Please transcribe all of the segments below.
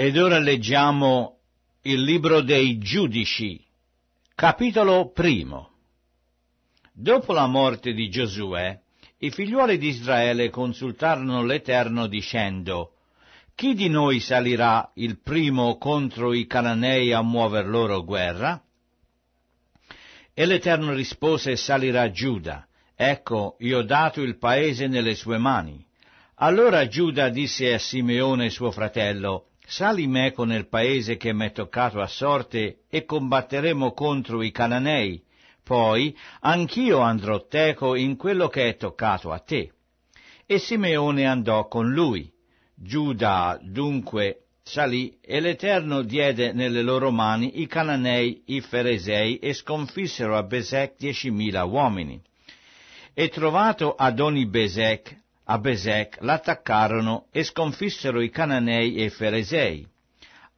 Ed ora leggiamo il libro dei giudici, capitolo primo. Dopo la morte di Giosuè, i figliuoli di Israele consultarono l'Eterno dicendo, Chi di noi salirà il primo contro i cananei a muover loro guerra? E l'Eterno rispose, Salirà Giuda. Ecco, io ho dato il paese nelle sue mani. Allora Giuda disse a Simeone suo fratello, meco nel paese che m'è toccato a sorte e combatteremo contro i cananei, poi anch'io andrò teco in quello che è toccato a te. E Simeone andò con lui. Giuda dunque salì e l'Eterno diede nelle loro mani i cananei, i feresei e sconfissero a Besec diecimila uomini. E trovato Adoni Besec, a Besec l'attaccarono e sconfissero i Cananei e i Feresei.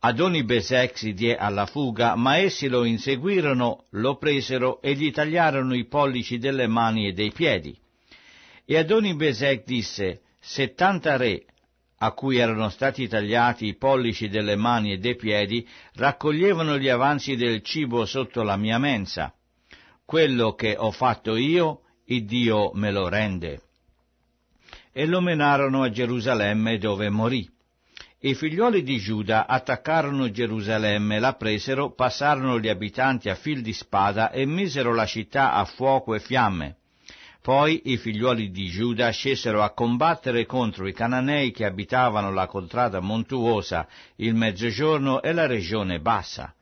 Adoni Besec si diè alla fuga, ma essi lo inseguirono, lo presero e gli tagliarono i pollici delle mani e dei piedi. E Adoni Besec disse, settanta re, a cui erano stati tagliati i pollici delle mani e dei piedi, raccoglievano gli avanzi del cibo sotto la mia mensa. Quello che ho fatto io, il Dio me lo rende e lo menarono a Gerusalemme dove morì. I figliuoli di Giuda attaccarono Gerusalemme, la presero, passarono gli abitanti a fil di spada e misero la città a fuoco e fiamme. Poi i figliuoli di Giuda scesero a combattere contro i cananei che abitavano la contrada montuosa, il mezzogiorno e la regione bassa.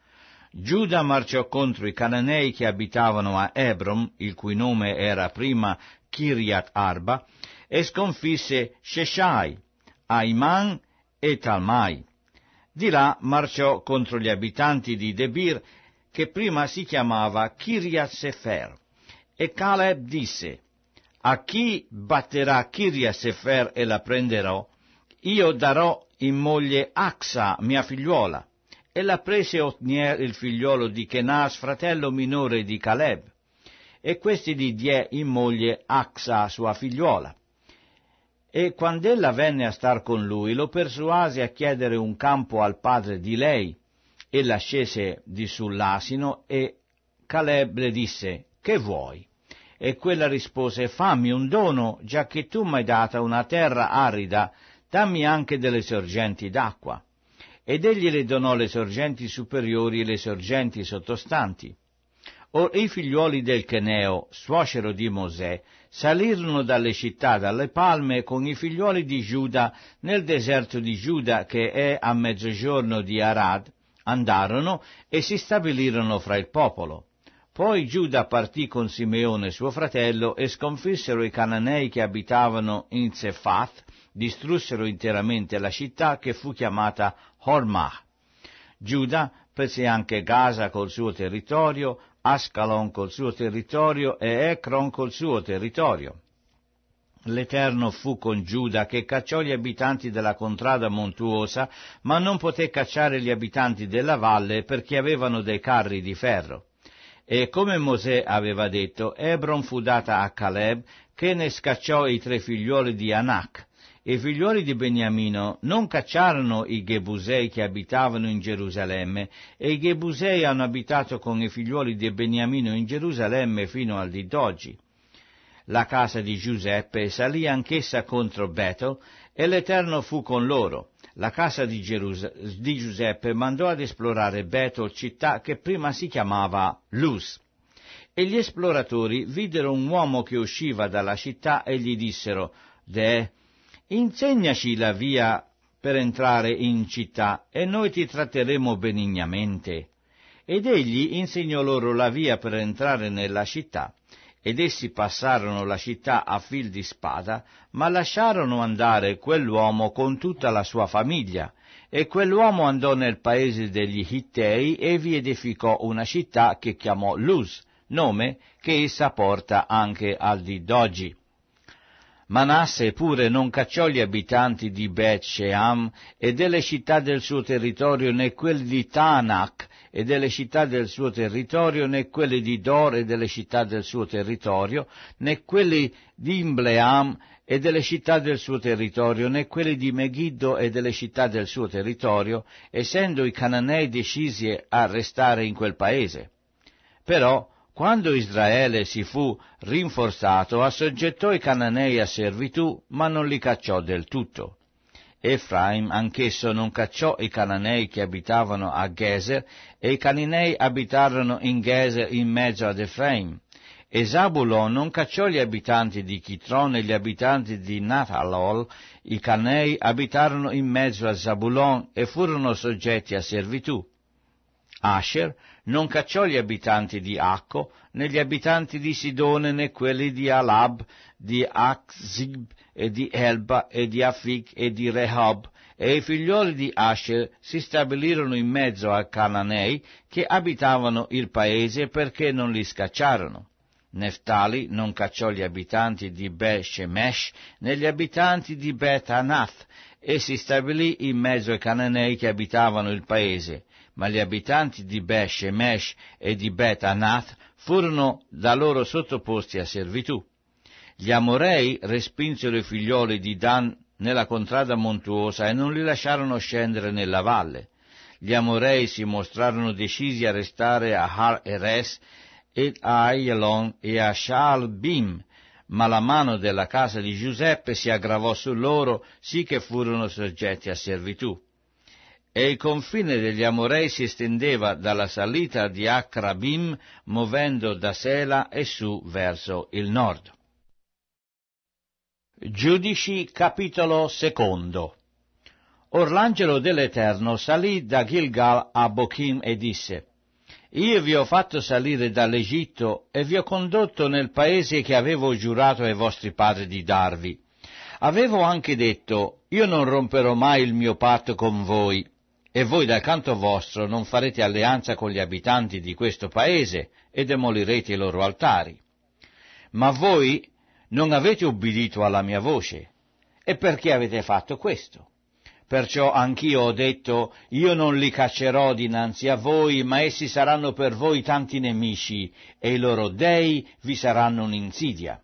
Giuda marciò contro i cananei che abitavano a Ebron, il cui nome era prima Kiriat Arba, e sconfisse Sheshai, Aiman e Talmai. Di là marciò contro gli abitanti di Debir, che prima si chiamava Kiryat Sefer. E Caleb disse, A chi batterà Kiryat Sefer e la prenderò? Io darò in moglie Aksa, mia figliuola. E la prese Otnier, il figliuolo di Kenas, fratello minore di Caleb. E questi gli die in moglie Aksa, sua figliuola. E quando ella venne a star con lui, lo persuase a chiedere un campo al padre di lei. Ella scese di sull'asino e Caleb le disse, che vuoi? E quella rispose, fammi un dono, già che tu m'hai data una terra arida, dammi anche delle sorgenti d'acqua. Ed egli le donò le sorgenti superiori e le sorgenti sottostanti. Or i figliuoli del Cheneo, suocero di Mosè, salirono dalle città, dalle palme, con i figlioli di Giuda nel deserto di Giuda che è a mezzogiorno di Arad, andarono e si stabilirono fra il popolo. Poi Giuda partì con Simeone suo fratello e sconfissero i cananei che abitavano in Zefath, distrussero interamente la città che fu chiamata Hormah. Giuda prese anche Gaza col suo territorio, Ascalon col suo territorio e Ecron col suo territorio. L'Eterno fu con Giuda che cacciò gli abitanti della contrada montuosa, ma non poté cacciare gli abitanti della valle perché avevano dei carri di ferro. E come Mosè aveva detto, Ebron fu data a Caleb, che ne scacciò i tre figliuoli di Anac, i figlioli di Beniamino non cacciarono i Gebusei che abitavano in Gerusalemme, e i Gebusei hanno abitato con i figlioli di Beniamino in Gerusalemme fino al di d'oggi. La casa di Giuseppe salì anch'essa contro Betel, e l'Eterno fu con loro. La casa di, Gerus- di Giuseppe mandò ad esplorare Betel, città che prima si chiamava Luz. E gli esploratori videro un uomo che usciva dalla città e gli dissero, «Deh, Insegnaci la via per entrare in città e noi ti tratteremo benignamente. Ed egli insegnò loro la via per entrare nella città. Ed essi passarono la città a fil di spada, ma lasciarono andare quell'uomo con tutta la sua famiglia. E quell'uomo andò nel paese degli Hittei e vi edificò una città che chiamò Luz, nome che essa porta anche al di d'oggi. Manasse pure non cacciò gli abitanti di Bet Sheam e delle città del suo territorio né quelli di Tanakh e delle città del suo territorio né quelli di Dor e delle città del suo territorio né quelli di Imbleam e delle città del suo territorio, né quelli di Megiddo e delle città del suo territorio, essendo i cananei decisi a restare in quel paese. Però quando Israele si fu rinforzato, assoggettò i cananei a servitù, ma non li cacciò del tutto. Efraim anch'esso non cacciò i cananei che abitavano a Gezer, e i cananei abitarono in Gezer in mezzo ad Efraim. E Zabulon non cacciò gli abitanti di Chitron e gli abitanti di Nathalol, i canei abitarono in mezzo a Zabulon e furono soggetti a servitù. Asher non cacciò gli abitanti di Acco, né gli abitanti di Sidone, né quelli di Alab, di Akzib, e di Elba, e di Afic, e di Rehob, e i figlioli di Asher si stabilirono in mezzo ai Cananei che abitavano il paese perché non li scacciarono. Neftali non cacciò gli abitanti di Beshemesh, né gli abitanti di Bet-Anath, e si stabilì in mezzo ai Cananei che abitavano il paese, ma gli abitanti di Be Mesh e di Bet Anath furono da loro sottoposti a servitù. Gli Amorei respinsero i figlioli di Dan nella contrada montuosa e non li lasciarono scendere nella valle. Gli Amorei si mostrarono decisi a restare a Har Eres e a Ayalon e a Shaal Bim, ma la mano della casa di Giuseppe si aggravò su loro, sì che furono soggetti a servitù e il confine degli Amorei si estendeva dalla salita di Akrabim muovendo da Sela e su verso il nord. Giudici capitolo secondo Or l'angelo dell'Eterno salì da Gilgal a Bochim e disse Io vi ho fatto salire dall'Egitto e vi ho condotto nel paese che avevo giurato ai vostri padri di darvi. Avevo anche detto, io non romperò mai il mio patto con voi, e voi dal canto vostro non farete alleanza con gli abitanti di questo paese e demolirete i loro altari. Ma voi non avete ubbidito alla mia voce. E perché avete fatto questo? Perciò anch'io ho detto, io non li caccerò dinanzi a voi, ma essi saranno per voi tanti nemici, e i loro dei vi saranno un'insidia.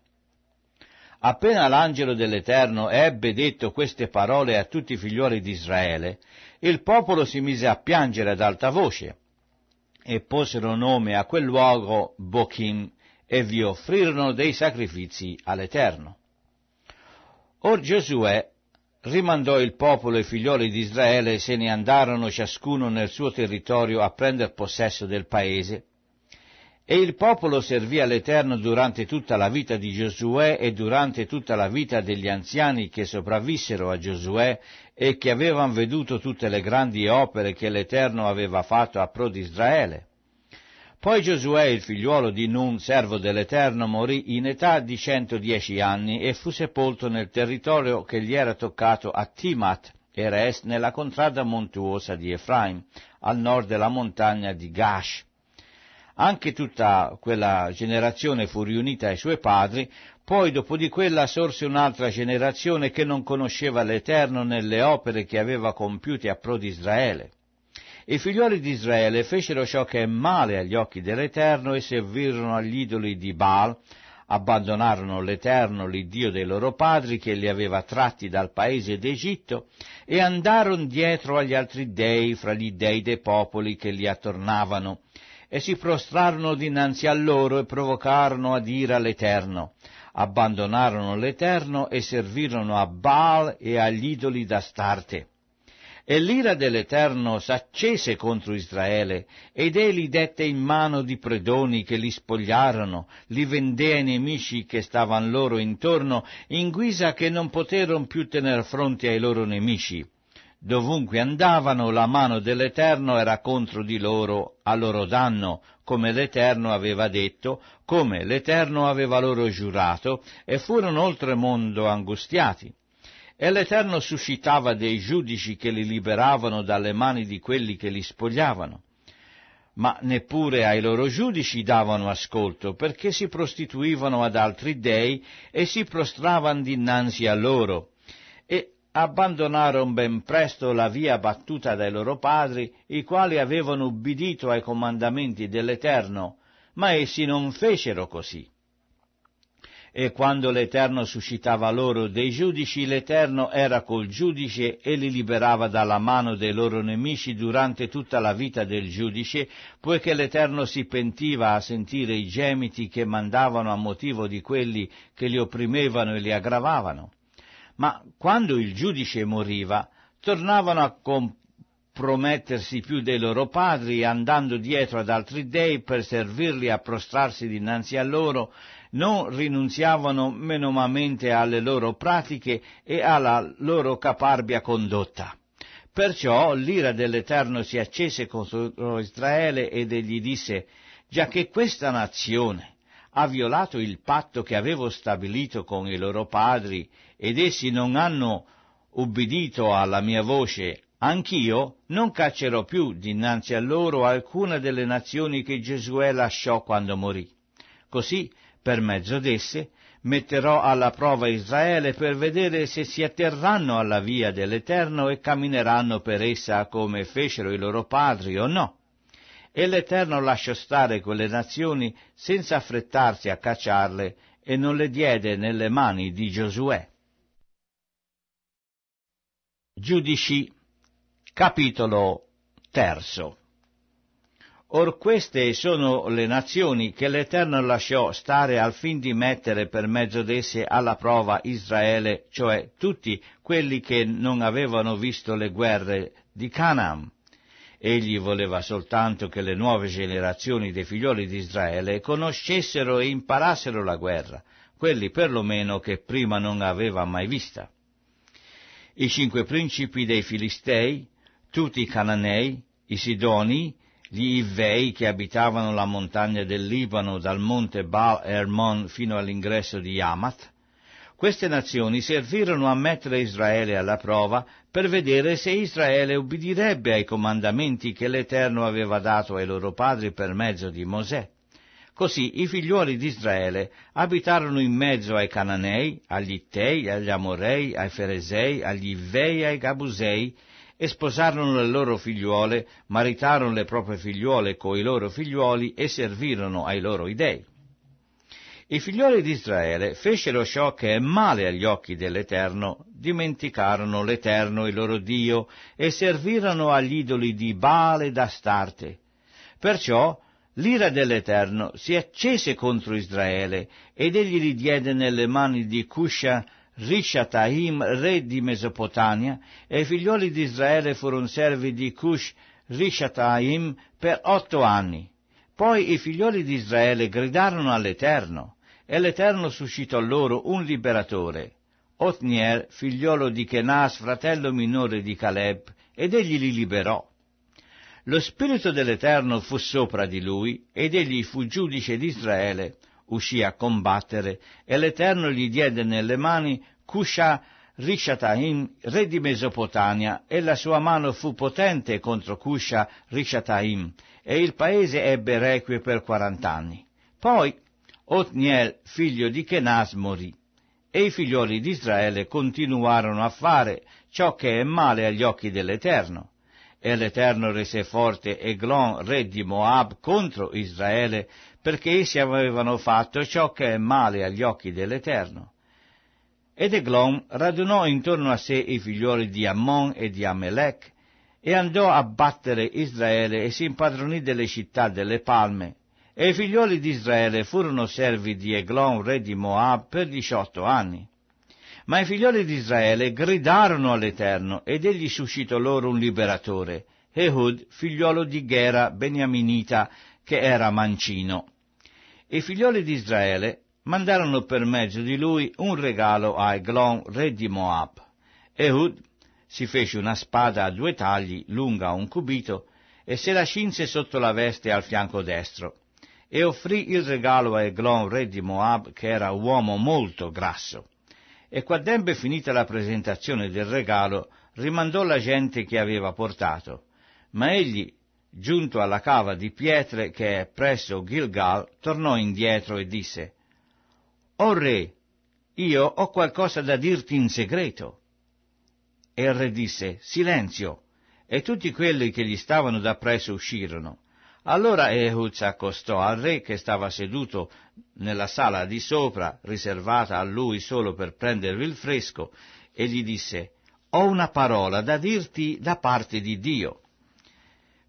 Appena l'angelo dell'Eterno ebbe detto queste parole a tutti i figliuoli di Israele, il popolo si mise a piangere ad alta voce e posero nome a quel luogo Bochim e vi offrirono dei sacrifici all'Eterno. Or Giosuè rimandò il popolo e i figlioli di Israele e se ne andarono ciascuno nel suo territorio a prendere possesso del paese e il popolo servì all'Eterno durante tutta la vita di Giosuè e durante tutta la vita degli anziani che sopravvissero a Giosuè e che avevano veduto tutte le grandi opere che l'Eterno aveva fatto a pro di Israele. Poi Giosuè, il figliuolo di Nun, servo dell'Eterno, morì in età di 110 anni e fu sepolto nel territorio che gli era toccato a Timat, Eres, nella contrada montuosa di Efraim, al nord della montagna di Gash. Anche tutta quella generazione fu riunita ai suoi padri, poi dopo di quella sorse un'altra generazione che non conosceva l'Eterno nelle opere che aveva compiute a pro di Israele. I figlioli di Israele fecero ciò che è male agli occhi dell'Eterno e servirono agli idoli di Baal, abbandonarono l'Eterno, l'Iddio dei loro padri, che li aveva tratti dal paese d'Egitto, e andarono dietro agli altri dei fra gli dei dei popoli che li attornavano, e si prostrarono dinanzi a loro e provocarono ad ira l'Eterno. Abbandonarono l'Eterno e servirono a Baal e agli idoli d'Astarte. E l'ira dell'Eterno s'accese contro Israele, ed egli dette in mano di predoni che li spogliarono, li vendè ai nemici che stavano loro intorno, in guisa che non poterono più tener fronte ai loro nemici Dovunque andavano, la mano dell'Eterno era contro di loro, a loro danno, come l'Eterno aveva detto, come l'Eterno aveva loro giurato, e furono oltremondo angustiati. E l'Eterno suscitava dei giudici che li liberavano dalle mani di quelli che li spogliavano. Ma neppure ai loro giudici davano ascolto, perché si prostituivano ad altri dei e si prostravano dinanzi a loro abbandonarono ben presto la via battuta dai loro padri, i quali avevano ubbidito ai comandamenti dell'Eterno, ma essi non fecero così. E quando l'Eterno suscitava loro dei giudici, l'Eterno era col giudice e li liberava dalla mano dei loro nemici durante tutta la vita del giudice, poiché l'Eterno si pentiva a sentire i gemiti che mandavano a motivo di quelli che li opprimevano e li aggravavano ma quando il giudice moriva, tornavano a compromettersi più dei loro padri, andando dietro ad altri dei per servirli a prostrarsi dinanzi a loro, non rinunziavano menomamente alle loro pratiche e alla loro caparbia condotta. Perciò l'ira dell'Eterno si accese contro Israele ed egli disse, già che questa nazione ha violato il patto che avevo stabilito con i loro padri ed essi non hanno ubbidito alla mia voce, anch'io non caccerò più dinanzi a loro alcuna delle nazioni che Giosuè lasciò quando morì. Così, per mezzo d'esse, metterò alla prova Israele per vedere se si atterranno alla via dell'Eterno e cammineranno per essa come fecero i loro padri o no. E l'Eterno lasciò stare quelle nazioni senza affrettarsi a cacciarle e non le diede nelle mani di Giosuè. Giudici, capitolo terzo. Or queste sono le nazioni che l'Eterno lasciò stare al fin di mettere per mezzo d'esse alla prova Israele, cioè tutti quelli che non avevano visto le guerre di Canaan. Egli voleva soltanto che le nuove generazioni dei figlioli di Israele conoscessero e imparassero la guerra, quelli perlomeno che prima non aveva mai vista i cinque principi dei Filistei, tutti i Cananei, i Sidoni, gli Ivei che abitavano la montagna del Libano dal monte Baal Hermon fino all'ingresso di Yamat, queste nazioni servirono a mettere Israele alla prova per vedere se Israele ubbidirebbe ai comandamenti che l'Eterno aveva dato ai loro padri per mezzo di Mosè. Così i figliuoli di Israele abitarono in mezzo ai Cananei, agli Ittei, agli Amorei, ai Feresei, agli Ivei ai Gabusei, e sposarono le loro figliuole, maritarono le proprie figliuole coi loro figliuoli e servirono ai loro idei. I figlioli di Israele fecero ciò che è male agli occhi dell'Eterno, dimenticarono l'Eterno, il loro Dio, e servirono agli idoli di Baale e d'Astarte. Perciò l'ira dell'Eterno si accese contro Israele ed egli li diede nelle mani di Cuscia Rishatahim, re di Mesopotamia, e i figlioli di Israele furono servi di Cush Rishatahim per otto anni. Poi i figlioli di Israele gridarono all'Eterno, e l'Eterno suscitò loro un liberatore, Otnier, figliolo di Kenas, fratello minore di Caleb, ed egli li liberò. Lo Spirito dell'Eterno fu sopra di lui, ed egli fu giudice di Israele, uscì a combattere, e l'Eterno gli diede nelle mani Cusha Rishataim, re di Mesopotamia, e la sua mano fu potente contro Cusha Rishataim, e il paese ebbe requie per quarant'anni. Poi Otniel, figlio di Kenas, morì. E i figlioli di Israele continuarono a fare ciò che è male agli occhi dell'Eterno. E l'Eterno rese forte Eglon, re di Moab, contro Israele, perché essi avevano fatto ciò che è male agli occhi dell'Eterno. Ed Eglon radunò intorno a sé i figlioli di Ammon e di Amelech, e andò a battere Israele e si impadronì delle città delle palme. E i figlioli di Israele furono servi di Eglon, re di Moab, per diciotto anni. Ma i figlioli di Israele gridarono all'Eterno ed egli suscitò loro un liberatore, Ehud, figliolo di Gera beniaminita, che era mancino. I figlioli di Israele mandarono per mezzo di lui un regalo a Eglon, re di Moab. Ehud si fece una spada a due tagli, lunga un cubito, e se la cinse sotto la veste al fianco destro, e offrì il regalo a Eglon, re di Moab, che era uomo molto grasso e quando ebbe finita la presentazione del regalo rimandò la gente che aveva portato. Ma egli, giunto alla cava di pietre che è presso Gilgal, tornò indietro e disse O re, io ho qualcosa da dirti in segreto. E il re disse Silenzio. E tutti quelli che gli stavano da presso uscirono. Allora Ehud s'accostò al re che stava seduto nella sala di sopra, riservata a lui solo per prendervi il fresco, e gli disse, ho una parola da dirti da parte di Dio.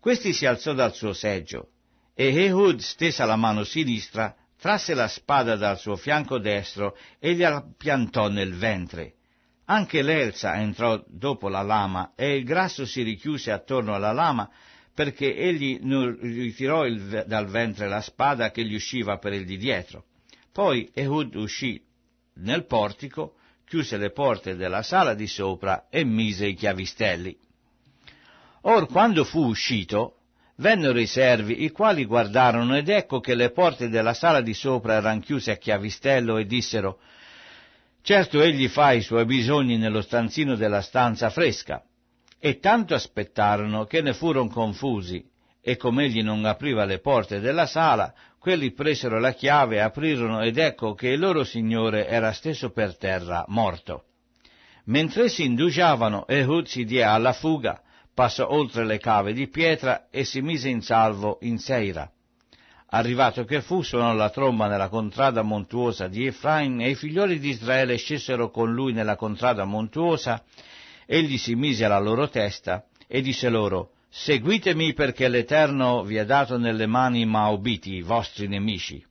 Questi si alzò dal suo seggio, e Ehud, stesa la mano sinistra, trasse la spada dal suo fianco destro e gliela piantò nel ventre. Anche l'elsa entrò dopo la lama e il grasso si richiuse attorno alla lama perché egli non ritirò il, dal ventre la spada che gli usciva per il di dietro. Poi Ehud uscì nel portico, chiuse le porte della sala di sopra e mise i chiavistelli. Or quando fu uscito, vennero i servi, i quali guardarono ed ecco che le porte della sala di sopra erano chiuse a chiavistello e dissero Certo egli fa i suoi bisogni nello stanzino della stanza fresca e tanto aspettarono che ne furon confusi, e com'egli non apriva le porte della sala, quelli presero la chiave, aprirono ed ecco che il loro signore era steso per terra, morto. Mentre si indugiavano, Ehud si diè alla fuga, passò oltre le cave di pietra e si mise in salvo in Seira. Arrivato che fu, suonò la tromba nella contrada montuosa di Efraim e i figlioli di Israele scesero con lui nella contrada montuosa egli si mise alla loro testa e disse loro, Seguitemi perché l'Eterno vi ha dato nelle mani i Maobiti, i vostri nemici.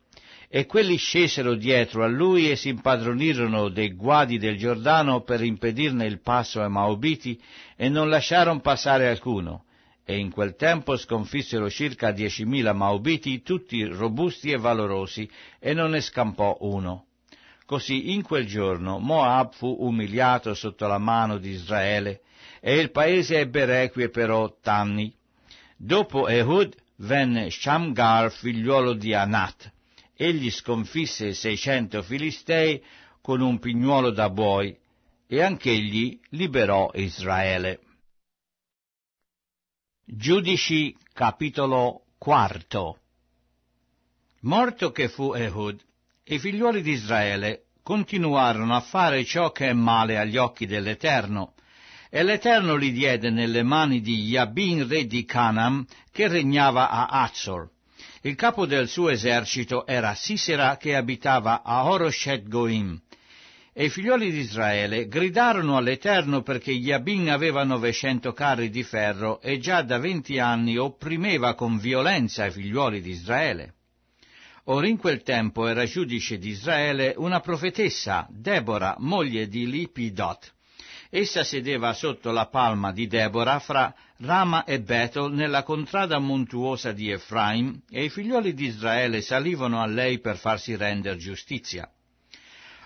E quelli scesero dietro a lui e si impadronirono dei guadi del Giordano per impedirne il passo ai Maobiti e non lasciarono passare alcuno. E in quel tempo sconfissero circa diecimila Maobiti, tutti robusti e valorosi, e non ne scampò uno. Così in quel giorno Moab fu umiliato sotto la mano di Israele e il paese ebbe requie per ott'anni. Dopo Ehud venne Shamgar figliuolo di Anat. Egli sconfisse seicento filistei con un pignuolo da buoi e anch'egli liberò Israele. Giudici capitolo quarto Morto che fu Ehud, i figliuoli di Israele continuarono a fare ciò che è male agli occhi dell'Eterno, e l'Eterno li diede nelle mani di Yabin re di Canaan, che regnava a Azor. Il capo del suo esercito era Sisera che abitava a Horoshet Goim. E i figlioli di Israele gridarono all'Eterno perché Yabin aveva novecento carri di ferro e già da venti anni opprimeva con violenza i figlioli di Israele. Ora in quel tempo era giudice di Israele una profetessa, Debora, moglie di Lipidot. Essa sedeva sotto la palma di Debora fra Rama e Betel nella contrada montuosa di Efraim e i figlioli di Israele salivano a lei per farsi rendere giustizia.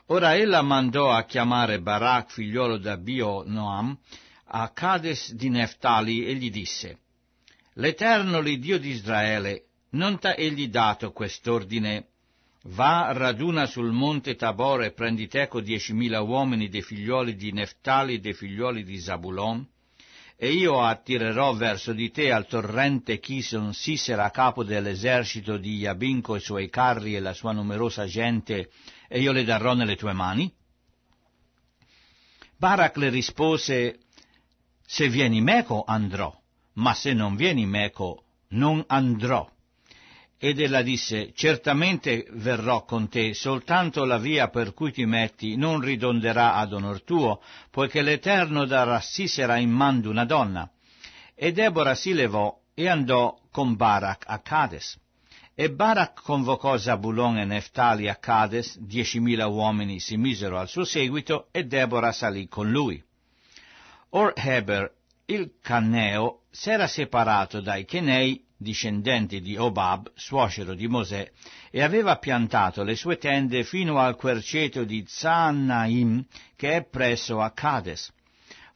Ora ella mandò a chiamare Barak, figliolo da Bio Noam, a Cades di Neftali e gli disse, L'Eterno, l'Iddio di Israele, non t'ha egli dato quest'ordine? Va, raduna sul monte Tabor e prendi teco diecimila uomini dei figlioli di Neftali e dei figlioli di Zabulon, e io attirerò verso di te al torrente Chison Sisera, capo dell'esercito di Iabinco, i suoi carri e la sua numerosa gente, e io le darò nelle tue mani? Barak le rispose, se vieni meco andrò, ma se non vieni meco non andrò. Ed ella disse, certamente verrò con te, soltanto la via per cui ti metti non ridonderà ad onor tuo, poiché l'Eterno darà Sisera in man d'una donna. E Deborah si levò e andò con Barak a Cades. E Barak convocò Zabulon e Neftali a Cades, diecimila uomini si misero al suo seguito, e Deborah salì con lui. Or Heber, il Canneo, s'era separato dai Chenei discendenti di Obab, suocero di Mosè, e aveva piantato le sue tende fino al querceto di Zaannaim, che è presso a Cades.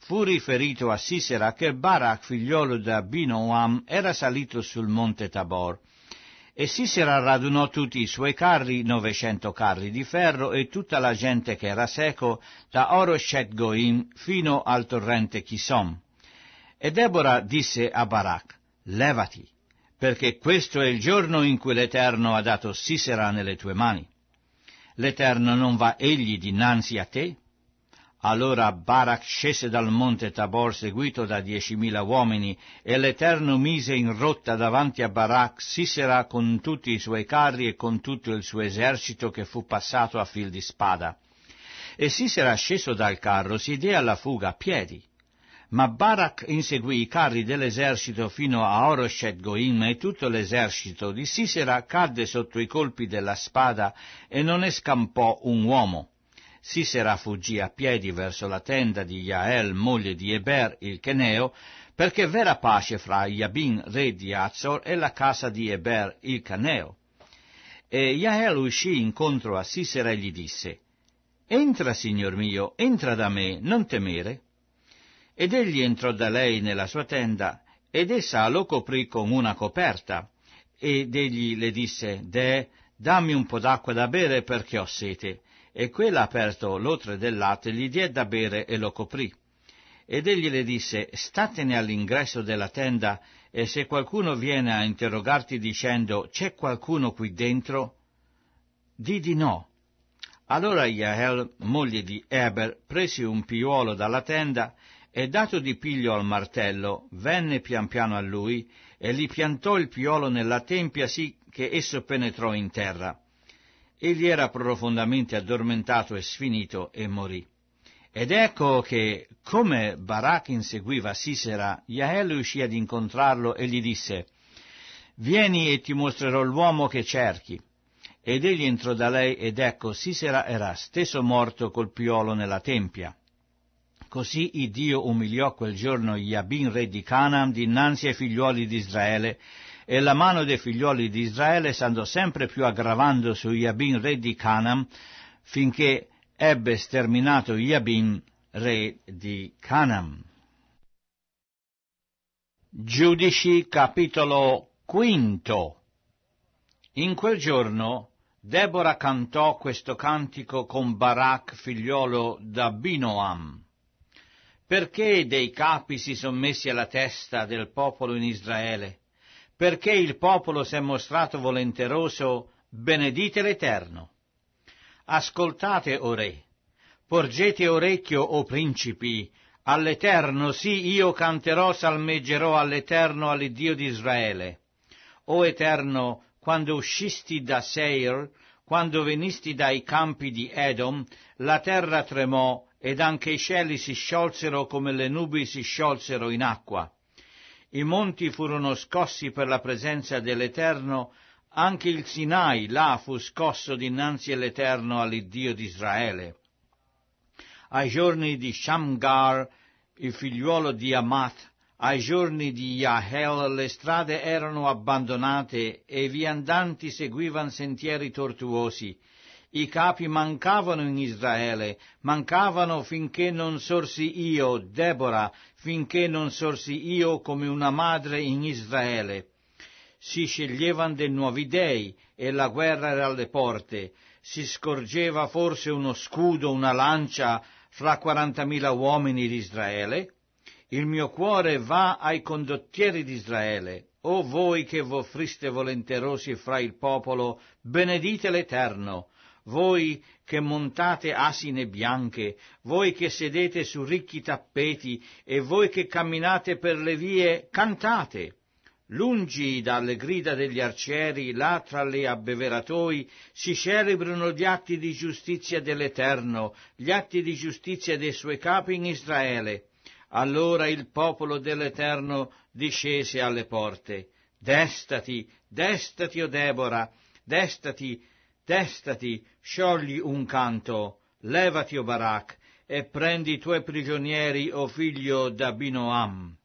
Fu riferito a Sisera che Barak, figliolo di Binoam, era salito sul monte Tabor. E Sisera radunò tutti i suoi carri, novecento carri di ferro, e tutta la gente che era seco, da Oroshet Goim fino al torrente Chisom. E Deborah disse a Barak, Levati, perché questo è il giorno in cui l'Eterno ha dato Sisera nelle tue mani. L'Eterno non va egli dinanzi a te? Allora Barak scese dal monte Tabor seguito da diecimila uomini e l'Eterno mise in rotta davanti a Barak Sisera con tutti i suoi carri e con tutto il suo esercito che fu passato a fil di spada. E Sisera sceso dal carro si diede alla fuga a piedi ma Barak inseguì i carri dell'esercito fino a Oroshet Goim e tutto l'esercito di Sisera cadde sotto i colpi della spada e non ne scampò un uomo. Sisera fuggì a piedi verso la tenda di Yael, moglie di Eber, il Cheneo, perché v'era pace fra Yabin, re di Azor, e la casa di Eber, il Caneo. E Yael uscì incontro a Sisera e gli disse, Entra, signor mio, entra da me, non temere. Ed egli entrò da lei nella sua tenda, ed essa lo coprì con una coperta. Ed egli le disse, De, dammi un po' d'acqua da bere perché ho sete. E quella aperto l'otre del latte gli diè da bere e lo coprì. Ed egli le disse, statene all'ingresso della tenda, e se qualcuno viene a interrogarti dicendo, c'è qualcuno qui dentro? Di di no. Allora Yael, moglie di Eber, prese un piuolo dalla tenda e dato di piglio al martello, venne pian piano a lui e gli piantò il piolo nella tempia sì che esso penetrò in terra. Egli era profondamente addormentato e sfinito e morì. Ed ecco che, come Barak inseguiva Sisera, Jael uscì ad incontrarlo e gli disse, Vieni e ti mostrerò l'uomo che cerchi. Ed egli entrò da lei ed ecco Sisera era stesso morto col piolo nella tempia. Così il umiliò quel giorno Yabin re di Canaan dinanzi ai figliuoli di Israele, e la mano dei figliuoli di Israele s'andò sempre più aggravando su Yabin re di Canaan, finché ebbe sterminato Yabin re di Canaan. Giudici capitolo quinto In quel giorno Deborah cantò questo cantico con Barak figliolo da Binoam. Perché dei capi si sono messi alla testa del popolo in Israele? Perché il popolo si è mostrato volenteroso? Benedite l'Eterno. Ascoltate, o re, porgete orecchio, o principi, all'Eterno, sì, io canterò, salmeggerò all'Eterno, all'Iddio di Israele. O Eterno, quando uscisti da Seir, quando venisti dai campi di Edom, la terra tremò ed anche i cieli si sciolsero come le nubi si sciolsero in acqua. I monti furono scossi per la presenza dell'Eterno, anche il Sinai là fu scosso dinanzi all'Eterno all'Iddio di Israele. Ai giorni di Shamgar, il figliuolo di Amath, ai giorni di Yahel le strade erano abbandonate e i viandanti seguivano sentieri tortuosi, i capi mancavano in Israele, mancavano finché non sorsi io, Debora, finché non sorsi io come una madre in Israele. Si sceglievano dei nuovi dei e la guerra era alle porte. Si scorgeva forse uno scudo, una lancia fra quarantamila uomini di Israele? Il mio cuore va ai condottieri di Israele. O voi che v'offriste volenterosi fra il popolo, benedite l'Eterno voi che montate asine bianche, voi che sedete su ricchi tappeti e voi che camminate per le vie, cantate. Lungi dalle grida degli arcieri, là tra le abbeveratoi, si celebrano gli atti di giustizia dell'Eterno, gli atti di giustizia dei suoi capi in Israele. Allora il popolo dell'Eterno discese alle porte. Destati, destati, o Debora, destati, Destati, sciogli un canto, levati, o Barak, e prendi i tuoi prigionieri, o figlio d'Abinoam.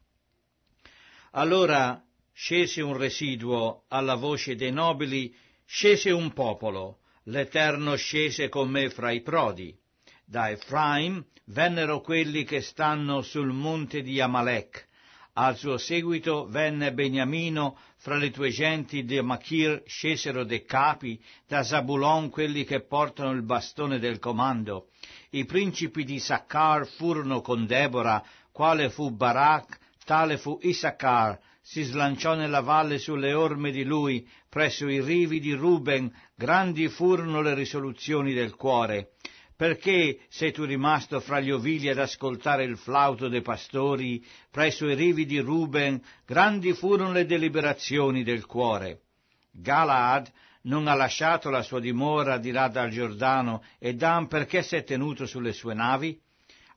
Allora scese un residuo alla voce dei nobili, scese un popolo, l'Eterno scese con me fra i prodi. Da Efraim vennero quelli che stanno sul monte di Amalek, al suo seguito venne Beniamino, fra le tue genti di Machir scesero dei capi, da Zabulon quelli che portano il bastone del comando. I principi di Saccar furono con Debora, quale fu Barak, tale fu Isaccar, si slanciò nella valle sulle orme di lui, presso i rivi di Ruben, grandi furono le risoluzioni del cuore. Perché sei tu rimasto fra gli ovili ad ascoltare il flauto dei pastori? Presso i rivi di Ruben grandi furono le deliberazioni del cuore. Galaad non ha lasciato la sua dimora di là dal Giordano e Dan perché si è tenuto sulle sue navi?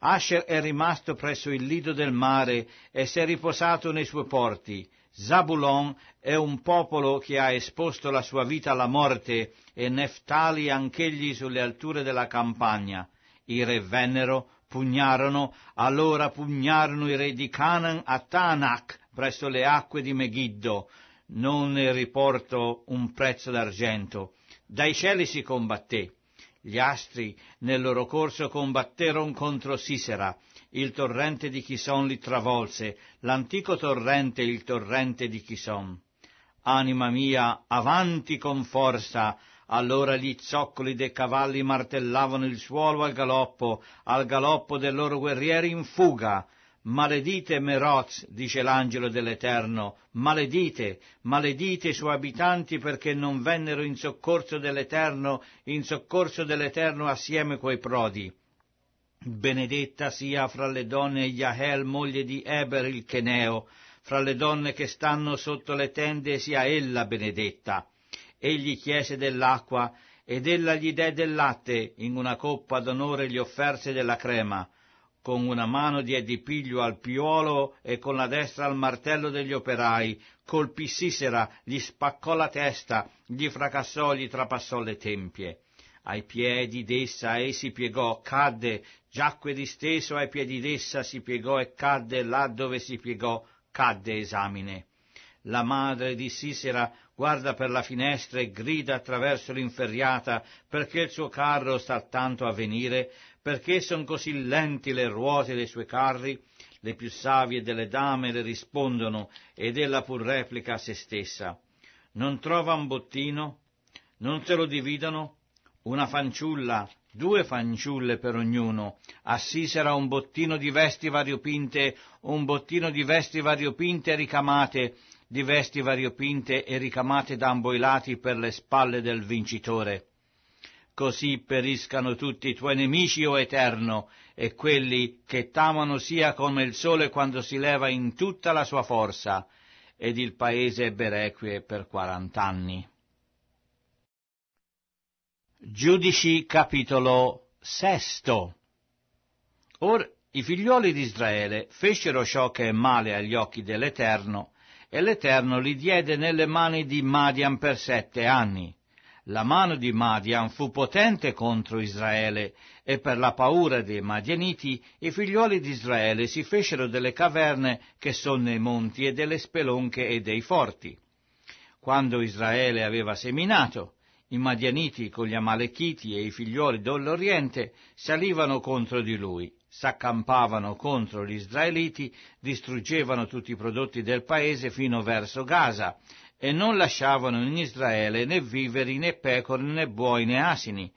Asher è rimasto presso il lido del mare e si è riposato nei suoi porti. Zabulon è un popolo che ha esposto la sua vita alla morte e Neftali anch'egli sulle alture della campagna. I re vennero, pugnarono, allora pugnarono i re di Canaan a Tanakh, presso le acque di Megiddo. Non ne riporto un prezzo d'argento. Dai cieli si combatté. Gli astri nel loro corso combatteron contro Sisera, il torrente di Chison li travolse, l'antico torrente il torrente di Chison. Anima mia, avanti con forza, allora gli zoccoli dei cavalli martellavano il suolo al galoppo, al galoppo dei loro guerrieri in fuga. Maledite Meroz, dice l'angelo dell'Eterno, maledite, maledite i suoi abitanti perché non vennero in soccorso dell'Eterno, in soccorso dell'Eterno assieme coi prodi. Benedetta sia fra le donne Yahel, moglie di Eber il Cheneo, fra le donne che stanno sotto le tende sia ella benedetta egli chiese dell'acqua, ed ella gli dè del latte, in una coppa d'onore gli offerse della crema, con una mano diedi piglio al piuolo e con la destra al martello degli operai, colpì Sisera, gli spaccò la testa, gli fracassò, gli trapassò le tempie. Ai piedi d'essa ei si piegò, cadde, giacque disteso ai piedi d'essa si piegò e cadde, là dove si piegò, cadde esamine. La madre di Sisera guarda per la finestra e grida attraverso l'inferriata perché il suo carro sta tanto a venire, perché son così lenti le ruote dei suoi carri. Le più savie delle dame le rispondono ed ella pur replica a se stessa. Non trova un bottino? Non se lo dividono? Una fanciulla, due fanciulle per ognuno. A Sisera un bottino di vesti variopinte, un bottino di vesti variopinte ricamate, di vesti variopinte e ricamate da ambo i lati per le spalle del vincitore. Così periscano tutti i tuoi nemici, o Eterno, e quelli che t'amano sia come il sole quando si leva in tutta la sua forza, ed il paese ebbe requie per quarant'anni. Giudici capitolo sesto Or i figliuoli di Israele fecero ciò che è male agli occhi dell'Eterno e l'Eterno li diede nelle mani di Madian per sette anni. La mano di Madian fu potente contro Israele, e per la paura dei Madianiti i figliuoli di Israele si fecero delle caverne che sono nei monti e delle spelonche e dei forti. Quando Israele aveva seminato, i Madianiti con gli Amalechiti e i figliuoli dell'Oriente salivano contro di lui s'accampavano contro gli israeliti, distruggevano tutti i prodotti del paese fino verso Gaza e non lasciavano in Israele né viveri né pecore né buoi né asini,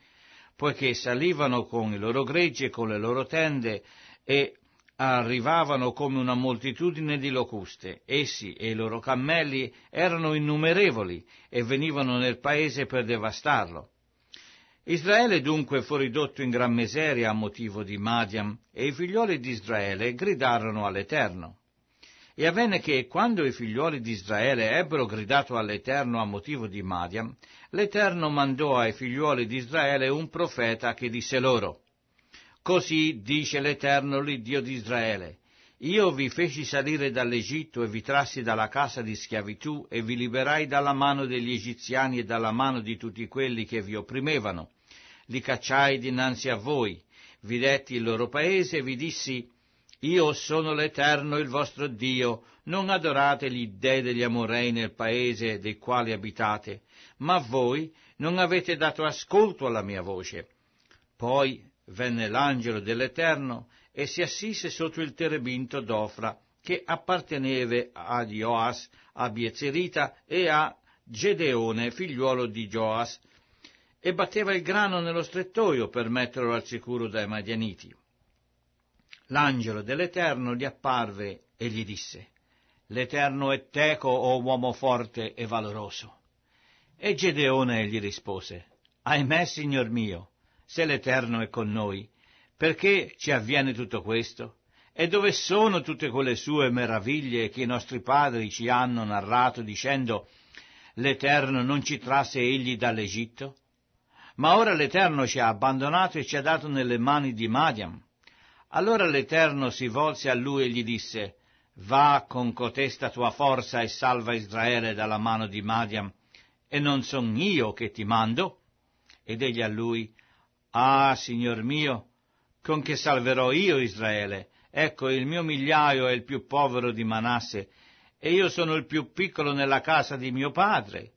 poiché salivano con i loro greggi e con le loro tende e arrivavano come una moltitudine di locuste. Essi e i loro cammelli erano innumerevoli e venivano nel paese per devastarlo. Israele dunque fu ridotto in gran miseria a motivo di Madiam, e i figlioli di Israele gridarono all'Eterno. E avvenne che, quando i figlioli di Israele ebbero gridato all'Eterno a motivo di Madiam, l'Eterno mandò ai figlioli di Israele un profeta che disse loro, Così dice l'Eterno, l'Iddio di Israele, io vi feci salire dall'Egitto e vi trassi dalla casa di schiavitù e vi liberai dalla mano degli egiziani e dalla mano di tutti quelli che vi opprimevano li cacciai dinanzi a voi, vi detti il loro paese e vi dissi, io sono l'Eterno il vostro Dio, non adorate gli dèi degli Amorei nel paese dei quali abitate, ma voi non avete dato ascolto alla mia voce. Poi venne l'angelo dell'Eterno e si assise sotto il terebinto d'Ofra, che apparteneva ad Ioas, a Biezerita e a Gedeone, figliuolo di Joas, e batteva il grano nello strettoio per metterlo al sicuro dai madianiti. L'angelo dell'Eterno gli apparve e gli disse, L'Eterno è teco, o uomo forte e valoroso. E Gedeone gli rispose, Ahimè, signor mio, se l'Eterno è con noi, perché ci avviene tutto questo? E dove sono tutte quelle sue meraviglie che i nostri padri ci hanno narrato dicendo, L'Eterno non ci trasse egli dall'Egitto? Ma ora l'Eterno ci ha abbandonato e ci ha dato nelle mani di Madiam. Allora l'Eterno si volse a lui e gli disse, Va con cotesta tua forza e salva Israele dalla mano di Madiam, e non son io che ti mando? Ed egli a lui, Ah, signor mio, con che salverò io Israele? Ecco, il mio migliaio è il più povero di Manasse, e io sono il più piccolo nella casa di mio padre.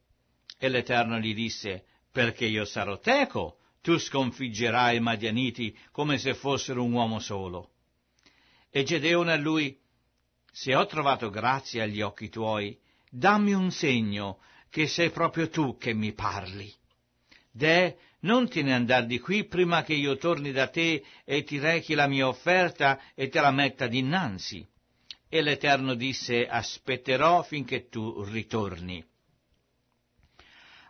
E l'Eterno gli disse, perché io sarò teco, tu sconfiggerai i Madianiti come se fossero un uomo solo. E Gedeone a lui, se ho trovato grazia agli occhi tuoi, dammi un segno che sei proprio tu che mi parli. De, non te ne andar di qui prima che io torni da te e ti rechi la mia offerta e te la metta dinanzi. E l'Eterno disse, aspetterò finché tu ritorni.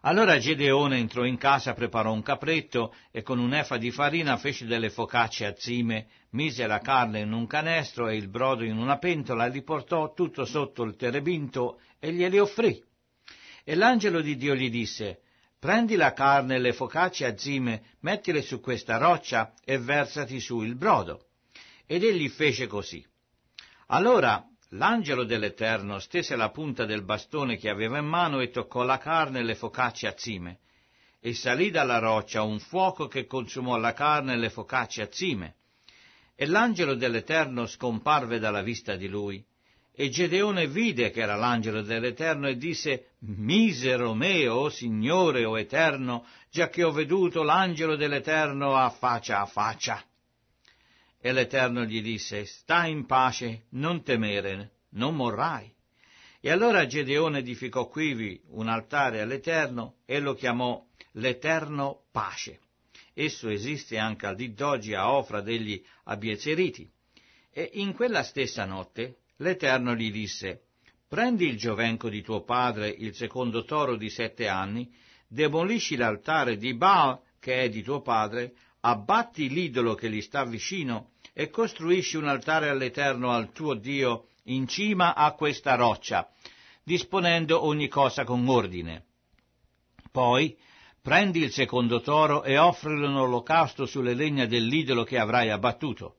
Allora Gedeone entrò in casa, preparò un capretto e con un'efa di farina fece delle focacce a zime, mise la carne in un canestro e il brodo in una pentola e li portò tutto sotto il terebinto e glieli offrì. E l'angelo di Dio gli disse, prendi la carne e le focacce a zime, mettile su questa roccia e versati su il brodo. Ed egli fece così. Allora L'angelo dell'Eterno stese la punta del bastone che aveva in mano e toccò la carne e le focacce azzime. E salì dalla roccia un fuoco che consumò la carne e le focacce azzime. E l'angelo dell'Eterno scomparve dalla vista di lui. E Gedeone vide che era l'angelo dell'Eterno e disse, Misero me, o oh Signore, o oh Eterno, già che ho veduto l'angelo dell'Eterno a faccia a faccia. E l'Eterno gli disse, sta in pace, non temere, non morrai. E allora Gedeone edificò quivi un altare all'Eterno e lo chiamò l'Eterno Pace. Esso esiste anche al dì d'oggi a Ofra degli Abiezeriti. E in quella stessa notte l'Eterno gli disse, prendi il giovenco di tuo padre, il secondo toro di sette anni, demolisci l'altare di Baal, che è di tuo padre, abbatti l'idolo che gli sta vicino e costruisci un altare all'Eterno al tuo Dio in cima a questa roccia, disponendo ogni cosa con ordine. Poi prendi il secondo toro e offrilo un olocausto sulle legna dell'idolo che avrai abbattuto.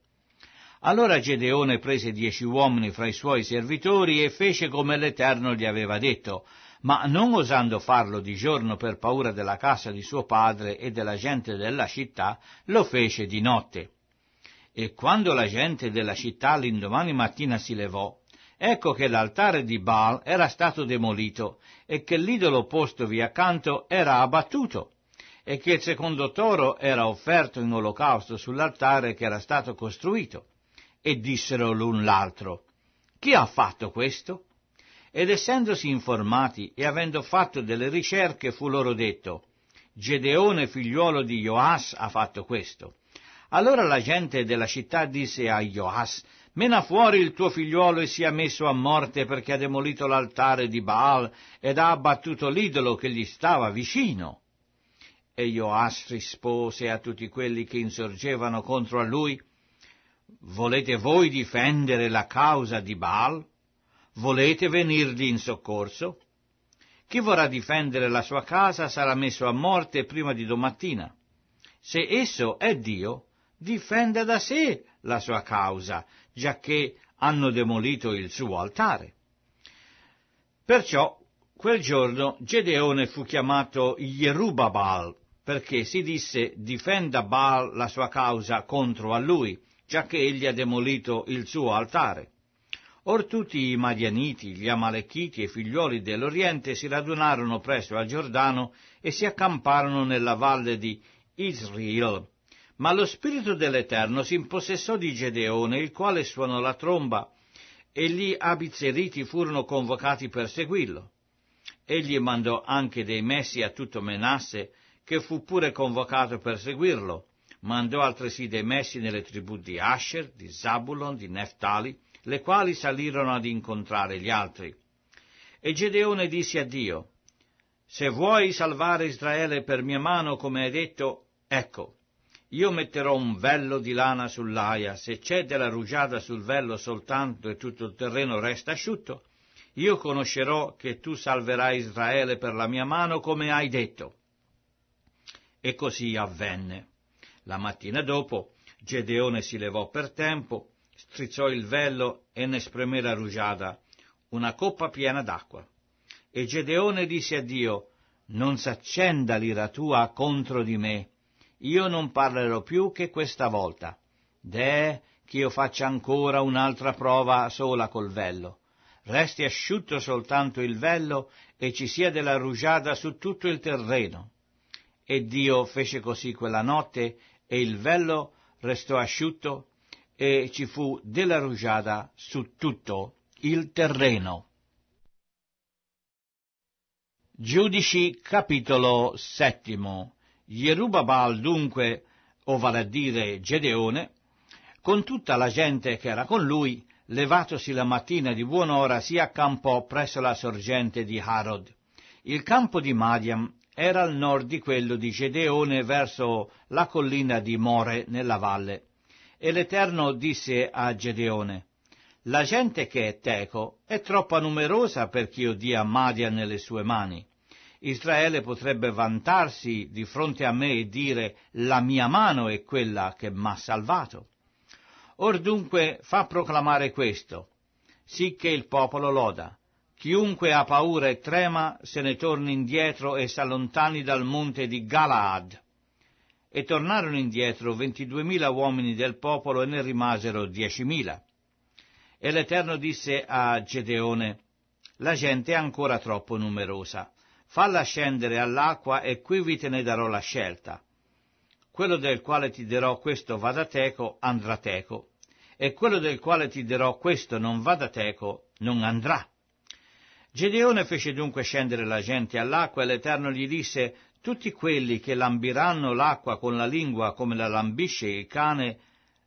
Allora Gedeone prese dieci uomini fra i suoi servitori e fece come l'Eterno gli aveva detto, ma non osando farlo di giorno per paura della casa di suo padre e della gente della città, lo fece di notte. E quando la gente della città l'indomani mattina si levò, ecco che l'altare di Baal era stato demolito e che l'idolo postovi accanto era abbattuto e che il secondo toro era offerto in olocausto sull'altare che era stato costruito. E dissero l'un l'altro, chi ha fatto questo? Ed essendosi informati e avendo fatto delle ricerche, fu loro detto, Gedeone, figliuolo di Joas, ha fatto questo. Allora la gente della città disse a Joas, Mena fuori il tuo figliuolo e sia messo a morte perché ha demolito l'altare di Baal ed ha abbattuto l'idolo che gli stava vicino. E Joas rispose a tutti quelli che insorgevano contro a lui, Volete voi difendere la causa di Baal? Volete venirgli in soccorso? Chi vorrà difendere la sua casa sarà messo a morte prima di domattina. Se esso è Dio, difenda da sé la sua causa, giacché hanno demolito il suo altare. Perciò quel giorno Gedeone fu chiamato Jerubabal, perché si disse difenda Baal la sua causa contro a lui, giacché egli ha demolito il suo altare. Or tutti i Madianiti, gli Amalechiti e i figlioli dell'Oriente si radunarono presso al Giordano e si accamparono nella valle di Israel. Ma lo spirito dell'Eterno si impossessò di Gedeone, il quale suonò la tromba, e gli abizzeriti furono convocati per seguirlo. Egli mandò anche dei messi a tutto Menasse, che fu pure convocato per seguirlo. Mandò altresì dei messi nelle tribù di Asher, di Zabulon, di Neftali, le quali salirono ad incontrare gli altri. E Gedeone disse a Dio, Se vuoi salvare Israele per mia mano, come hai detto, ecco, io metterò un vello di lana sull'aia, se c'è della rugiada sul vello soltanto e tutto il terreno resta asciutto, io conoscerò che tu salverai Israele per la mia mano, come hai detto. E così avvenne. La mattina dopo Gedeone si levò per tempo, Strizzò il vello e ne spremé la rugiada, una coppa piena d'acqua. E Gedeone disse a Dio, Non s'accenda l'ira tua contro di me. Io non parlerò più che questa volta. Deh, che io faccia ancora un'altra prova sola col vello. Resti asciutto soltanto il vello e ci sia della rugiada su tutto il terreno. E Dio fece così quella notte e il vello restò asciutto e ci fu della rugiada su tutto il terreno. Giudici capitolo settimo. Jerubabal dunque, o vale a dire Gedeone, con tutta la gente che era con lui, levatosi la mattina di buon'ora, si accampò presso la sorgente di Harod. Il campo di Madiam era al nord di quello di Gedeone verso la collina di More nella valle. E l'Eterno disse a Gedeone, la gente che è teco è troppo numerosa perché io dia Madia nelle sue mani. Israele potrebbe vantarsi di fronte a me e dire la mia mano è quella che m'ha salvato. Or dunque fa proclamare questo, sì che il popolo loda. Chiunque ha paura e trema se ne torni indietro e s'allontani dal monte di Galaad e tornarono indietro ventiduemila uomini del popolo e ne rimasero diecimila. E l'Eterno disse a Gedeone, la gente è ancora troppo numerosa, falla scendere all'acqua e qui te ne darò la scelta. Quello del quale ti darò questo vada teco, andrà teco, e quello del quale ti darò questo non vada teco, non andrà. Gedeone fece dunque scendere la gente all'acqua e l'Eterno gli disse, tutti quelli che lambiranno l'acqua con la lingua come la lambisce il cane,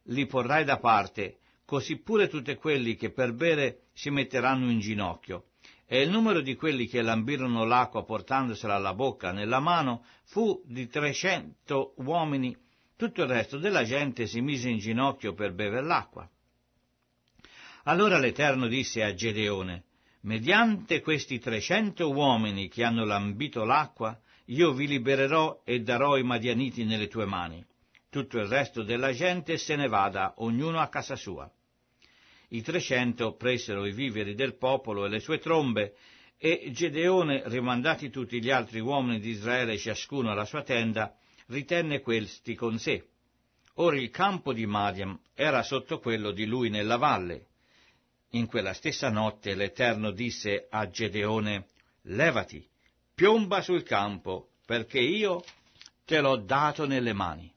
li porrai da parte, così pure tutti quelli che per bere si metteranno in ginocchio. E il numero di quelli che lambirono l'acqua portandosela alla bocca, nella mano, fu di trecento uomini. Tutto il resto della gente si mise in ginocchio per bever l'acqua. Allora l'Eterno disse a Gedeone, mediante questi trecento uomini che hanno lambito l'acqua, io vi libererò e darò i madianiti nelle tue mani. Tutto il resto della gente se ne vada, ognuno a casa sua. I trecento presero i viveri del popolo e le sue trombe, e Gedeone, rimandati tutti gli altri uomini di Israele ciascuno alla sua tenda, ritenne questi con sé. Ora il campo di Madiam era sotto quello di lui nella valle. In quella stessa notte l'Eterno disse a Gedeone, Levati, piomba sul campo, perché io te l'ho dato nelle mani.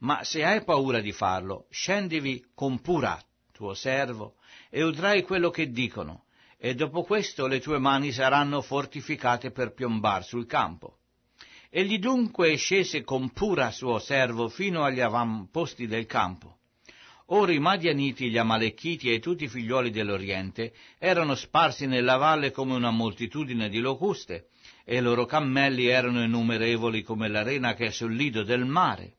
Ma se hai paura di farlo, scendivi con Pura, tuo servo, e udrai quello che dicono, e dopo questo le tue mani saranno fortificate per piombar sul campo. Egli dunque scese con Pura suo servo fino agli avamposti del campo. Ora i Madianiti, gli Amalecchiti e tutti i figliuoli dell'Oriente erano sparsi nella valle come una moltitudine di locuste, e i loro cammelli erano innumerevoli come l'arena che è sul lido del mare.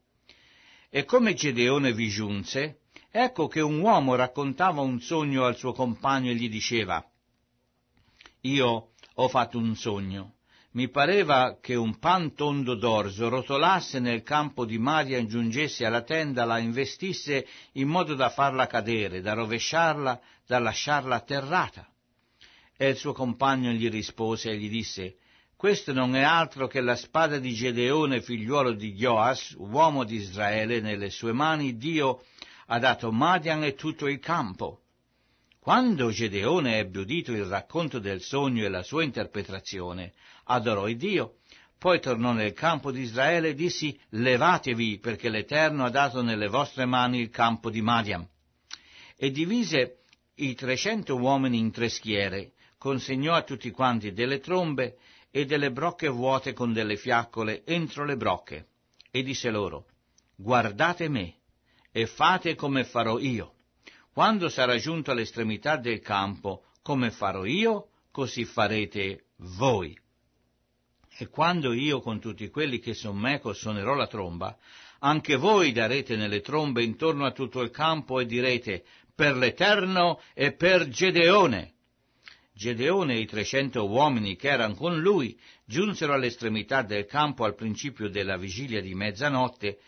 E come Gedeone vi giunse, ecco che un uomo raccontava un sogno al suo compagno e gli diceva, Io ho fatto un sogno. Mi pareva che un pan tondo d'orzo rotolasse nel campo di Maria, e giungesse alla tenda, la investisse in modo da farla cadere, da rovesciarla, da lasciarla atterrata. E il suo compagno gli rispose e gli disse, questo non è altro che la spada di Gedeone, figliuolo di Gioas, uomo di Israele, nelle sue mani Dio ha dato Madian e tutto il campo. Quando Gedeone ebbe udito il racconto del sogno e la sua interpretazione, adorò il Dio. Poi tornò nel campo di Israele e dissi, levatevi, perché l'Eterno ha dato nelle vostre mani il campo di Madian. E divise i trecento uomini in tre schiere, consegnò a tutti quanti delle trombe, e delle brocche vuote con delle fiaccole entro le brocche, e disse loro, guardate me e fate come farò io. Quando sarà giunto all'estremità del campo, come farò io, così farete voi. E quando io con tutti quelli che son meco suonerò la tromba, anche voi darete nelle trombe intorno a tutto il campo e direte, per l'Eterno e per Gedeone. Gedeone e i trecento uomini che erano con lui giunsero all'estremità del campo al principio della vigilia di mezzanotte,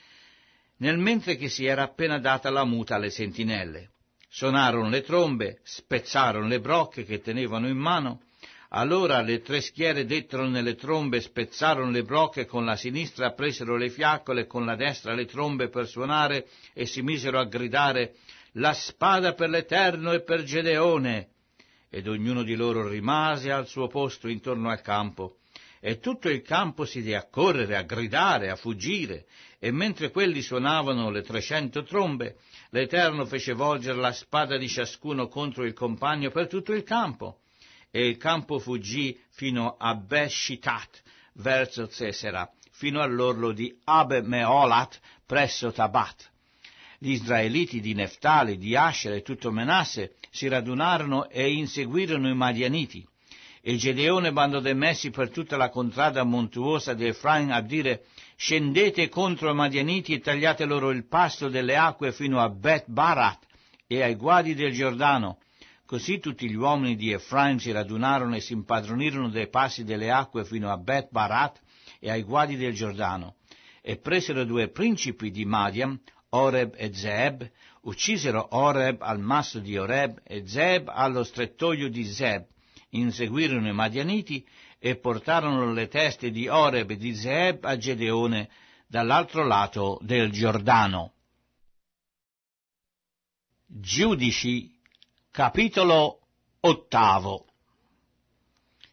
nel mentre che si era appena data la muta alle sentinelle. Sonarono le trombe, spezzarono le brocche che tenevano in mano, allora le tre schiere dettero nelle trombe, spezzarono le brocche, con la sinistra presero le fiaccole, con la destra le trombe per suonare e si misero a gridare la spada per l'Eterno e per Gedeone ed ognuno di loro rimase al suo posto intorno al campo. E tutto il campo si diede a correre, a gridare, a fuggire, e mentre quelli suonavano le trecento trombe, l'Eterno fece volgere la spada di ciascuno contro il compagno per tutto il campo. E il campo fuggì fino a Beshitat, verso Cesera, fino all'orlo di Abe Meolat, presso Tabat. Gli israeliti di Neftali, di Asher e tutto Menasse si radunarono e inseguirono i madianiti. E Gedeone mandò dei messi per tutta la contrada montuosa di Efrain a dire scendete contro i madianiti e tagliate loro il pasto delle acque fino a Bet Barat e ai guadi del Giordano. Così tutti gli uomini di Efraim si radunarono e si impadronirono dei passi delle acque fino a Bet Barat e ai guadi del Giordano. E presero due principi di Madian, Oreb e Zeb, uccisero Oreb al masso di Oreb e Zeb allo strettoio di Zeb, inseguirono i Madianiti e portarono le teste di Oreb e di Zeb a Gedeone dall'altro lato del Giordano. Giudici, capitolo ottavo.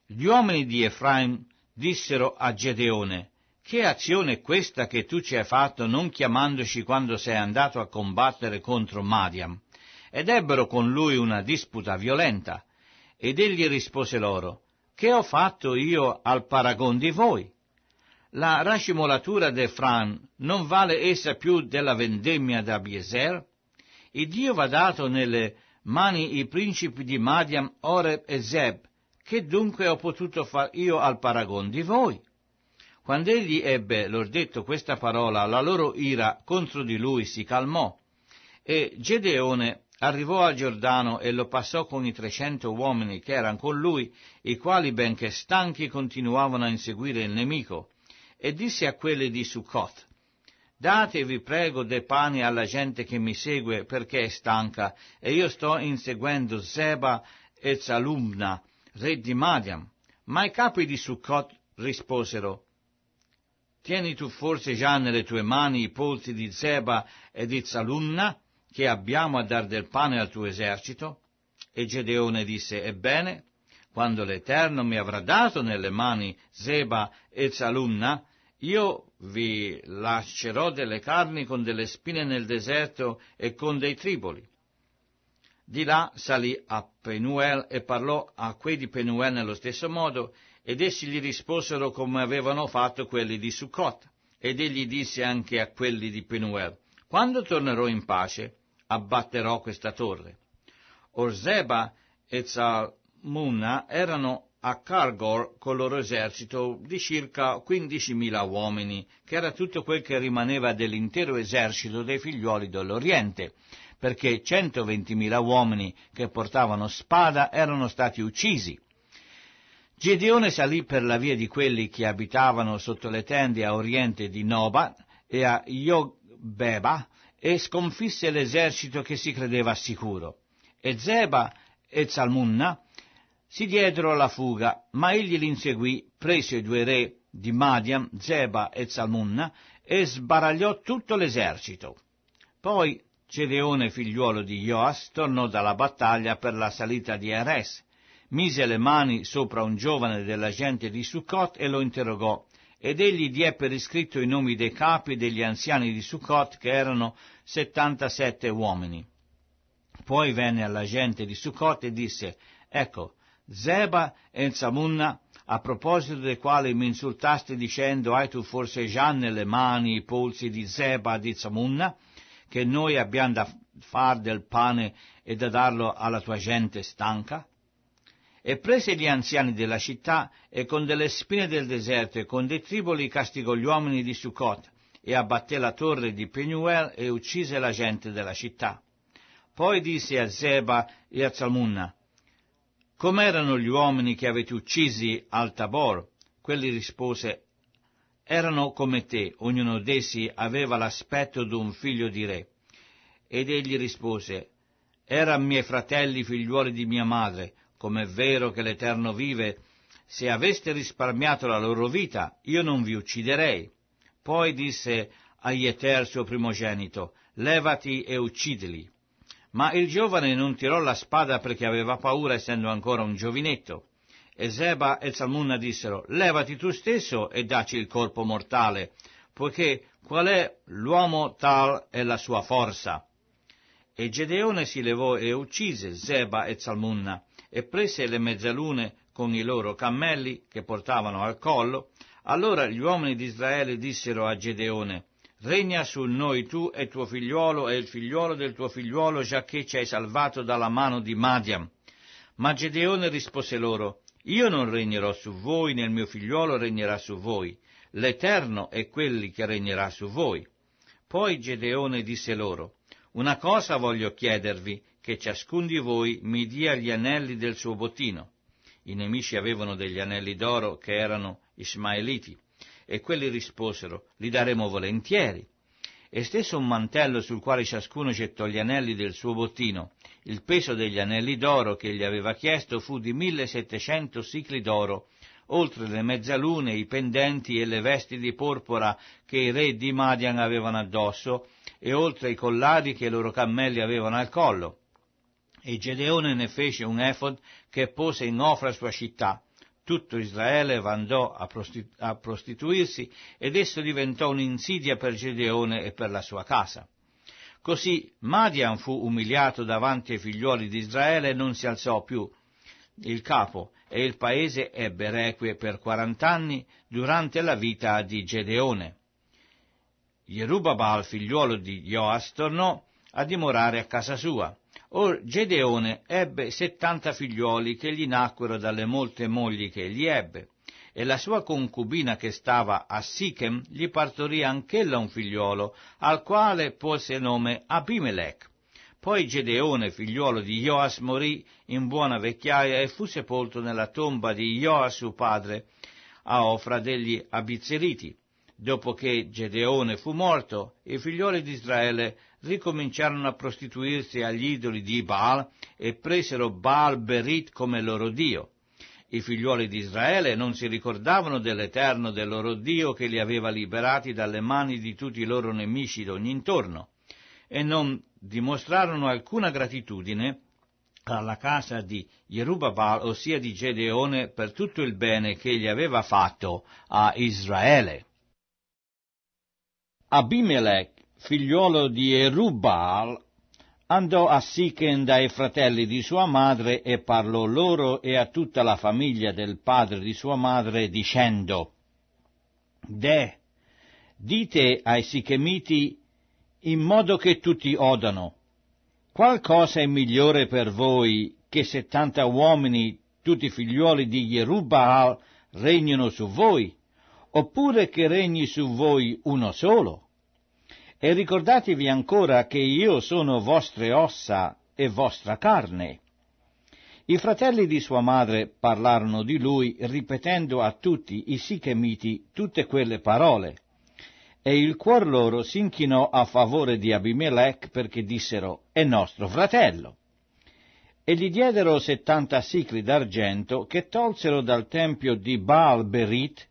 Gli uomini di Efraim dissero a Gedeone, che azione è questa che tu ci hai fatto non chiamandoci quando sei andato a combattere contro Madiam? Ed ebbero con lui una disputa violenta. Ed egli rispose loro, Che ho fatto io al paragon di voi? La racimolatura de Fran non vale essa più della vendemmia da Bieser? Il Dio va dato nelle mani i principi di Madiam, Oreb e Zeb, che dunque ho potuto far io al paragon di voi? Quando egli ebbe lor detto questa parola, la loro ira contro di lui si calmò. E Gedeone arrivò a Giordano e lo passò con i trecento uomini che erano con lui, i quali, benché stanchi, continuavano a inseguire il nemico. E disse a quelli di Succoth, Datevi, prego, dei pani alla gente che mi segue, perché è stanca, e io sto inseguendo Zeba e Zalumna, re di Madiam. Ma i capi di Succoth risposero, Tieni tu forse già nelle tue mani i polsi di Zeba e di Zalunna, che abbiamo a dar del pane al tuo esercito? E Gedeone disse, ebbene, quando l'Eterno mi avrà dato nelle mani Zeba e Zalunna, io vi lascerò delle carni con delle spine nel deserto e con dei triboli. Di là salì a Penuel e parlò a quei di Penuel nello stesso modo, ed essi gli risposero come avevano fatto quelli di Succot. Ed egli disse anche a quelli di Penuel, Quando tornerò in pace, abbatterò questa torre. Orzeba e Zalmunna erano a Cargor con il loro esercito di circa 15.000 uomini, che era tutto quel che rimaneva dell'intero esercito dei figlioli dell'Oriente, perché 120.000 uomini che portavano spada erano stati uccisi Gedeone salì per la via di quelli che abitavano sotto le tende a oriente di Noba e a Jogbeba e sconfisse l'esercito che si credeva sicuro. E Zeba e Zalmunna si diedero alla fuga, ma egli li inseguì, prese i due re di Madiam, Zeba e Zalmunna, e sbaragliò tutto l'esercito. Poi Gedeone, figliuolo di Joas, tornò dalla battaglia per la salita di Ares, mise le mani sopra un giovane della gente di Sukkot e lo interrogò, ed egli diè per iscritto i nomi dei capi degli anziani di Sukkot, che erano settantasette uomini. Poi venne alla gente di Sukkot e disse, Ecco, Zeba e Zamunna, a proposito dei quali mi insultasti dicendo, hai tu forse già nelle mani i polsi di Zeba e di Zamunna, che noi abbiamo da far del pane e da darlo alla tua gente stanca? e prese gli anziani della città e con delle spine del deserto e con dei triboli castigò gli uomini di Succot e abbatté la torre di Penuel e uccise la gente della città. Poi disse a Zeba e a Zalmunna, Com'erano gli uomini che avete uccisi al Tabor? Quelli rispose, Erano come te, ognuno d'essi aveva l'aspetto d'un figlio di re. Ed egli rispose, Erano miei fratelli figliuoli di mia madre, com'è vero che l'Eterno vive, se aveste risparmiato la loro vita, io non vi ucciderei. Poi disse a Ieter suo primogenito, levati e uccidili. Ma il giovane non tirò la spada perché aveva paura, essendo ancora un giovinetto. E Zeba e Salmunna dissero, levati tu stesso e dacci il corpo mortale, poiché qual è l'uomo tal è la sua forza. E Gedeone si levò e uccise Zeba e Salmunna e prese le mezzalune con i loro cammelli che portavano al collo, allora gli uomini di Israele dissero a Gedeone, Regna su noi tu e tuo figliuolo e il figliuolo del tuo figliuolo, giacché ci hai salvato dalla mano di Madiam. Ma Gedeone rispose loro, Io non regnerò su voi, né il mio figliuolo regnerà su voi. L'Eterno è quelli che regnerà su voi. Poi Gedeone disse loro, una cosa voglio chiedervi, che ciascun di voi mi dia gli anelli del suo bottino. I nemici avevano degli anelli d'oro che erano ismaeliti, e quelli risposero, li daremo volentieri. E stesso un mantello sul quale ciascuno gettò gli anelli del suo bottino. Il peso degli anelli d'oro che gli aveva chiesto fu di 1700 sicli d'oro, oltre le mezzalune, i pendenti e le vesti di porpora che i re di Madian avevano addosso, e oltre i collari che i loro cammelli avevano al collo. E Gedeone ne fece un efod che pose in ofra sua città. Tutto Israele andò a, prostitu- a prostituirsi ed esso diventò un'insidia per Gedeone e per la sua casa. Così Madian fu umiliato davanti ai figlioli di Israele e non si alzò più il capo e il paese ebbe requie per quarant'anni durante la vita di Gedeone. Jerubabal, figliuolo di Joas, tornò a dimorare a casa sua. Or Gedeone ebbe settanta figliuoli che gli nacquero dalle molte mogli che egli ebbe, e la sua concubina che stava a Sichem gli partorì anch'ella un figliuolo, al quale pose nome Abimelech. Poi Gedeone, figliuolo di Joas, morì in buona vecchiaia e fu sepolto nella tomba di Joas suo padre, a Ofra degli Abizzeriti. Dopo che Gedeone fu morto, i figlioli di Israele ricominciarono a prostituirsi agli idoli di Baal e presero Baal Berit come loro dio. I figlioli di Israele non si ricordavano dell'Eterno del loro Dio che li aveva liberati dalle mani di tutti i loro nemici d'ogni intorno, e non dimostrarono alcuna gratitudine alla casa di Jerubbaal, ossia di Gedeone, per tutto il bene che gli aveva fatto a Israele. Abimelech, figliuolo di Erubal, andò a Sichen dai fratelli di sua madre e parlò loro e a tutta la famiglia del padre di sua madre dicendo, De, dite ai Sichemiti in modo che tutti odano, qualcosa è migliore per voi che settanta uomini, tutti figliuoli di Jerubbaal, regnino su voi? oppure che regni su voi uno solo? E ricordatevi ancora che io sono vostre ossa e vostra carne. I fratelli di sua madre parlarono di lui, ripetendo a tutti i sichemiti tutte quelle parole. E il cuor loro s'inchinò a favore di Abimelech perché dissero, è nostro fratello. E gli diedero settanta sicli d'argento che tolsero dal tempio di Baal Berit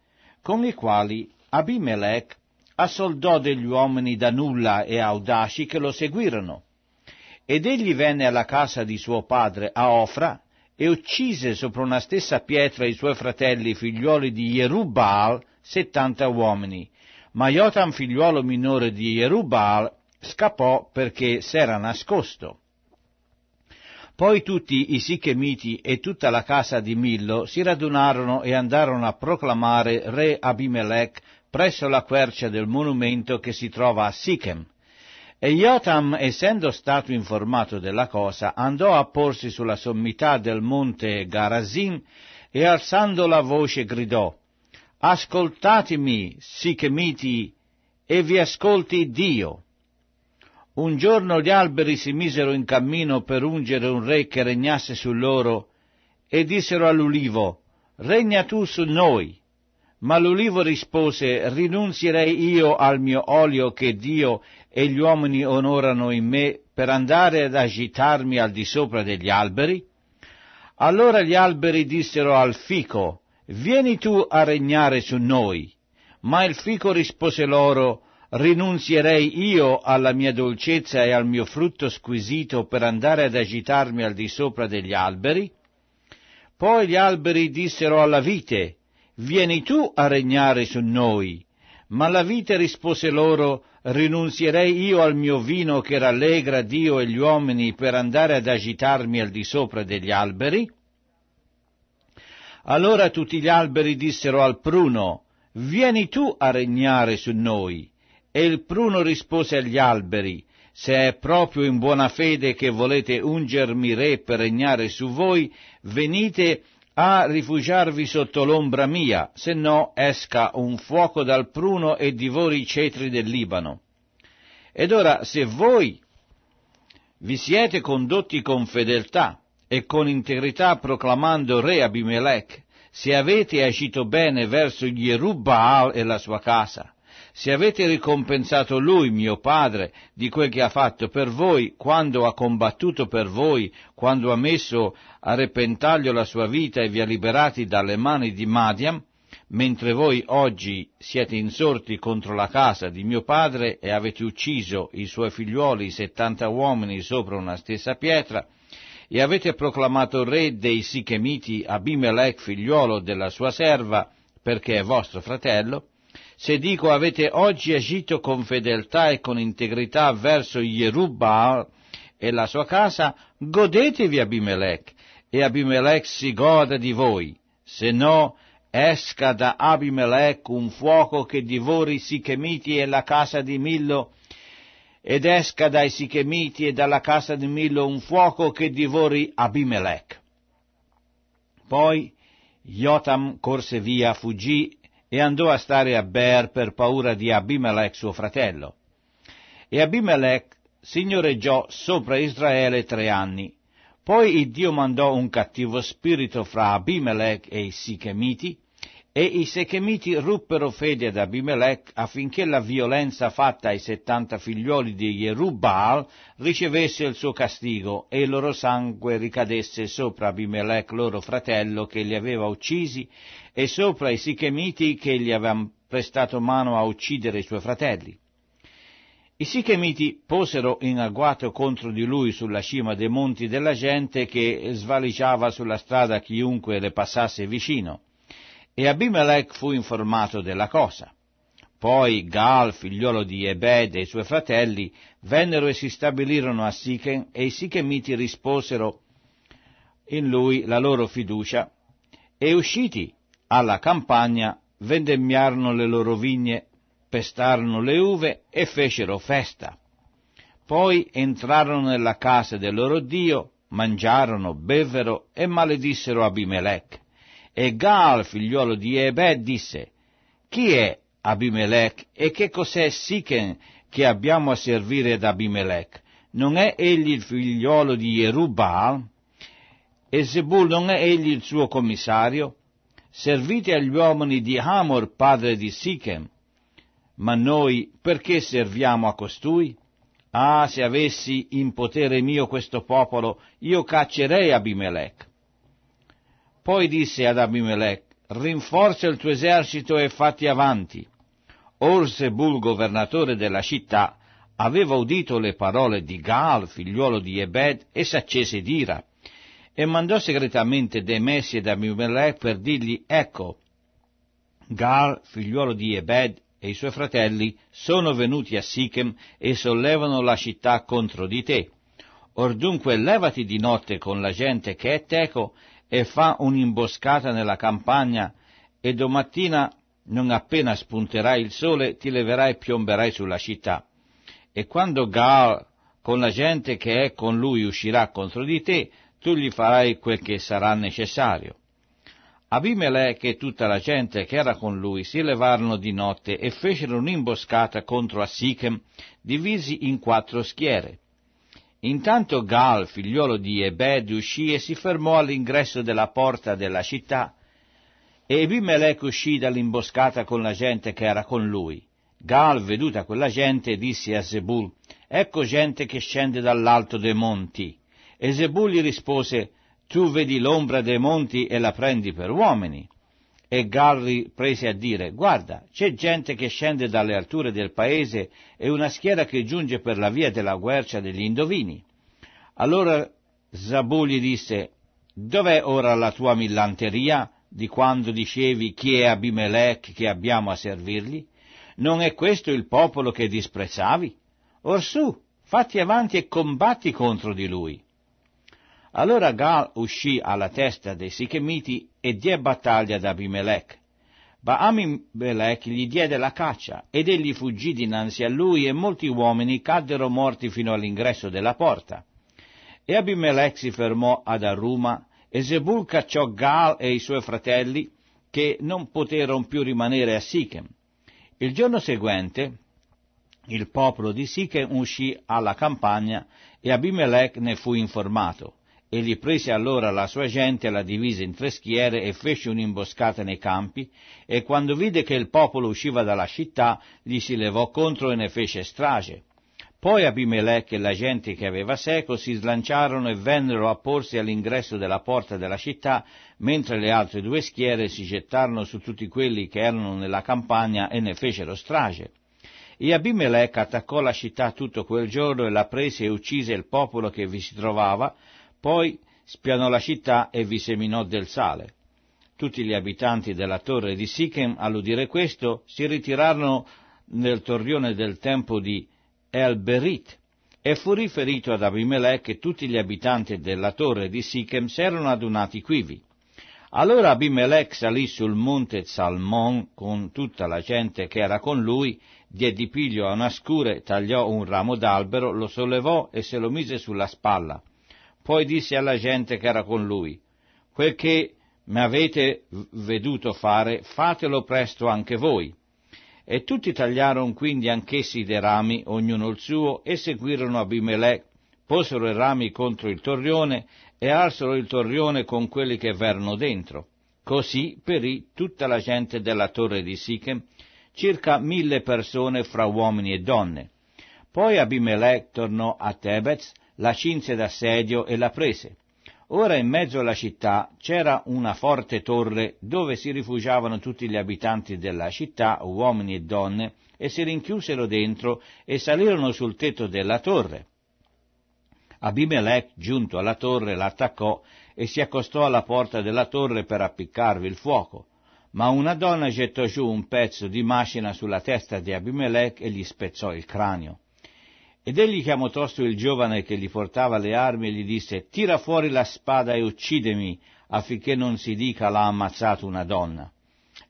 con i quali Abimelech assoldò degli uomini da nulla e audaci che lo seguirono. Ed egli venne alla casa di suo padre a Ofra e uccise sopra una stessa pietra i suoi fratelli figliuoli di Jerubbaal, settanta uomini. Ma Jotam, figliuolo minore di Jerubbaal, scappò perché s'era nascosto. Poi tutti i Sichemiti e tutta la casa di Millo si radunarono e andarono a proclamare re Abimelech presso la quercia del monumento che si trova a Sichem. E Jotam, essendo stato informato della cosa, andò a porsi sulla sommità del monte Garazim e alzando la voce gridò Ascoltatemi, Sichemiti, e vi ascolti Dio. Un giorno gli alberi si misero in cammino per ungere un re che regnasse su loro e dissero all'ulivo, regna tu su noi. Ma l'ulivo rispose, rinunzierei io al mio olio che Dio e gli uomini onorano in me per andare ad agitarmi al di sopra degli alberi? Allora gli alberi dissero al fico, vieni tu a regnare su noi. Ma il fico rispose loro, rinunzierei io alla mia dolcezza e al mio frutto squisito per andare ad agitarmi al di sopra degli alberi? Poi gli alberi dissero alla vite, vieni tu a regnare su noi. Ma la vite rispose loro, rinunzierei io al mio vino che rallegra Dio e gli uomini per andare ad agitarmi al di sopra degli alberi? Allora tutti gli alberi dissero al pruno, vieni tu a regnare su noi. E il pruno rispose agli alberi, se è proprio in buona fede che volete ungermi re per regnare su voi, venite a rifugiarvi sotto l'ombra mia, se no esca un fuoco dal pruno e divori i cetri del Libano. Ed ora, se voi vi siete condotti con fedeltà e con integrità proclamando re Abimelech, se avete agito bene verso Jerubbaal e la sua casa, se avete ricompensato lui, mio padre, di quel che ha fatto per voi, quando ha combattuto per voi, quando ha messo a repentaglio la sua vita e vi ha liberati dalle mani di Madiam, mentre voi oggi siete insorti contro la casa di mio padre e avete ucciso i suoi figliuoli, settanta uomini sopra una stessa pietra, e avete proclamato re dei Sichemiti Abimelech, figliuolo della sua serva, perché è vostro fratello, se dico avete oggi agito con fedeltà e con integrità verso Yerubbaal e la sua casa, godetevi Abimelech, e Abimelech si goda di voi, se no esca da Abimelech un fuoco che divori i Sichemiti e la casa di Millo, ed esca dai Sichemiti e dalla casa di Millo un fuoco che divori Abimelech. Poi Jotam corse via, fuggì e andò a stare a Ber per paura di Abimelech suo fratello. E Abimelech signoreggiò sopra Israele tre anni. Poi il Dio mandò un cattivo spirito fra Abimelech e i Sichemiti, e i Sechemiti ruppero fede ad Abimelech affinché la violenza fatta ai settanta figlioli di Jerubbaal ricevesse il suo castigo e il loro sangue ricadesse sopra Abimelech loro fratello che li aveva uccisi e sopra i Sichemiti che gli avevano prestato mano a uccidere i suoi fratelli. I Sichemiti posero in agguato contro di lui sulla cima dei monti della gente che svaligiava sulla strada chiunque le passasse vicino. E Abimelech fu informato della cosa. Poi Gaal, figliolo di Ebed e i suoi fratelli, vennero e si stabilirono a Sichem e i Sichemiti risposero in lui la loro fiducia e usciti alla campagna vendemmiarono le loro vigne, pestarono le uve e fecero festa. Poi entrarono nella casa del loro Dio, mangiarono, bevvero e maledissero Abimelech. E Gaal, figliuolo di Ebe, disse, chi è Abimelech e che cos'è Sichen che abbiamo a servire ad Abimelech? Non è egli il figliuolo di Jerubbaal? E Zebul non è egli il suo commissario? Servite agli uomini di Hamor, padre di Sichem. Ma noi perché serviamo a costui? Ah, se avessi in potere mio questo popolo, io caccerei Abimelech poi disse ad Abimelech, rinforza il tuo esercito e fatti avanti. Orsebul, governatore della città, aveva udito le parole di Gaal, figliuolo di Ebed, e s'accese d'ira, e mandò segretamente dei messi ad Abimelech per dirgli, ecco, Gaal, figliuolo di Ebed, e i suoi fratelli sono venuti a Sichem e sollevano la città contro di te. Or dunque levati di notte con la gente che è teco e fa un'imboscata nella campagna e domattina, non appena spunterà il sole, ti leverai e piomberai sulla città. E quando Gaal, con la gente che è con lui, uscirà contro di te, tu gli farai quel che sarà necessario. Abimelech e tutta la gente che era con lui si levarono di notte e fecero un'imboscata contro Assichem, divisi in quattro schiere. Intanto Gal, figliuolo di Ebed, uscì e si fermò all'ingresso della porta della città. E Bimelech uscì dall'imboscata con la gente che era con lui. Gal, veduta quella gente, disse a Zebul, ecco gente che scende dall'alto dei monti. E Zebul gli rispose, tu vedi l'ombra dei monti e la prendi per uomini e Galli prese a dire Guarda, c'è gente che scende dalle alture del paese e una schiera che giunge per la via della guercia degli indovini. Allora Zabù gli disse Dov'è ora la tua millanteria di quando dicevi chi è Abimelech che abbiamo a servirgli? Non è questo il popolo che disprezzavi? Orsù, fatti avanti e combatti contro di lui. Allora Gal uscì alla testa dei Sichemiti e diè battaglia ad Abimelech. Ma Abimelech gli diede la caccia, ed egli fuggì dinanzi a lui e molti uomini caddero morti fino all'ingresso della porta. E Abimelech si fermò ad Aruma, e Zebul cacciò Gal e i suoi fratelli, che non poterono più rimanere a Sichem. Il giorno seguente il popolo di Sichem uscì alla campagna e Abimelech ne fu informato. Egli prese allora la sua gente, la divise in tre schiere e fece un'imboscata nei campi, e quando vide che il popolo usciva dalla città, gli si levò contro e ne fece strage. Poi Abimelech e la gente che aveva seco si slanciarono e vennero a porsi all'ingresso della porta della città, mentre le altre due schiere si gettarono su tutti quelli che erano nella campagna e ne fecero strage. E Abimelech attaccò la città tutto quel giorno e la prese e uccise il popolo che vi si trovava, poi spianò la città e vi seminò del sale. Tutti gli abitanti della torre di Sichem, all'udire questo, si ritirarono nel torrione del tempo di Elberit, e fu riferito ad Abimelech che tutti gli abitanti della torre di Sichem s'erano adunati quivi. Allora Abimelech salì sul monte Salmon con tutta la gente che era con lui, diede piglio a una scure, tagliò un ramo d'albero, lo sollevò e se lo mise sulla spalla. Poi disse alla gente che era con lui, quel che mi avete veduto fare, fatelo presto anche voi. E tutti tagliarono quindi anch'essi dei rami, ognuno il suo, e seguirono Abimelech, posero i rami contro il torrione e alsero il torrione con quelli che v'erano dentro. Così perì tutta la gente della torre di Sichem, circa mille persone fra uomini e donne. Poi Abimelech tornò a Tebez la cinse d'assedio e la prese. Ora in mezzo alla città c'era una forte torre dove si rifugiavano tutti gli abitanti della città, uomini e donne, e si rinchiusero dentro e salirono sul tetto della torre. Abimelech, giunto alla torre, l'attaccò e si accostò alla porta della torre per appiccarvi il fuoco. Ma una donna gettò giù un pezzo di macina sulla testa di Abimelech e gli spezzò il cranio. Ed egli chiamò tosto il giovane che gli portava le armi e gli disse, tira fuori la spada e uccidemi, affinché non si dica l'ha ammazzato una donna.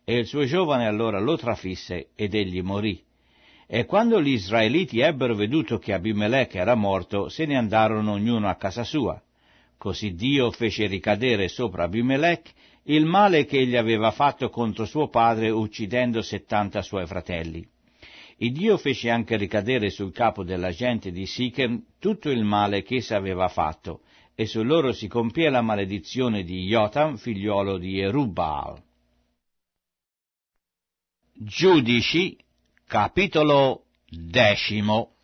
E il suo giovane allora lo trafisse ed egli morì. E quando gli israeliti ebbero veduto che Abimelech era morto, se ne andarono ognuno a casa sua. Così Dio fece ricadere sopra Abimelech il male che egli aveva fatto contro suo padre uccidendo settanta suoi fratelli. E Dio fece anche ricadere sul capo della gente di Sichem tutto il male che essa aveva fatto, e su loro si compie la maledizione di Jotam, figliuolo di Erubbaal. Giudici, capitolo decimo.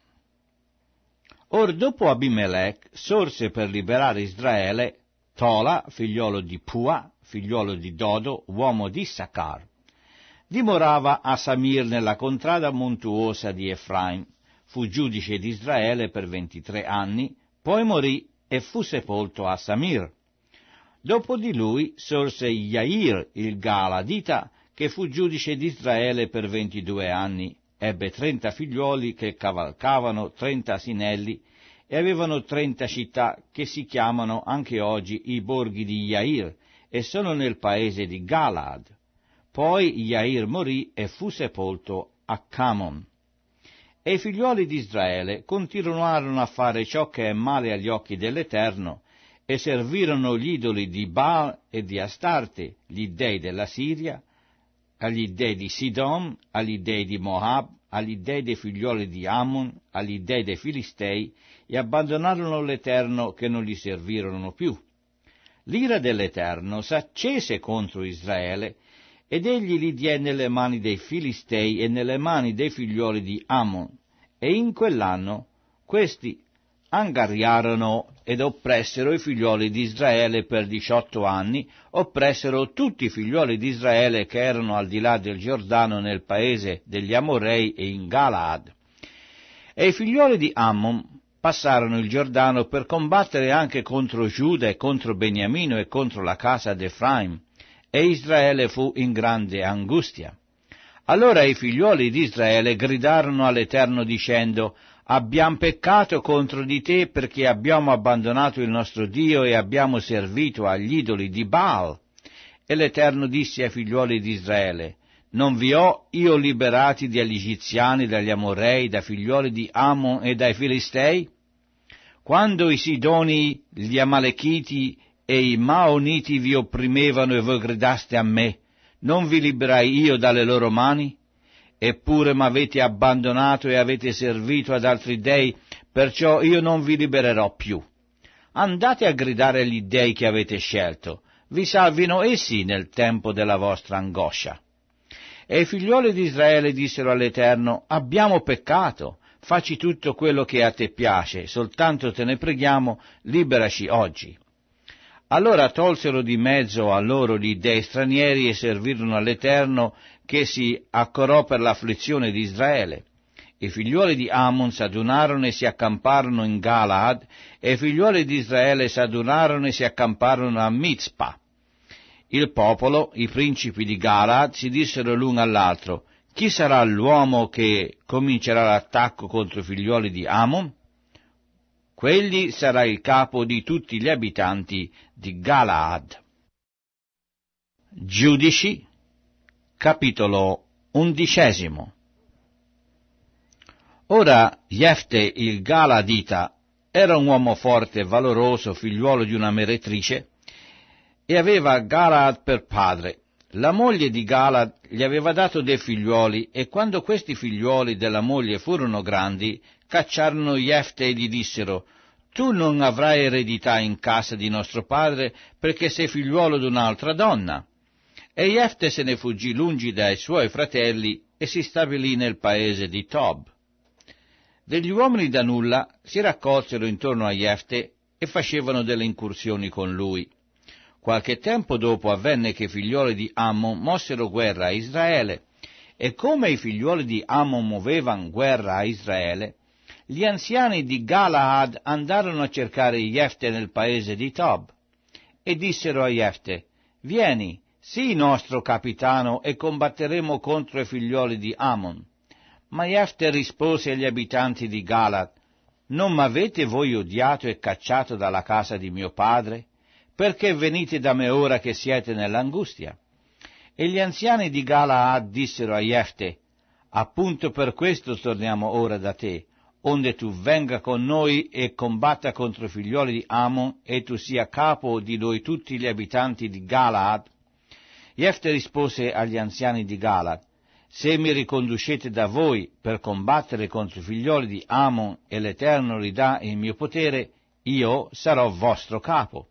Or dopo Abimelech sorse per liberare Israele Tola, figliuolo di Pua, figliuolo di Dodo, uomo di Sacar. Dimorava a Samir nella contrada montuosa di Efraim, fu giudice di Israele per 23 anni, poi morì e fu sepolto a Samir. Dopo di lui sorse Yair il Galadita, che fu giudice di Israele per 22 anni, ebbe 30 figliuoli che cavalcavano 30 asinelli e avevano 30 città che si chiamano anche oggi i borghi di Yair e sono nel paese di Galad. Poi Iair morì e fu sepolto a Camon. E i figliuoli di Israele continuarono a fare ciò che è male agli occhi dell'Eterno, e servirono gli idoli di Baal e di Astarte, gli dei della Siria, agli dei di Sidon, agli dei di Moab, agli dei dei figlioli di Ammon, agli dei dei Filistei, e abbandonarono l'Eterno che non gli servirono più. L'ira dell'Eterno s'accese contro Israele ed egli li diè nelle mani dei Filistei e nelle mani dei figlioli di Ammon, e in quell'anno questi angariarono ed oppressero i figlioli di Israele per diciotto anni, oppressero tutti i figlioli di Israele che erano al di là del Giordano nel paese degli Amorei e in Galaad. E i figlioli di Ammon passarono il Giordano per combattere anche contro Giuda e contro Beniamino e contro la casa d'Efraim, e Israele fu in grande angustia. Allora i figliuoli di Israele gridarono all'Eterno dicendo, abbiamo peccato contro di te perché abbiamo abbandonato il nostro Dio e abbiamo servito agli idoli di Baal. E l'Eterno disse ai figliuoli di Israele, non vi ho io liberati dagli egiziani, dagli amorei, dai figlioli di Amon e dai filistei? Quando i sidoni, gli amalechiti e i Maoniti vi opprimevano e voi gridaste a me, non vi liberai io dalle loro mani? Eppure m'avete abbandonato e avete servito ad altri dei, perciò io non vi libererò più. Andate a gridare agli dei che avete scelto, vi salvino essi nel tempo della vostra angoscia. E i figlioli di Israele dissero all'Eterno, abbiamo peccato, facci tutto quello che a te piace, soltanto te ne preghiamo, liberaci oggi. Allora tolsero di mezzo a loro gli dei stranieri e servirono all'Eterno che si accorò per l'afflizione di Israele. I figliuoli di Amon s'adunarono e si accamparono in Galaad, e i figliuoli di Israele s'adunarono e si accamparono a Mizpa. Il popolo, i principi di Galaad, si dissero l'un all'altro, chi sarà l'uomo che comincerà l'attacco contro i figliuoli di Amon? Quelli sarà il capo di tutti gli abitanti di Galaad. Giudici, capitolo undicesimo. Ora Jefte il Galadita era un uomo forte e valoroso, figliuolo di una meretrice, e aveva Galaad per padre. La moglie di Galad gli aveva dato dei figliuoli e quando questi figliuoli della moglie furono grandi, cacciarono Jefte e gli dissero, tu non avrai eredità in casa di nostro padre perché sei figliuolo di un'altra donna. E Jefte se ne fuggì lungi dai suoi fratelli e si stabilì nel paese di Tob. Degli uomini da nulla si raccolsero intorno a Jefte e facevano delle incursioni con lui. Qualche tempo dopo avvenne che i figlioli di Ammon mossero guerra a Israele, e come i figlioli di Ammon muovevano guerra a Israele, gli anziani di Galaad andarono a cercare Jefte nel paese di Tob e dissero a Jefte, vieni, sii nostro capitano e combatteremo contro i figlioli di Amon. Ma Jefte rispose agli abitanti di Galat, non m'avete voi odiato e cacciato dalla casa di mio padre? Perché venite da me ora che siete nell'angustia? E gli anziani di Galaad dissero a Jefte, appunto per questo torniamo ora da te, onde tu venga con noi e combatta contro i figlioli di Amon, e tu sia capo di noi tutti gli abitanti di Galaad. Jefte rispose agli anziani di Galaad, se mi riconducete da voi per combattere contro i figlioli di Amon e l'Eterno ridà il mio potere, io sarò vostro capo.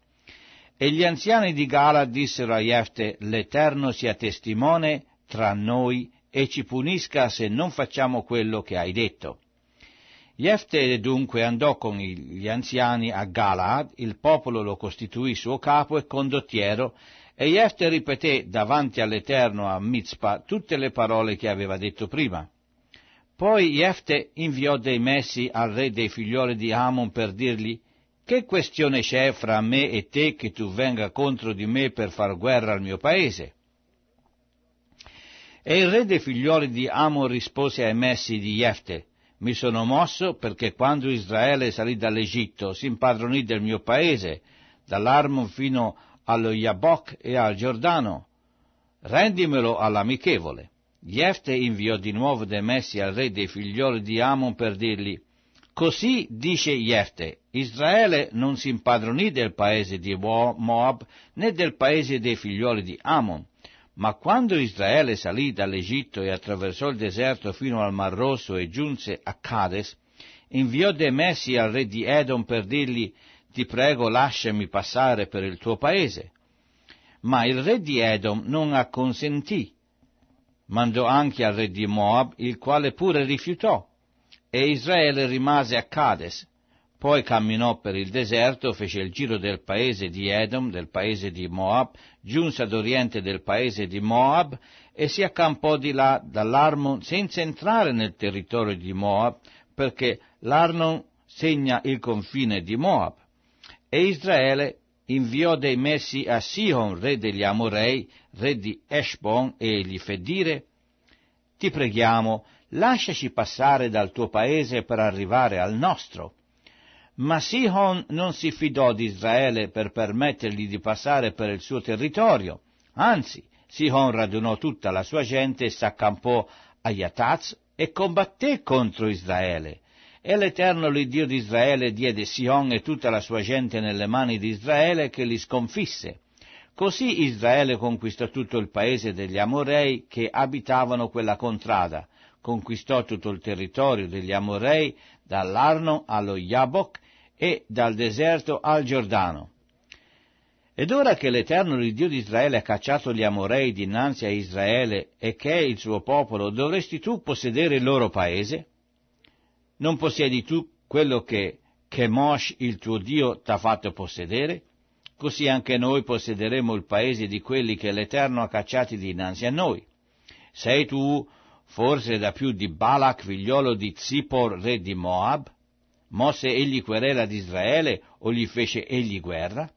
E gli anziani di Gala dissero a Jefte, l'Eterno sia testimone tra noi e ci punisca se non facciamo quello che hai detto. Jefte dunque andò con gli anziani a Galaad, il popolo lo costituì suo capo e condottiero, e Jefte ripeté davanti all'Eterno a Mizpa tutte le parole che aveva detto prima. Poi Jefte inviò dei messi al re dei figlioli di Amon per dirgli Che questione c'è fra me e te che tu venga contro di me per far guerra al mio paese? E il re dei figlioli di Amon rispose ai messi di Jefte mi sono mosso perché quando Israele salì dall'Egitto si impadronì del mio paese, dall'Armon fino allo Yabok e al Giordano. Rendimelo all'amichevole. Jefte inviò di nuovo dei messi al re dei figlioli di Amon per dirgli, Così dice Jefte, Israele non si impadronì del paese di Moab né del paese dei figlioli di Amon, ma quando Israele salì dall'Egitto e attraversò il deserto fino al Mar Rosso e giunse a Cades, inviò dei messi al re di Edom per dirgli ti prego lasciami passare per il tuo paese. Ma il re di Edom non acconsentì. Mandò anche al re di Moab, il quale pure rifiutò, e Israele rimase a Cades. Poi camminò per il deserto, fece il giro del paese di Edom, del paese di Moab, giunse ad oriente del paese di Moab e si accampò di là dall'Armon senza entrare nel territorio di Moab, perché l'Arnon segna il confine di Moab. E Israele inviò dei messi a Sihon, re degli Amorei, re di Eshbon, e gli fe dire, Ti preghiamo, lasciaci passare dal tuo paese per arrivare al nostro ma Sihon non si fidò di Israele per permettergli di passare per il suo territorio, anzi, Sihon radunò tutta la sua gente e s'accampò a Yataz e combatté contro Israele. E l'Eterno l'Iddio di Israele diede Sihon e tutta la sua gente nelle mani di Israele che li sconfisse. Così Israele conquistò tutto il paese degli Amorei che abitavano quella contrada, conquistò tutto il territorio degli Amorei dall'Arno allo Yabok e dal deserto al Giordano. Ed ora che l'Eterno il Dio di Israele ha cacciato gli Amorei dinanzi a Israele e che è il suo popolo, dovresti tu possedere il loro paese? Non possiedi tu quello che Chemosh il tuo Dio t'ha fatto possedere? Così anche noi possederemo il paese di quelli che l'Eterno ha cacciati dinanzi a noi. Sei tu forse da più di Balak, figliolo di Zippor, re di Moab? Mosse egli querela di Israele o gli fece egli guerra?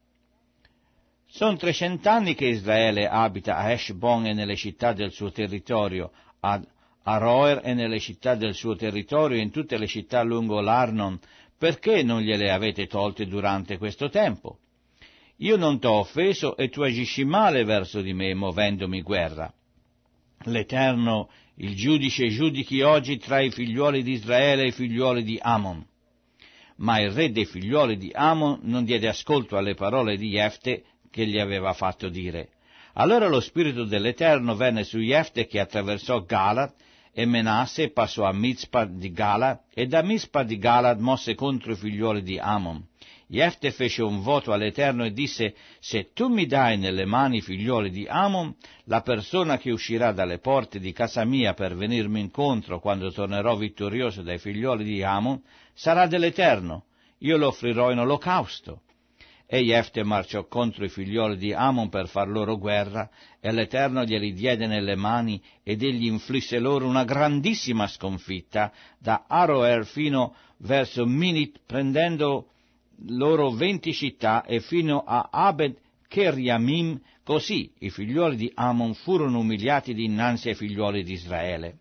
Sono trecent'anni che Israele abita a Eshbon e nelle città del suo territorio, ad Aroer e nelle città del suo territorio, e in tutte le città lungo l'Arnon, perché non gliele avete tolte durante questo tempo? Io non t'ho offeso e tu agisci male verso di me, movendomi guerra. L'Eterno, il giudice, giudichi oggi tra i figliuoli di Israele e i figliuoli di Amon ma il re dei figliuoli di Amon non diede ascolto alle parole di Jefte che gli aveva fatto dire. Allora lo spirito dell'Eterno venne su Jefte che attraversò Galat e Menasse passò a Mizpah di Gala e da Mizpah di Gala mosse contro i figlioli di Amon. Jefte fece un voto all'Eterno e disse, se tu mi dai nelle mani i figlioli di Amon, la persona che uscirà dalle porte di casa mia per venirmi incontro quando tornerò vittorioso dai figlioli di Amon, sarà dell'Eterno, io lo offrirò in olocausto. E Jefte marciò contro i figlioli di Amon per far loro guerra, e l'Eterno glieli diede nelle mani, ed egli inflisse loro una grandissima sconfitta, da Aroer fino verso Minit, prendendo loro venti città, e fino a Abed Keriamim, così i figlioli di Amon furono umiliati dinanzi ai figlioli di Israele.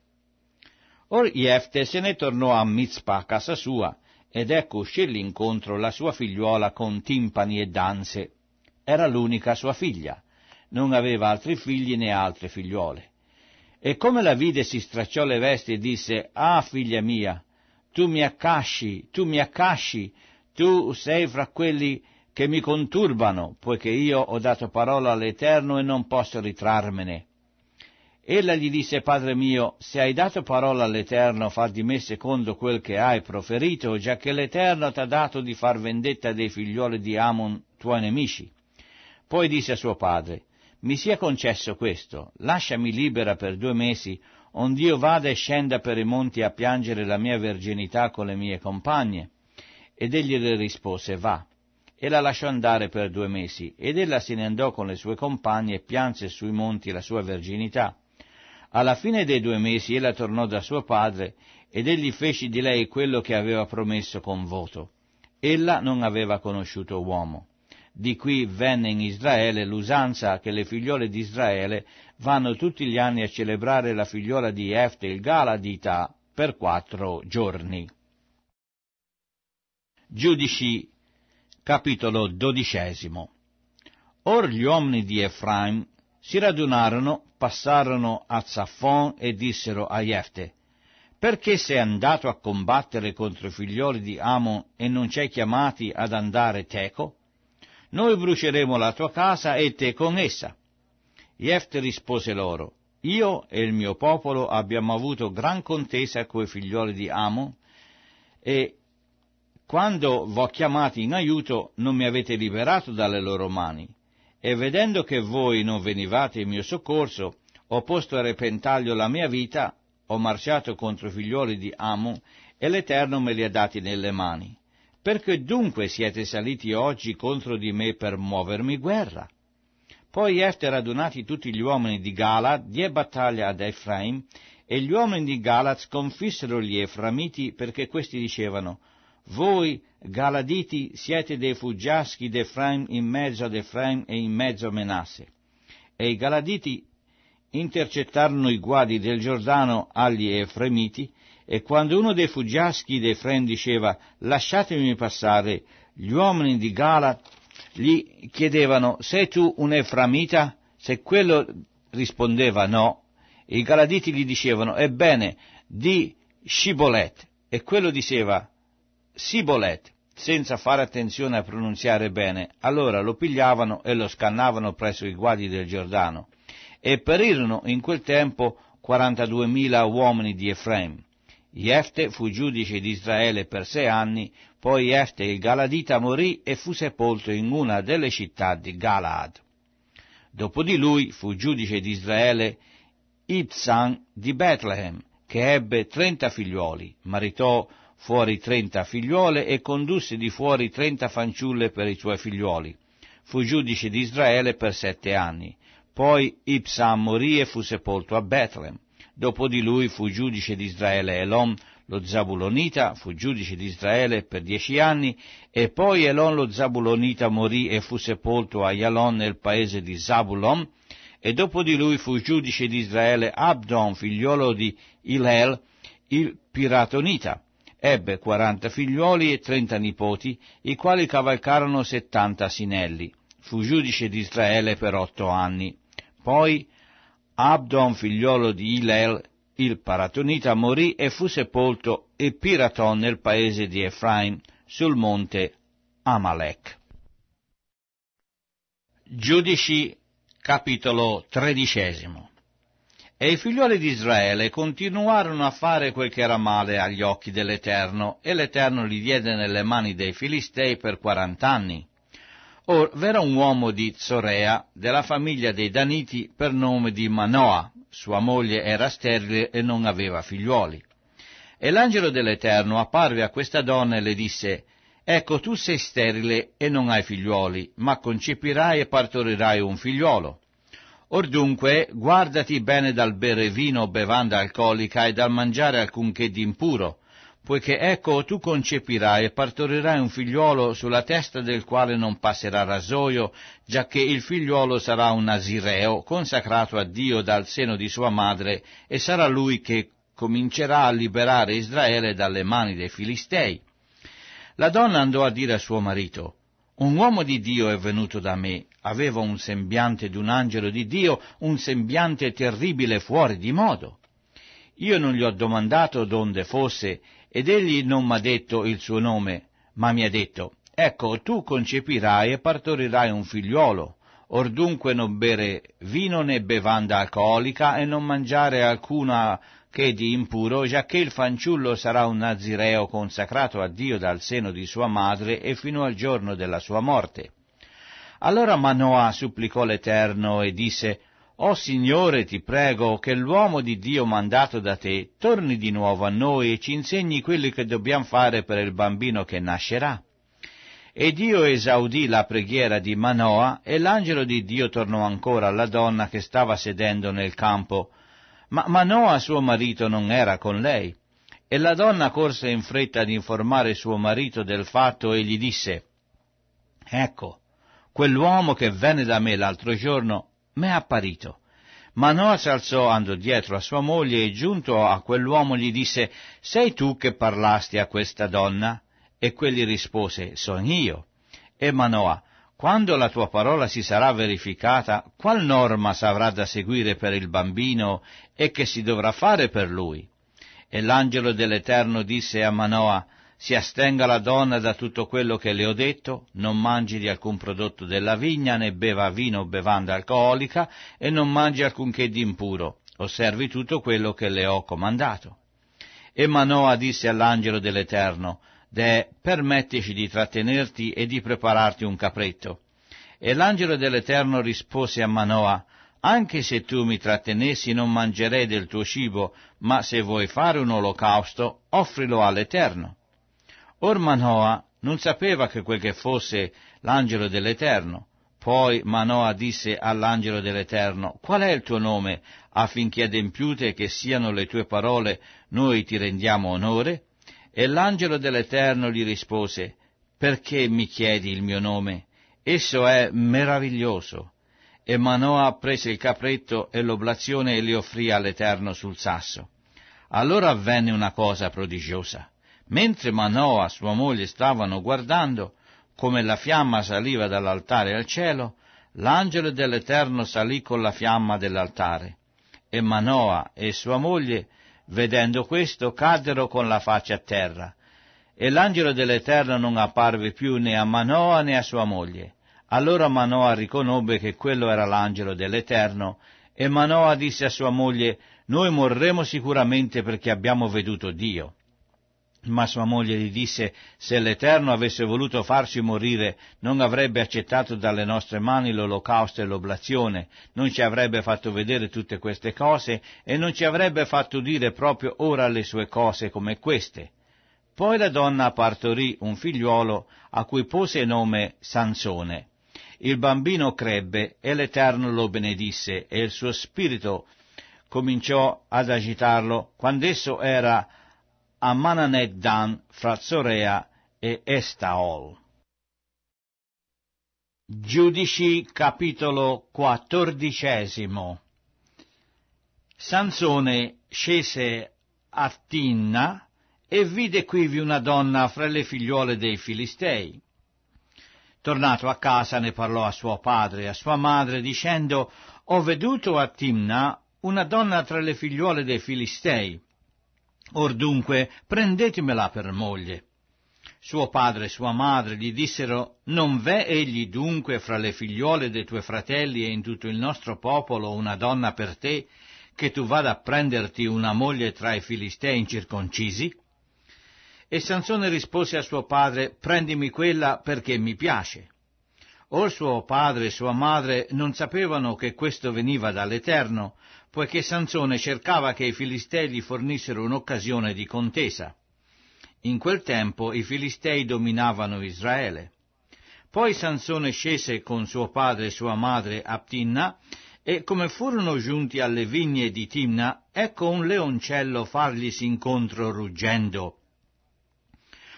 Or Jefte se ne tornò a Mizpa, casa sua, ed ecco uscì l'incontro la sua figliuola con timpani e danze. Era l'unica sua figlia, non aveva altri figli né altre figliuole. E come la vide si stracciò le vesti e disse, Ah figlia mia, tu mi accasci, tu mi accasci, tu sei fra quelli che mi conturbano, poiché io ho dato parola all'Eterno e non posso ritrarmene. Ella gli disse, Padre mio, se hai dato parola all'Eterno, far di me secondo quel che hai proferito, già che l'Eterno t'ha dato di far vendetta dei figlioli di Amon, tuoi nemici. Poi disse a suo padre, mi sia concesso questo, lasciami libera per due mesi, ond'io vada e scenda per i monti a piangere la mia verginità con le mie compagne. Ed egli le rispose, va. E la lasciò andare per due mesi, ed ella se ne andò con le sue compagne e pianse sui monti la sua verginità. Alla fine dei due mesi ella tornò da suo padre ed egli fece di lei quello che aveva promesso con voto. Ella non aveva conosciuto uomo. Di qui venne in Israele l'usanza che le figliole di Israele vanno tutti gli anni a celebrare la figliola di Efte il Galadita per quattro giorni. Giudici, capitolo dodicesimo. Or gli uomini di Efraim si radunarono, passarono a Zaffon e dissero a Jefte, perché sei andato a combattere contro i figlioli di Amon e non ci hai chiamati ad andare teco? Noi bruceremo la tua casa e te con essa. Jefte rispose loro, io e il mio popolo abbiamo avuto gran contesa coi figlioli di Amon e quando v'ho chiamati in aiuto non mi avete liberato dalle loro mani e vedendo che voi non venivate in mio soccorso, ho posto a repentaglio la mia vita, ho marciato contro i figlioli di Amun, e l'Eterno me li ha dati nelle mani. Perché dunque siete saliti oggi contro di me per muovermi guerra? Poi Efter radunati tutti gli uomini di Gala, diè battaglia ad Efraim, e gli uomini di Gala sconfissero gli Eframiti perché questi dicevano, voi, Galaditi, siete dei fuggiaschi d'Efraim in mezzo ad Efraim e in mezzo a Menasse. E i Galaditi intercettarono i guadi del Giordano agli Efremiti, e quando uno dei fuggiaschi d'Efraim diceva lasciatemi passare, gli uomini di Galat gli chiedevano sei tu un Eframita? Se quello rispondeva no, i Galaditi gli dicevano ebbene di Shibolet. e quello diceva Sibolet, senza fare attenzione a pronunziare bene, allora lo pigliavano e lo scannavano presso i guadi del Giordano, e perirono in quel tempo 42.000 uomini di Efraim. Jefte fu giudice di Israele per sei anni, poi Jefte il Galadita morì e fu sepolto in una delle città di Galaad. Dopo di lui fu giudice di Israele Ibsan di Bethlehem, che ebbe trenta figliuoli, maritò fuori trenta figliuole e condusse di fuori trenta fanciulle per i suoi figliuoli. Fu giudice di Israele per sette anni. Poi Ipsam morì e fu sepolto a Betlem. Dopo di lui fu giudice di Israele Elon, lo Zabulonita, fu giudice di Israele per dieci anni, e poi Elon lo Zabulonita morì e fu sepolto a Yalon nel paese di Zabulon, e dopo di lui fu giudice di Israele Abdon, figliolo di Ilel, il Piratonita. Ebbe quaranta figliuoli e trenta nipoti, i quali cavalcarono settanta sinelli. Fu giudice di Israele per otto anni. Poi Abdon, figliuolo di Ilel, il Paratonita, morì e fu sepolto e Piraton nel paese di Efraim, sul monte Amalek. Giudici capitolo tredicesimo e i figlioli di Israele continuarono a fare quel che era male agli occhi dell'Eterno, e l'Eterno li diede nelle mani dei Filistei per quarant'anni. Or v'era un uomo di Zorea, della famiglia dei Daniti, per nome di Manoa, sua moglie era sterile e non aveva figliuoli. E l'angelo dell'Eterno apparve a questa donna e le disse, Ecco tu sei sterile e non hai figliuoli, ma concepirai e partorirai un figliuolo. Or dunque, guardati bene dal bere vino o bevanda alcolica e dal mangiare alcunché d'impuro, poiché ecco tu concepirai e partorirai un figliuolo sulla testa del quale non passerà rasoio, giacché il figliuolo sarà un asireo, consacrato a Dio dal seno di sua madre, e sarà lui che comincerà a liberare Israele dalle mani dei Filistei. La donna andò a dire a suo marito, Un uomo di Dio è venuto da me, aveva un sembiante d'un angelo di Dio, un sembiante terribile fuori di modo. Io non gli ho domandato donde fosse ed egli non m'ha detto il suo nome, ma mi ha detto, ecco, tu concepirai e partorirai un figliuolo, or dunque non bere vino né bevanda alcolica e non mangiare alcuna che di impuro, giacché il fanciullo sarà un nazireo consacrato a Dio dal seno di sua madre e fino al giorno della sua morte. Allora Manoah supplicò l'Eterno e disse, O Signore, ti prego che l'uomo di Dio mandato da te torni di nuovo a noi e ci insegni quello che dobbiamo fare per il bambino che nascerà. E Dio esaudì la preghiera di Manoa e l'angelo di Dio tornò ancora alla donna che stava sedendo nel campo. Ma Manoa suo marito non era con lei. E la donna corse in fretta ad informare suo marito del fatto e gli disse, Ecco, Quell'uomo che venne da me l'altro giorno m'è apparito. Manoa si alzò, andò dietro a sua moglie e giunto a quell'uomo gli disse, Sei tu che parlasti a questa donna? E quelli rispose, Son io. E Manoa, quando la tua parola si sarà verificata, qual norma savrà da seguire per il bambino e che si dovrà fare per lui? E l'angelo dell'Eterno disse a Manoa, si astenga la donna da tutto quello che le ho detto, non mangi di alcun prodotto della vigna, né beva vino o bevanda alcolica, e non mangi alcunché di impuro, osservi tutto quello che le ho comandato. E Manoa disse all'angelo dell'Eterno, De, permettici di trattenerti e di prepararti un capretto. E l'angelo dell'Eterno rispose a Manoa, anche se tu mi trattenessi non mangerei del tuo cibo, ma se vuoi fare un olocausto, offrilo all'Eterno. Or Manoa non sapeva che quel che fosse l'angelo dell'Eterno. Poi Manoa disse all'angelo dell'Eterno, qual è il tuo nome, affinché adempiute che siano le tue parole, noi ti rendiamo onore? E l'angelo dell'Eterno gli rispose, perché mi chiedi il mio nome? Esso è meraviglioso. E Manoa prese il capretto e l'oblazione e li offrì all'Eterno sul sasso. Allora avvenne una cosa prodigiosa. Mentre Manoa, sua moglie, stavano guardando come la fiamma saliva dall'altare al cielo, l'angelo dell'Eterno salì con la fiamma dell'altare. E Manoa e sua moglie, vedendo questo, caddero con la faccia a terra. E l'angelo dell'Eterno non apparve più né a Manoa né a sua moglie. Allora Manoa riconobbe che quello era l'angelo dell'Eterno, e Manoa disse a sua moglie, Noi morremo sicuramente perché abbiamo veduto Dio. Ma sua moglie gli disse, se l'Eterno avesse voluto farci morire, non avrebbe accettato dalle nostre mani l'olocausto e l'oblazione, non ci avrebbe fatto vedere tutte queste cose e non ci avrebbe fatto dire proprio ora le sue cose come queste. Poi la donna partorì un figliuolo a cui pose nome Sansone. Il bambino crebbe e l'Eterno lo benedisse e il suo spirito cominciò ad agitarlo quando esso era Amananec Dan fra Zorea e Estaol. Giudici capitolo quattordicesimo Sansone scese a Tinna e vide quivi una donna fra le figliuole dei Filistei. Tornato a casa ne parlò a suo padre e a sua madre dicendo «Ho veduto a Timna una donna tra le figliuole dei Filistei» Or dunque prendetemela per moglie. Suo padre e sua madre gli dissero, Non v'è egli dunque fra le figliuole dei tuoi fratelli e in tutto il nostro popolo una donna per te, che tu vada a prenderti una moglie tra i filistei incirconcisi? E Sansone rispose a suo padre, Prendimi quella perché mi piace. Or suo padre e sua madre non sapevano che questo veniva dall'Eterno, poiché Sansone cercava che i Filistei gli fornissero un'occasione di contesa. In quel tempo i Filistei dominavano Israele. Poi Sansone scese con suo padre e sua madre a Ptinna e come furono giunti alle vigne di Timna, ecco un leoncello farglisi incontro ruggendo.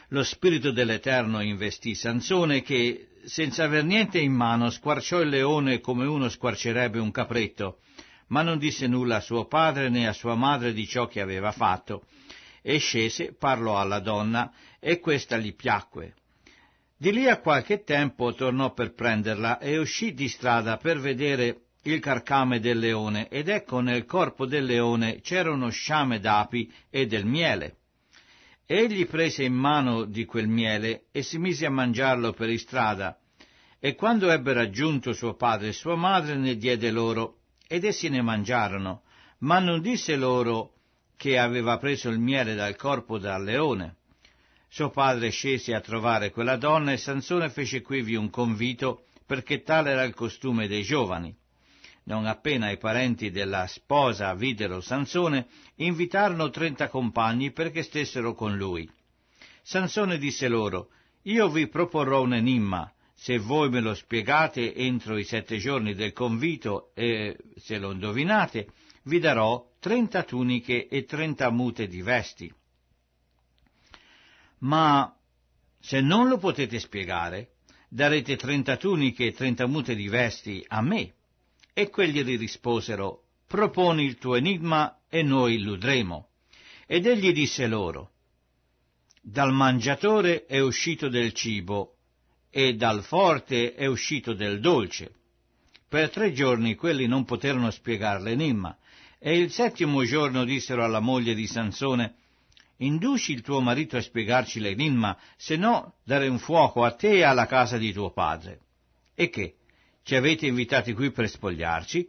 Lo spirito dell'Eterno investì Sansone che, senza aver niente in mano, squarciò il leone come uno squarcerebbe un capretto ma non disse nulla a suo padre né a sua madre di ciò che aveva fatto. E scese, parlò alla donna, e questa gli piacque. Di lì a qualche tempo tornò per prenderla e uscì di strada per vedere il carcame del leone, ed ecco nel corpo del leone c'era uno sciame d'api e del miele. Egli prese in mano di quel miele e si mise a mangiarlo per istrada, e quando ebbe raggiunto suo padre e sua madre ne diede loro, ed essi ne mangiarono, ma non disse loro che aveva preso il miele dal corpo dal leone. Suo padre scese a trovare quella donna e Sansone fece quivi un convito perché tale era il costume dei giovani. Non appena i parenti della sposa videro Sansone, invitarono trenta compagni perché stessero con lui. Sansone disse loro, Io vi proporrò un enimma, se voi me lo spiegate entro i sette giorni del convito e se lo indovinate, vi darò trenta tuniche e trenta mute di vesti. Ma se non lo potete spiegare, darete trenta tuniche e trenta mute di vesti a me. E quelli gli risposero, proponi il tuo enigma e noi illudremo. Ed egli disse loro, dal mangiatore è uscito del cibo e dal forte è uscito del dolce. Per tre giorni quelli non poterono spiegar l'enimma, e il settimo giorno dissero alla moglie di Sansone Induci il tuo marito a spiegarci l'enimma, se no dare un fuoco a te e alla casa di tuo padre. E che? Ci avete invitati qui per spogliarci?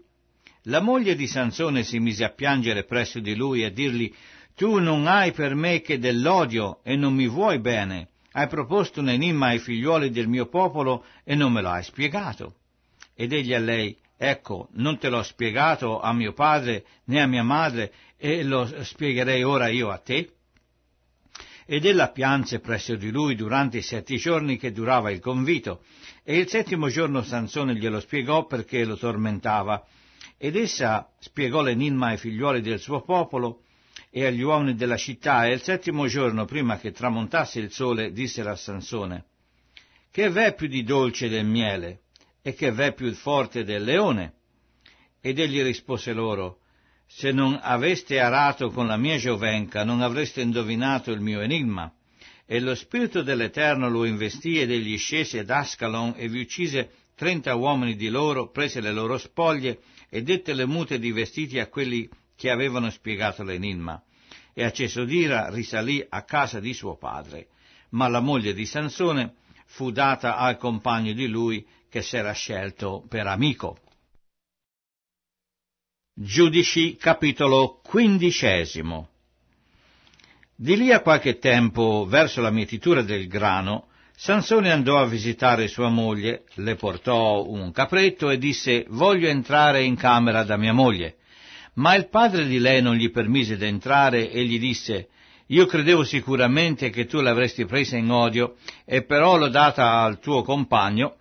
La moglie di Sansone si mise a piangere presso di lui e a dirgli Tu non hai per me che dell'odio e non mi vuoi bene, hai proposto un enimma ai figliuoli del mio popolo e non me lo hai spiegato. Ed egli a lei, ecco, non te l'ho spiegato a mio padre né a mia madre e lo spiegherei ora io a te? Ed ella pianse presso di lui durante i sette giorni che durava il convito, e il settimo giorno Sansone glielo spiegò perché lo tormentava. Ed essa spiegò l'enimma ai figliuoli del suo popolo, e agli uomini della città e il settimo giorno prima che tramontasse il sole disse a Sansone Che v'è più di dolce del miele e che v'è più forte del leone? Ed egli rispose loro Se non aveste arato con la mia giovenca non avreste indovinato il mio enigma. E lo spirito dell'Eterno lo investì ed egli scese ad Ascalon e vi uccise trenta uomini di loro, prese le loro spoglie e dette le mute di vestiti a quelli che avevano spiegato l'enigma, e a Cesodira risalì a casa di suo padre, ma la moglie di Sansone fu data al compagno di lui che s'era scelto per amico. Giudici capitolo quindicesimo Di lì a qualche tempo, verso la mietitura del grano, Sansone andò a visitare sua moglie, le portò un capretto e disse «Voglio entrare in camera da mia moglie». Ma il padre di lei non gli permise d'entrare e gli disse io credevo sicuramente che tu l'avresti presa in odio, e però l'ho data al tuo compagno,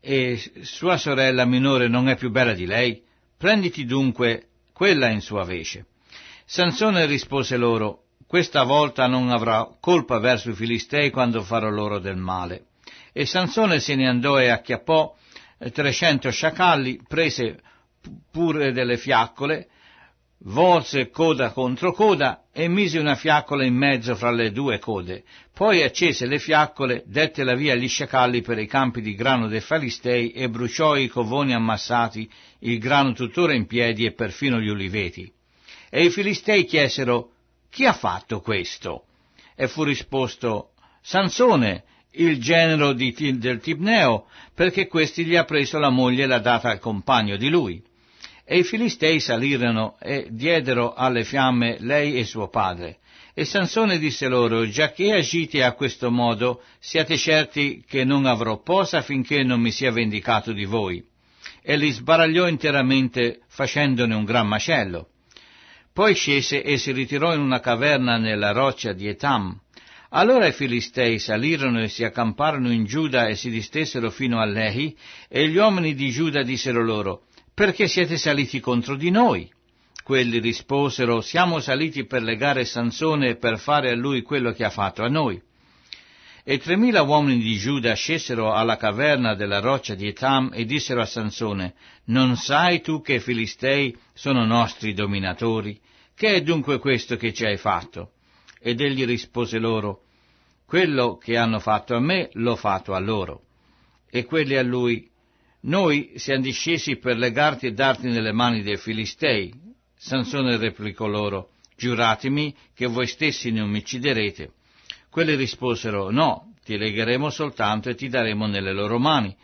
e sua sorella minore non è più bella di lei. Prenditi dunque quella in sua vece. Sansone rispose loro, questa volta non avrà colpa verso i Filistei quando farò loro del male. E Sansone se ne andò e acchiappò trecento sciacalli, prese pure delle fiaccole, volse coda contro coda e mise una fiaccola in mezzo fra le due code. Poi accese le fiaccole, dette la via agli sciacalli per i campi di grano dei Falistei e bruciò i covoni ammassati, il grano tuttora in piedi e perfino gli uliveti. E i Filistei chiesero, chi ha fatto questo? E fu risposto, Sansone, il genero di, del Tibneo, perché questi gli ha preso la moglie e l'ha data al compagno di lui. E i Filistei salirono e diedero alle fiamme lei e suo padre. E Sansone disse loro, già che agite a questo modo, siate certi che non avrò posa finché non mi sia vendicato di voi. E li sbaragliò interamente facendone un gran macello. Poi scese e si ritirò in una caverna nella roccia di Etam. Allora i Filistei salirono e si accamparono in Giuda e si distessero fino a Lehi, e gli uomini di Giuda dissero loro, perché siete saliti contro di noi? Quelli risposero, siamo saliti per legare Sansone e per fare a lui quello che ha fatto a noi. E tremila uomini di Giuda scesero alla caverna della roccia di Etam e dissero a Sansone, Non sai tu che i Filistei sono nostri dominatori? Che è dunque questo che ci hai fatto? Ed egli rispose loro, Quello che hanno fatto a me l'ho fatto a loro. E quelli a lui, noi siamo discesi per legarti e darti nelle mani dei Filistei. Sansone replicò loro, giuratemi che voi stessi non mi ucciderete. Quelli risposero, no, ti legheremo soltanto e ti daremo nelle loro mani,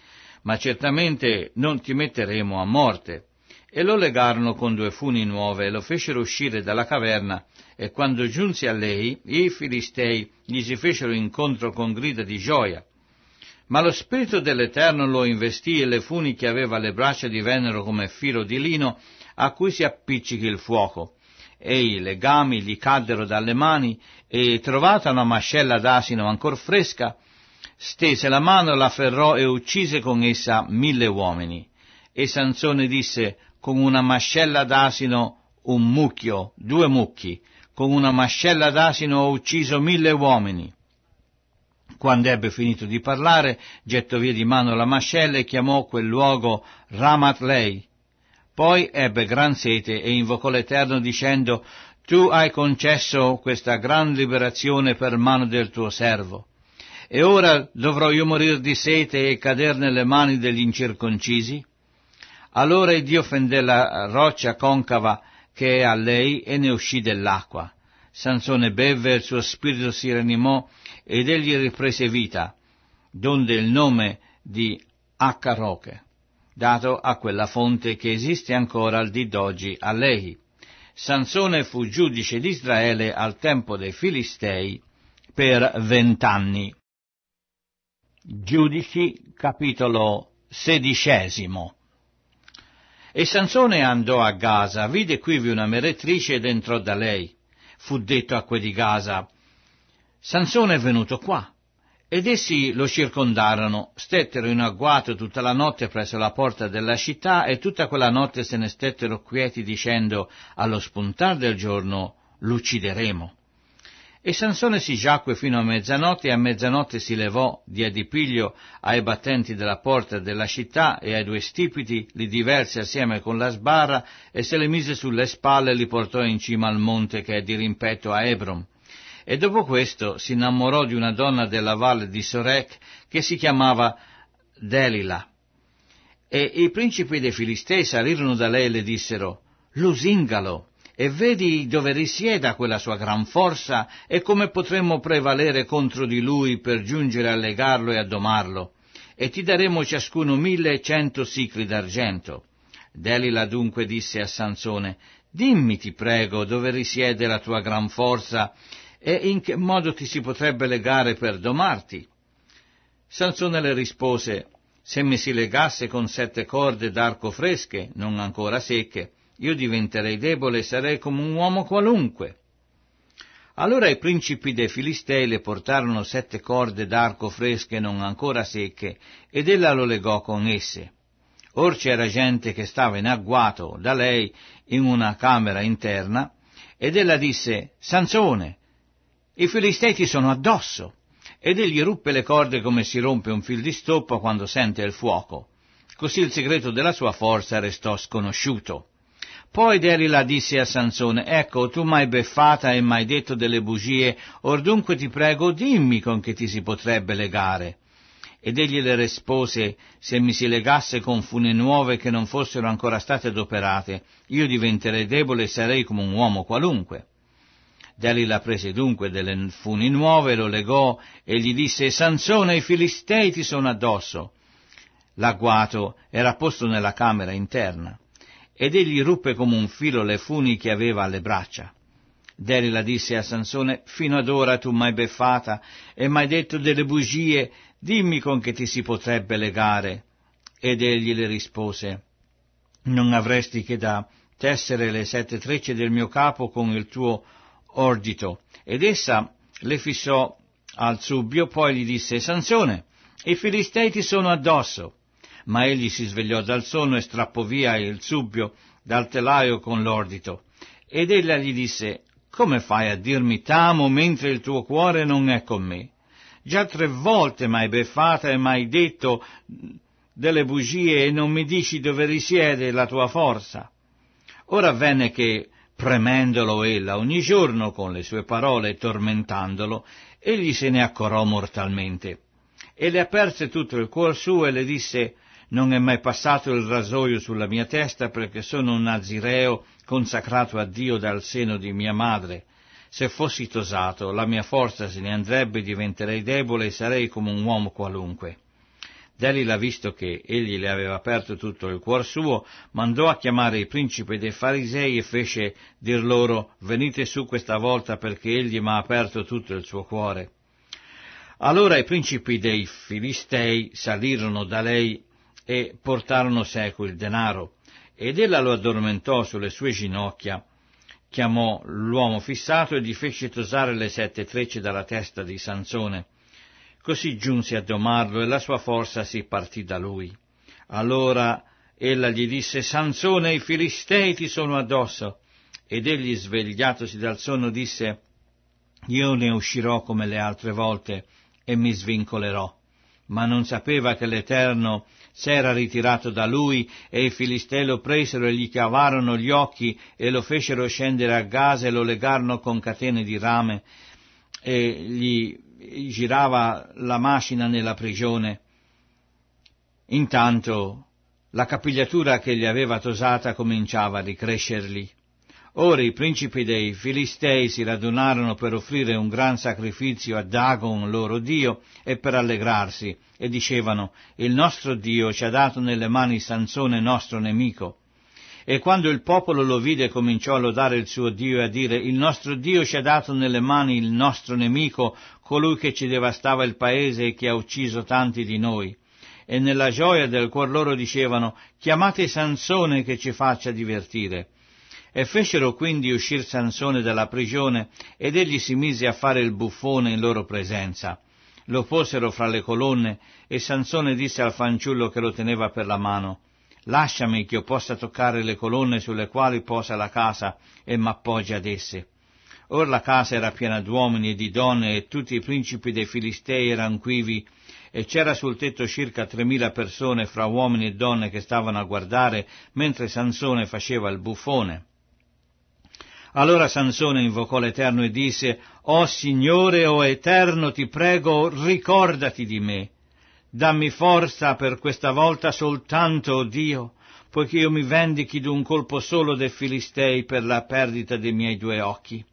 ma certamente non ti metteremo a morte. E lo legarono con due funi nuove e lo fecero uscire dalla caverna, e quando giunse a lei, i Filistei gli si fecero incontro con grida di gioia. Ma lo Spirito dell'Eterno lo investì e le funi che aveva alle braccia divennero come filo di lino a cui si appiccichi il fuoco. E i legami gli caddero dalle mani e, trovata una mascella d'asino ancora fresca, stese la mano, la ferrò e uccise con essa mille uomini. E Sansone disse, con una mascella d'asino un mucchio, due mucchi, con una mascella d'asino ho ucciso mille uomini. Quando ebbe finito di parlare, gettò via di mano la mascella e chiamò quel luogo Ramat Lei. Poi ebbe gran sete e invocò l'Eterno dicendo, Tu hai concesso questa gran liberazione per mano del tuo servo. E ora dovrò io morire di sete e cadere nelle mani degli incirconcisi? Allora Dio fendè la roccia concava che è a lei e ne uscì dell'acqua. Sansone beve e il suo spirito si ranimò ed egli riprese vita, donde il nome di Accaroche, dato a quella fonte che esiste ancora al di d'oggi a lei. Sansone fu giudice di Israele al tempo dei Filistei per vent'anni. Giudici capitolo sedicesimo E Sansone andò a Gaza, vide quivi una meretrice ed entrò da lei. Fu detto a quei di Gaza, Sansone è venuto qua. Ed essi lo circondarono, stettero in agguato tutta la notte presso la porta della città e tutta quella notte se ne stettero quieti dicendo allo spuntar del giorno l'uccideremo. E Sansone si giacque fino a mezzanotte e a mezzanotte si levò di adipiglio ai battenti della porta della città e ai due stipiti, li diverse assieme con la sbarra e se li mise sulle spalle e li portò in cima al monte che è di rimpetto a Ebron e dopo questo si innamorò di una donna della valle di Sorek che si chiamava Delila. E i principi dei Filistei salirono da lei e le dissero, lusingalo, e vedi dove risieda quella sua gran forza e come potremmo prevalere contro di lui per giungere a legarlo e a domarlo, e ti daremo ciascuno mille e cento sicli d'argento. Delila dunque disse a Sansone, Dimmi, ti prego, dove risiede la tua gran forza e in che modo ti si potrebbe legare per domarti? Sansone le rispose, se mi si legasse con sette corde d'arco fresche, non ancora secche, io diventerei debole e sarei come un uomo qualunque. Allora i principi dei Filistei le portarono sette corde d'arco fresche non ancora secche, ed ella lo legò con esse. Or c'era gente che stava in agguato da lei in una camera interna, ed ella disse, Sansone, i filistei sono addosso. Ed egli ruppe le corde come si rompe un fil di stoppa quando sente il fuoco. Così il segreto della sua forza restò sconosciuto. Poi Derila disse a Sansone, ecco, tu m'hai beffata e m'hai detto delle bugie, or dunque ti prego dimmi con che ti si potrebbe legare. Ed egli le rispose, se mi si legasse con fune nuove che non fossero ancora state adoperate, io diventerei debole e sarei come un uomo qualunque. Dalila prese dunque delle funi nuove, lo legò e gli disse Sansone, i filistei ti sono addosso. L'agguato era posto nella camera interna ed egli ruppe come un filo le funi che aveva alle braccia. Delila disse a Sansone, fino ad ora tu m'hai beffata e m'hai detto delle bugie, dimmi con che ti si potrebbe legare. Ed egli le rispose, non avresti che da tessere le sette trecce del mio capo con il tuo ordito ed essa le fissò al subbio, poi gli disse Sansone, i filistei ti sono addosso. Ma egli si svegliò dal sonno e strappò via il subbio dal telaio con l'ordito. Ed ella gli disse, come fai a dirmi t'amo mentre il tuo cuore non è con me? Già tre volte m'hai beffata e m'hai detto delle bugie e non mi dici dove risiede la tua forza. Ora avvenne che premendolo ella ogni giorno con le sue parole e tormentandolo, egli se ne accorò mortalmente. E le aperse tutto il cuor suo e le disse, non è mai passato il rasoio sulla mia testa perché sono un nazireo consacrato a Dio dal seno di mia madre. Se fossi tosato, la mia forza se ne andrebbe, diventerei debole e sarei come un uomo qualunque. Delila, visto che egli le aveva aperto tutto il cuor suo, mandò a chiamare i principi dei farisei e fece dir loro venite su questa volta perché egli mi ha aperto tutto il suo cuore. Allora i principi dei filistei salirono da lei e portarono seco il denaro, ed ella lo addormentò sulle sue ginocchia, chiamò l'uomo fissato e gli fece tosare le sette trecce dalla testa di Sansone. Così giunse a domarlo e la sua forza si partì da lui. Allora ella gli disse, Sansone, i filistei ti sono addosso. Ed egli, svegliatosi dal sonno, disse, Io ne uscirò come le altre volte e mi svincolerò. Ma non sapeva che l'Eterno s'era ritirato da lui e i filistei lo presero e gli cavarono gli occhi e lo fecero scendere a Gaza e lo legarono con catene di rame e gli girava la macina nella prigione. Intanto la capigliatura che gli aveva tosata cominciava a ricrescergli. Ora i principi dei Filistei si radunarono per offrire un gran sacrificio a Dagon, loro Dio, e per allegrarsi, e dicevano, il nostro Dio ci ha dato nelle mani Sansone nostro nemico. E quando il popolo lo vide cominciò a lodare il suo Dio e a dire, il nostro Dio ci ha dato nelle mani il nostro nemico, colui che ci devastava il paese e che ha ucciso tanti di noi. E nella gioia del cuor loro dicevano, chiamate Sansone che ci faccia divertire. E fecero quindi uscir Sansone dalla prigione, ed egli si mise a fare il buffone in loro presenza. Lo posero fra le colonne, e Sansone disse al fanciullo che lo teneva per la mano, Lasciami che io possa toccare le colonne sulle quali posa la casa e m'appoggia ad esse. Or la casa era piena d'uomini e di donne e tutti i principi dei Filistei erano quivi e c'era sul tetto circa tremila persone fra uomini e donne che stavano a guardare mentre Sansone faceva il buffone. Allora Sansone invocò l'Eterno e disse, O oh Signore, o oh Eterno, ti prego, ricordati di me. Dammi forza per questa volta soltanto, o oh Dio, poiché io mi vendichi d'un colpo solo dei Filistei per la perdita dei miei due occhi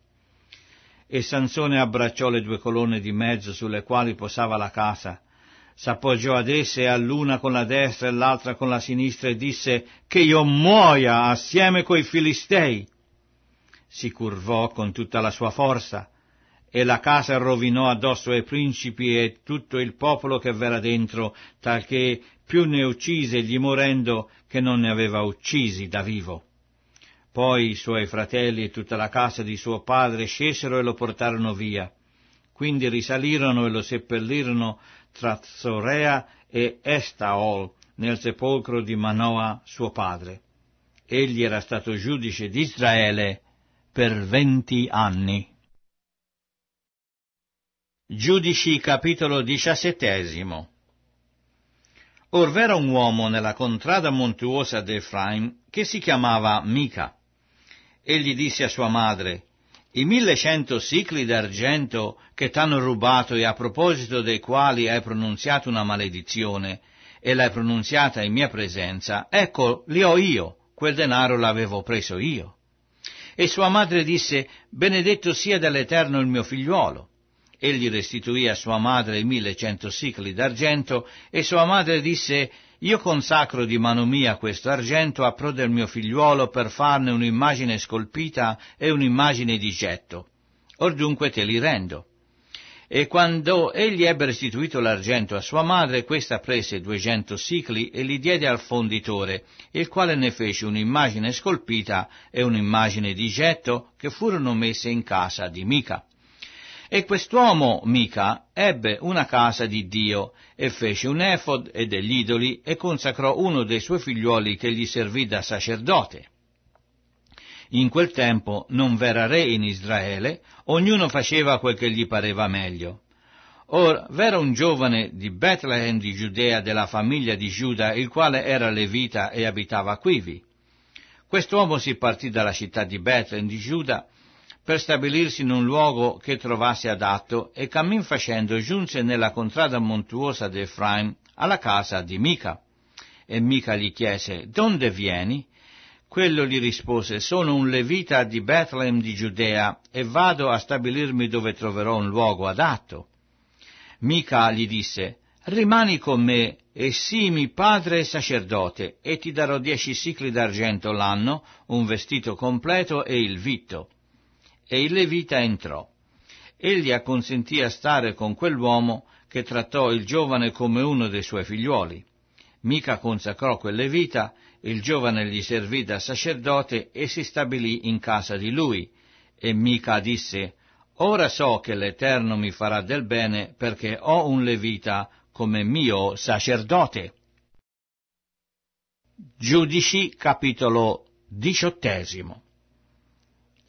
e Sansone abbracciò le due colonne di mezzo sulle quali posava la casa. S'appoggiò ad esse e all'una con la destra e l'altra con la sinistra e disse che io muoia assieme coi filistei. Si curvò con tutta la sua forza e la casa rovinò addosso ai principi e tutto il popolo che v'era dentro, talché più ne uccise gli morendo che non ne aveva uccisi da vivo. Poi i suoi fratelli e tutta la casa di suo padre scesero e lo portarono via. Quindi risalirono e lo seppellirono tra Zorea e Estaol, nel sepolcro di Manoa suo padre. Egli era stato giudice di Israele per venti anni. Giudici capitolo diciassettesimo Or vera un uomo nella contrada montuosa d'Efraim che si chiamava Mica egli disse a sua madre, i mille cento sicli d'argento che t'hanno rubato e a proposito dei quali hai pronunziato una maledizione e l'hai pronunziata in mia presenza, ecco, li ho io, quel denaro l'avevo preso io. E sua madre disse, benedetto sia dall'Eterno il mio figliuolo. Egli restituì a sua madre i mille cento sicli d'argento e sua madre disse, io consacro di mano mia questo argento a pro del mio figliuolo per farne un'immagine scolpita e un'immagine di getto. Or dunque te li rendo. E quando egli ebbe restituito l'argento a sua madre, questa prese duecento sicli e li diede al fonditore, il quale ne fece un'immagine scolpita e un'immagine di getto che furono messe in casa di Mica. E quest'uomo, Mica, ebbe una casa di Dio, e fece un efod e degli idoli, e consacrò uno dei suoi figliuoli che gli servì da sacerdote. In quel tempo non v'era re in Israele, ognuno faceva quel che gli pareva meglio. Or v'era un giovane di Bethlehem di Giudea della famiglia di Giuda, il quale era levita e abitava quivi. Quest'uomo si partì dalla città di Bethlehem di Giuda per stabilirsi in un luogo che trovasse adatto e cammin facendo giunse nella contrada montuosa di d'Efraim alla casa di Mica. E Mica gli chiese, «Donde vieni?» Quello gli rispose, «Sono un levita di Bethlehem di Giudea e vado a stabilirmi dove troverò un luogo adatto». Mica gli disse, «Rimani con me e sii padre e sacerdote, e ti darò dieci sicli d'argento l'anno, un vestito completo e il vitto». E il Levita entrò. Egli acconsentì a stare con quell'uomo che trattò il giovane come uno dei suoi figliuoli. Mica consacrò quel Levita, il giovane gli servì da sacerdote e si stabilì in casa di lui. E Mica disse, Ora so che l'Eterno mi farà del bene perché ho un Levita come mio sacerdote. Giudici capitolo diciottesimo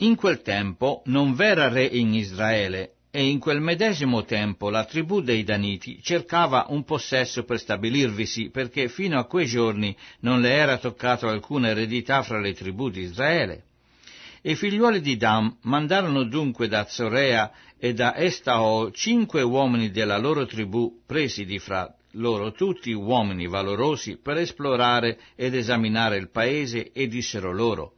in quel tempo non v'era re in Israele e in quel medesimo tempo la tribù dei Daniti cercava un possesso per stabilirvisi perché fino a quei giorni non le era toccato alcuna eredità fra le tribù di Israele. I figliuoli di Dam mandarono dunque da Zorea e da Estao cinque uomini della loro tribù presi di fra loro tutti uomini valorosi per esplorare ed esaminare il paese e dissero loro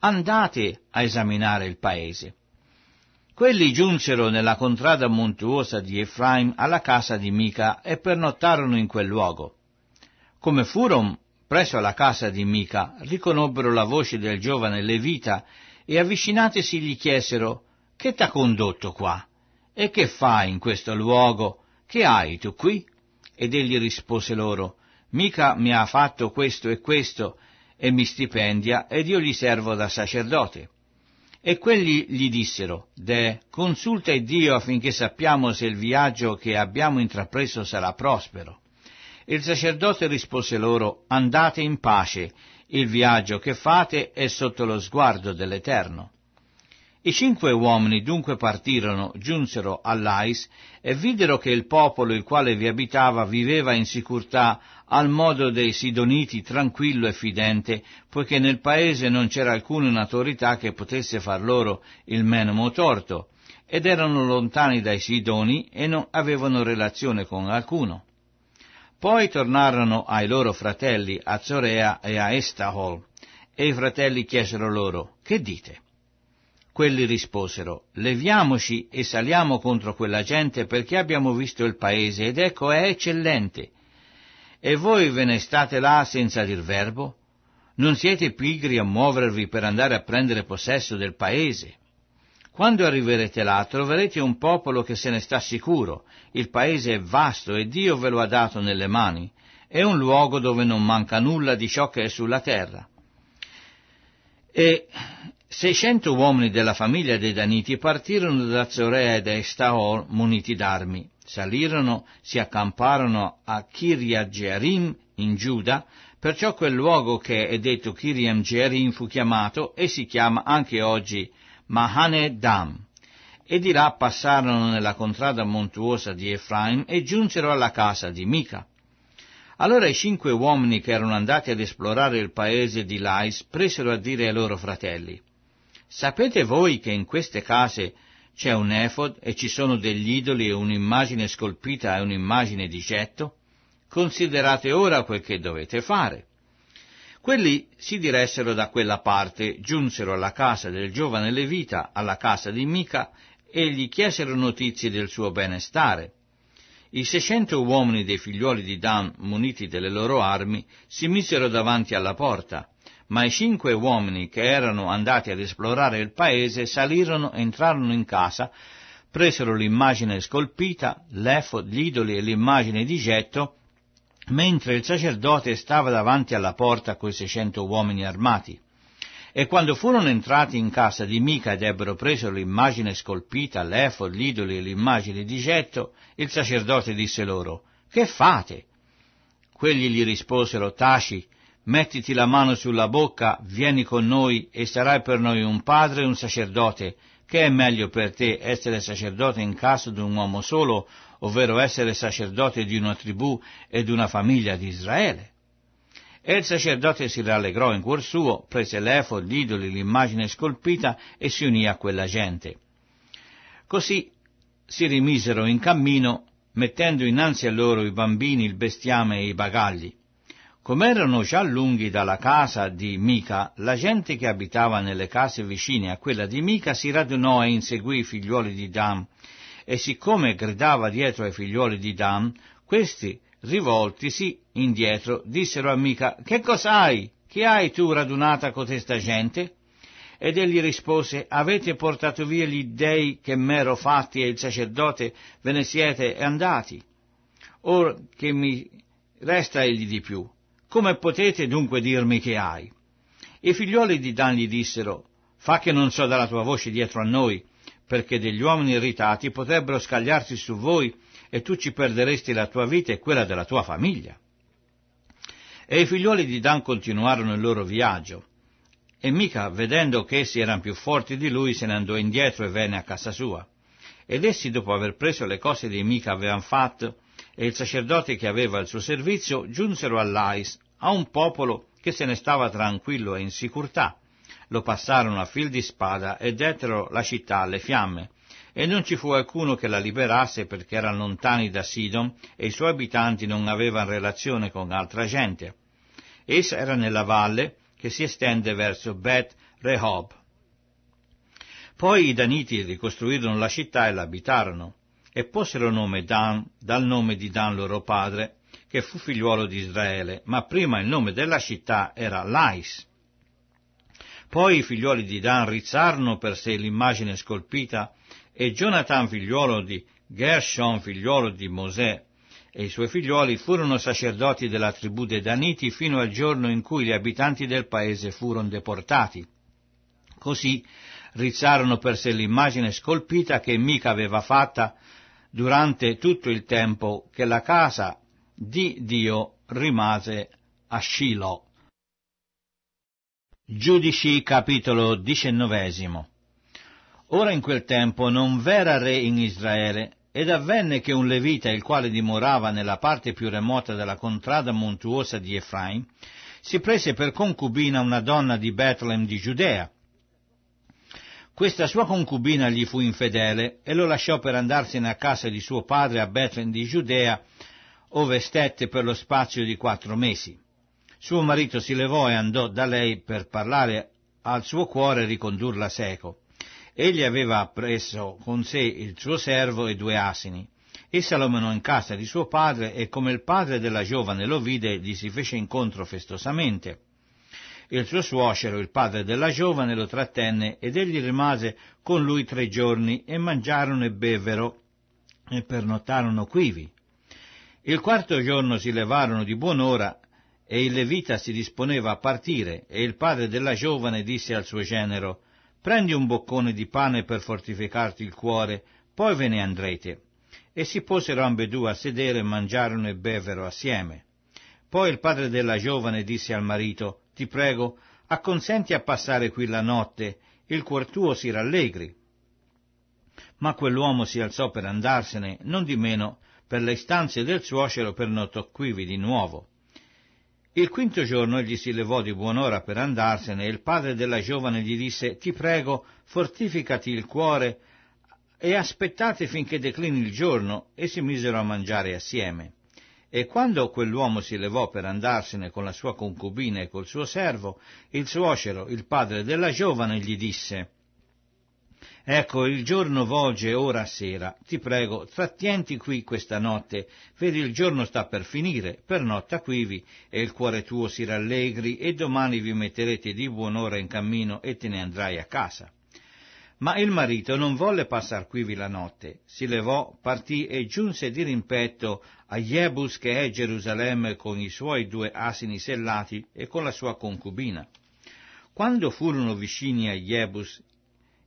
andate a esaminare il paese. Quelli giunsero nella contrada montuosa di Efraim alla casa di Mica e pernottarono in quel luogo. Come furono presso la casa di Mica, riconobbero la voce del giovane Levita e avvicinatesi gli chiesero «Che t'ha condotto qua? E che fai in questo luogo? Che hai tu qui?» Ed egli rispose loro «Mica mi ha fatto questo e questo, e mi stipendia ed io gli servo da sacerdote. E quelli gli dissero, De, consulta Dio affinché sappiamo se il viaggio che abbiamo intrapreso sarà prospero. Il sacerdote rispose loro, Andate in pace, il viaggio che fate è sotto lo sguardo dell'Eterno. I cinque uomini dunque partirono, giunsero all'Ais e videro che il popolo il quale vi abitava viveva in sicurtà al modo dei Sidoniti tranquillo e fidente, poiché nel paese non c'era alcuna autorità che potesse far loro il menomo torto, ed erano lontani dai Sidoni e non avevano relazione con alcuno. Poi tornarono ai loro fratelli a Zorea e a Estahol, e i fratelli chiesero loro, che dite? Quelli risposero, leviamoci e saliamo contro quella gente perché abbiamo visto il paese ed ecco è eccellente e voi ve ne state là senza dir verbo? Non siete pigri a muovervi per andare a prendere possesso del paese? Quando arriverete là troverete un popolo che se ne sta sicuro, il paese è vasto e Dio ve lo ha dato nelle mani, è un luogo dove non manca nulla di ciò che è sulla terra. E seicento uomini della famiglia dei Daniti partirono da Zorea ed Estaol muniti d'armi Salirono, si accamparono a Kiria in Giuda, perciò quel luogo che è detto Kiriam Jearim fu chiamato e si chiama anche oggi Mahane Dam. E di là passarono nella contrada montuosa di Efraim e giunsero alla casa di Mica. Allora i cinque uomini che erano andati ad esplorare il paese di Lais presero a dire ai loro fratelli Sapete voi che in queste case c'è un efod e ci sono degli idoli e un'immagine scolpita e un'immagine di getto? Considerate ora quel che dovete fare. Quelli si diressero da quella parte, giunsero alla casa del giovane Levita, alla casa di Mica, e gli chiesero notizie del suo benestare. I seicento uomini dei figliuoli di Dan, muniti delle loro armi, si misero davanti alla porta ma i cinque uomini che erano andati ad esplorare il paese salirono, entrarono in casa, presero l'immagine scolpita, l'efod, gli idoli e l'immagine di getto, mentre il sacerdote stava davanti alla porta coi 600 uomini armati. E quando furono entrati in casa di Mica ed ebbero preso l'immagine scolpita, l'efod, gli idoli e l'immagine di getto, il sacerdote disse loro, Che fate? Quelli gli risposero, Taci, mettiti la mano sulla bocca, vieni con noi e sarai per noi un padre e un sacerdote, che è meglio per te essere sacerdote in casa di un uomo solo, ovvero essere sacerdote di una tribù e di una famiglia di Israele? E il sacerdote si rallegrò in cuor suo, prese l'efo, gli idoli, l'immagine scolpita e si unì a quella gente. Così si rimisero in cammino, mettendo innanzi a loro i bambini, il bestiame e i bagagli. Come erano già lunghi dalla casa di Mica, la gente che abitava nelle case vicine a quella di Mica si radunò e inseguì i figlioli di Dan, e siccome gridava dietro ai figlioli di Dan, questi, rivoltisi indietro, dissero a Mica, Che cos'hai? Che hai tu radunata cotesta gente? Ed egli rispose, Avete portato via gli dei che m'ero fatti e il sacerdote ve ne siete andati. Or che mi resta egli di più, come potete dunque dirmi che hai? I figliuoli di Dan gli dissero, fa che non so dalla tua voce dietro a noi, perché degli uomini irritati potrebbero scagliarsi su voi e tu ci perderesti la tua vita e quella della tua famiglia. E i figliuoli di Dan continuarono il loro viaggio. E Mica, vedendo che essi erano più forti di lui, se ne andò indietro e venne a casa sua. Ed essi, dopo aver preso le cose di Mica, avevano fatto, e il sacerdote che aveva al suo servizio, giunsero all'Ais, a un popolo che se ne stava tranquillo e in sicurtà. Lo passarono a fil di spada e dettero la città alle fiamme, e non ci fu alcuno che la liberasse perché erano lontani da Sidon e i suoi abitanti non avevano relazione con altra gente. Essa era nella valle che si estende verso Bet Rehob. Poi i Daniti ricostruirono la città e l'abitarono, e posero nome Dan dal nome di Dan loro padre, che fu figliuolo di Israele, ma prima il nome della città era Lais. Poi i figliuoli di Dan rizzarono per sé l'immagine scolpita e Jonathan figliuolo di Gershon figliuolo di Mosè e i suoi figliuoli furono sacerdoti della tribù dei Daniti fino al giorno in cui gli abitanti del paese furono deportati. Così rizzarono per sé l'immagine scolpita che Mica aveva fatta durante tutto il tempo che la casa di Dio rimase a Shiloh. Giudici capitolo diciannovesimo Ora in quel tempo non v'era re in Israele, ed avvenne che un levita, il quale dimorava nella parte più remota della contrada montuosa di Efraim, si prese per concubina una donna di Bethlehem di Giudea. Questa sua concubina gli fu infedele e lo lasciò per andarsene a casa di suo padre a Bethlehem di Giudea ove stette per lo spazio di quattro mesi. Suo marito si levò e andò da lei per parlare al suo cuore e ricondurla seco. Egli aveva preso con sé il suo servo e due asini. Essa lo menò in casa di suo padre e come il padre della giovane lo vide gli si fece incontro festosamente. Il suo suocero, il padre della giovane, lo trattenne ed egli rimase con lui tre giorni e mangiarono e bevvero e pernottarono quivi. Il quarto giorno si levarono di buon'ora e il levita si disponeva a partire e il padre della giovane disse al suo genero prendi un boccone di pane per fortificarti il cuore, poi ve ne andrete. E si posero ambedue a sedere, e mangiarono e bevero assieme. Poi il padre della giovane disse al marito, ti prego, acconsenti a passare qui la notte, il cuor tuo si rallegri. Ma quell'uomo si alzò per andarsene, non di meno per le istanze del suocero per noto quivi di nuovo. Il quinto giorno egli si levò di buon'ora per andarsene e il padre della giovane gli disse Ti prego, fortificati il cuore e aspettate finché declini il giorno e si misero a mangiare assieme. E quando quell'uomo si levò per andarsene con la sua concubina e col suo servo, il suocero, il padre della giovane, gli disse Ecco, il giorno volge ora a sera. Ti prego, trattienti qui questa notte. Vedi, il giorno sta per finire, per notta quivi, e il cuore tuo si rallegri, e domani vi metterete di buon'ora in cammino e te ne andrai a casa. Ma il marito non volle passar quivi la notte, si levò, partì e giunse di rimpetto a Jebus che è Gerusalemme con i suoi due asini sellati e con la sua concubina. Quando furono vicini a Jebus,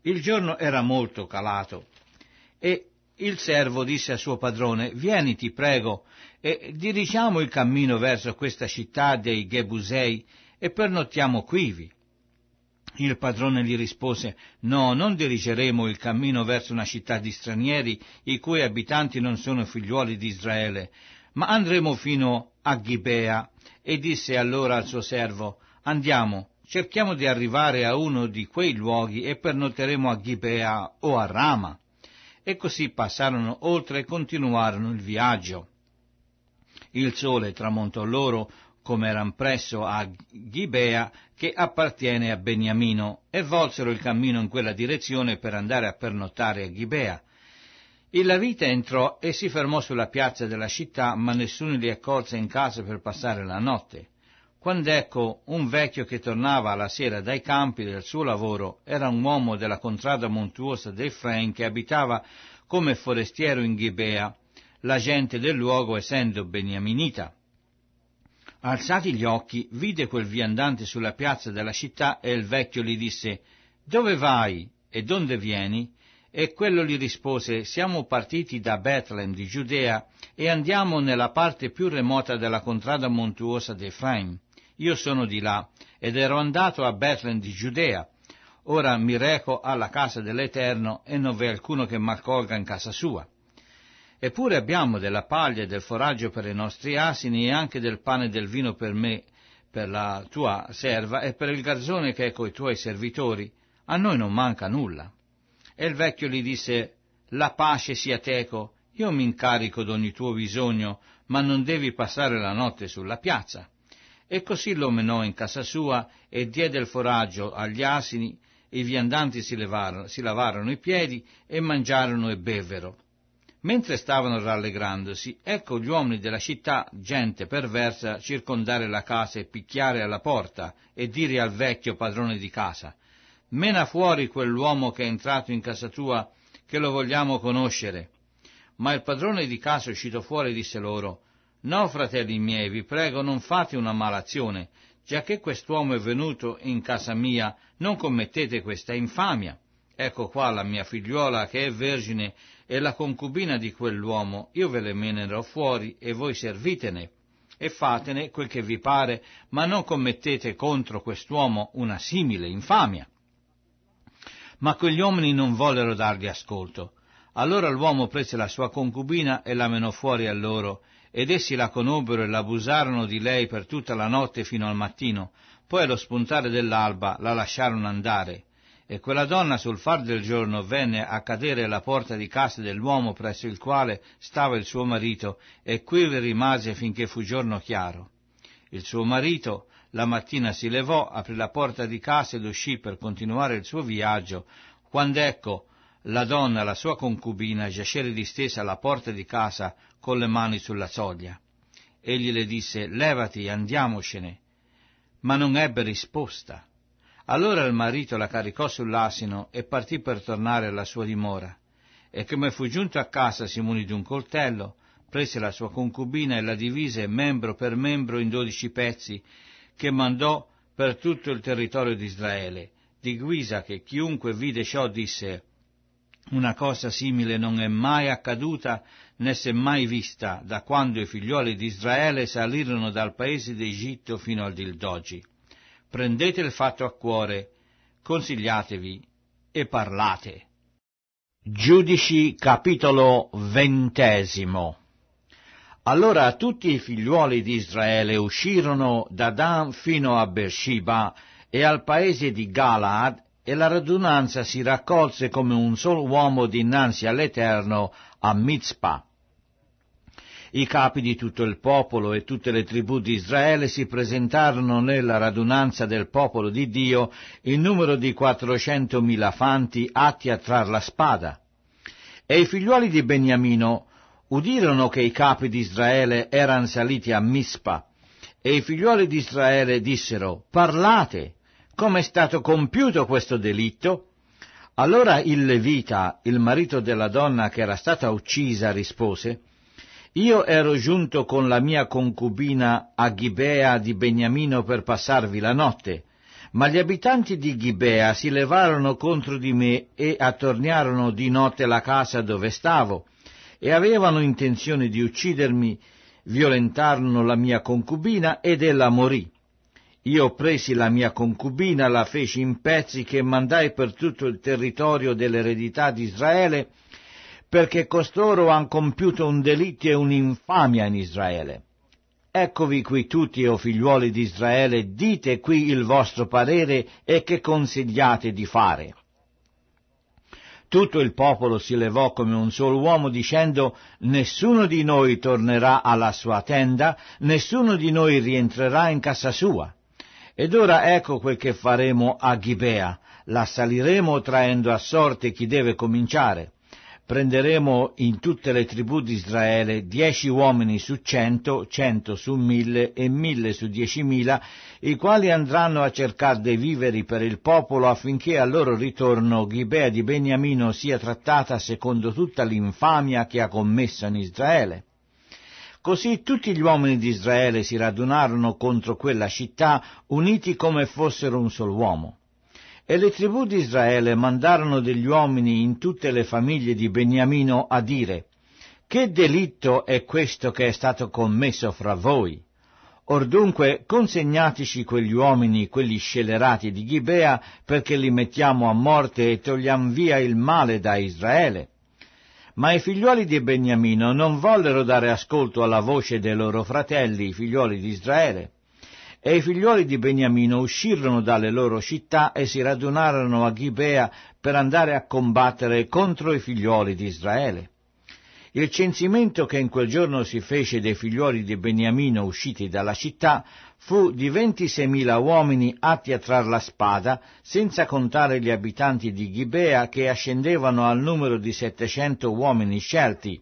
il giorno era molto calato e il servo disse a suo padrone, vieni ti prego e dirigiamo il cammino verso questa città dei Gebusei e pernottiamo quivi. Il padrone gli rispose, no, non dirigeremo il cammino verso una città di stranieri, i cui abitanti non sono figliuoli di Israele, ma andremo fino a Gibea E disse allora al suo servo, andiamo, cerchiamo di arrivare a uno di quei luoghi e pernoteremo a Gibea o a Rama. E così passarono oltre e continuarono il viaggio. Il sole tramontò loro come eran presso a Gibea, che appartiene a Beniamino e volsero il cammino in quella direzione per andare a pernottare a Gibea. Il Lavite entrò e si fermò sulla piazza della città, ma nessuno li accolse in casa per passare la notte quando ecco un vecchio che tornava alla sera dai campi del suo lavoro era un uomo della contrada montuosa dei dell'Efrain che abitava come forestiero in Ghibea, la gente del luogo essendo beniaminita. Alzati gli occhi, vide quel viandante sulla piazza della città e il vecchio gli disse «Dove vai e donde vieni?» E quello gli rispose «Siamo partiti da Bethlehem di Giudea e andiamo nella parte più remota della contrada montuosa d'Efraim» Io sono di là ed ero andato a Bethlehem di Giudea. Ora mi reco alla casa dell'Eterno e non v'è alcuno che m'accolga in casa sua. Eppure abbiamo della paglia e del foraggio per i nostri asini e anche del pane e del vino per me, per la tua serva e per il garzone che è coi tuoi servitori. A noi non manca nulla. E il vecchio gli disse, la pace sia teco, io mi incarico d'ogni tuo bisogno, ma non devi passare la notte sulla piazza. E così lo menò in casa sua e diede il foraggio agli asini, e i viandanti si, levarono, si lavarono i piedi e mangiarono e bevvero. Mentre stavano rallegrandosi, ecco gli uomini della città, gente perversa, circondare la casa e picchiare alla porta e dire al vecchio padrone di casa, mena fuori quell'uomo che è entrato in casa tua, che lo vogliamo conoscere. Ma il padrone di casa uscito fuori disse loro, No, fratelli miei, vi prego, non fate una malazione, già che quest'uomo è venuto in casa mia, non commettete questa infamia. Ecco qua la mia figliuola che è vergine e la concubina di quell'uomo, io ve le menerò fuori e voi servitene e fatene quel che vi pare, ma non commettete contro quest'uomo una simile infamia. Ma quegli uomini non vollero dargli ascolto. Allora l'uomo prese la sua concubina e la menò fuori a loro, ed essi la conobbero e l'abusarono di lei per tutta la notte fino al mattino, poi allo spuntare dell'alba la lasciarono andare. E quella donna sul far del giorno venne a cadere alla porta di casa dell'uomo presso il quale stava il suo marito, e quivi rimase finché fu giorno chiaro. Il suo marito, la mattina si levò, aprì la porta di casa ed uscì per continuare il suo viaggio, quando ecco la donna, la sua concubina, giacere distesa alla porta di casa con le mani sulla soglia. Egli le disse, levati, andiamocene. Ma non ebbe risposta. Allora il marito la caricò sull'asino e partì per tornare alla sua dimora. E come fu giunto a casa si munì di un coltello, prese la sua concubina e la divise membro per membro in dodici pezzi, che mandò per tutto il territorio di Israele, di guisa che chiunque vide ciò disse una cosa simile non è mai accaduta né si è mai vista da quando i figlioli di Israele salirono dal paese d'Egitto fino al Dildogi. Prendete il fatto a cuore, consigliatevi e parlate. Giudici capitolo ventesimo Allora tutti i figliuoli di Israele uscirono da Dan fino a Beersheba e al paese di Galaad e la radunanza si raccolse come un solo uomo dinanzi all'Eterno a Mizpah. I capi di tutto il popolo e tutte le tribù di Israele si presentarono nella radunanza del popolo di Dio in numero di quattrocentomila fanti atti a trar la spada. E i figliuoli di Beniamino udirono che i capi di Israele erano saliti a Mispa, e i figliuoli di Israele dissero, parlate, come è stato compiuto questo delitto, allora il Levita, il marito della donna che era stata uccisa, rispose, io ero giunto con la mia concubina a Ghibea di Beniamino per passarvi la notte, ma gli abitanti di Ghibea si levarono contro di me e attorniarono di notte la casa dove stavo, e avevano intenzione di uccidermi, violentarono la mia concubina ed ella morì. Io presi la mia concubina, la feci in pezzi che mandai per tutto il territorio dell'eredità di Israele, perché costoro han compiuto un delitto e un'infamia in Israele. Eccovi qui tutti, o figliuoli di Israele, dite qui il vostro parere e che consigliate di fare. Tutto il popolo si levò come un solo uomo dicendo Nessuno di noi tornerà alla sua tenda, nessuno di noi rientrerà in casa sua. Ed ora ecco quel che faremo a Gibea. la saliremo traendo a sorte chi deve cominciare. Prenderemo in tutte le tribù di Israele dieci uomini su cento, cento su mille e mille su diecimila, i quali andranno a cercare dei viveri per il popolo affinché al loro ritorno Ghibea di Beniamino sia trattata secondo tutta l'infamia che ha commesso in Israele Così tutti gli uomini di Israele si radunarono contro quella città, uniti come fossero un sol uomo. E le tribù di Israele mandarono degli uomini in tutte le famiglie di Beniamino a dire, Che delitto è questo che è stato commesso fra voi? Or dunque consegnateci quegli uomini, quelli scelerati di Gibea, perché li mettiamo a morte e togliam via il male da Israele. Ma i figliuoli di Beniamino non vollero dare ascolto alla voce dei loro fratelli, i figliuoli di Israele. E i figliuoli di Beniamino uscirono dalle loro città e si radunarono a Gibea per andare a combattere contro i figliuoli di Israele. Il censimento che in quel giorno si fece dei figliuoli di Beniamino usciti dalla città fu di 26.000 uomini atti a trar la spada, senza contare gli abitanti di Ghibea che ascendevano al numero di 700 uomini scelti.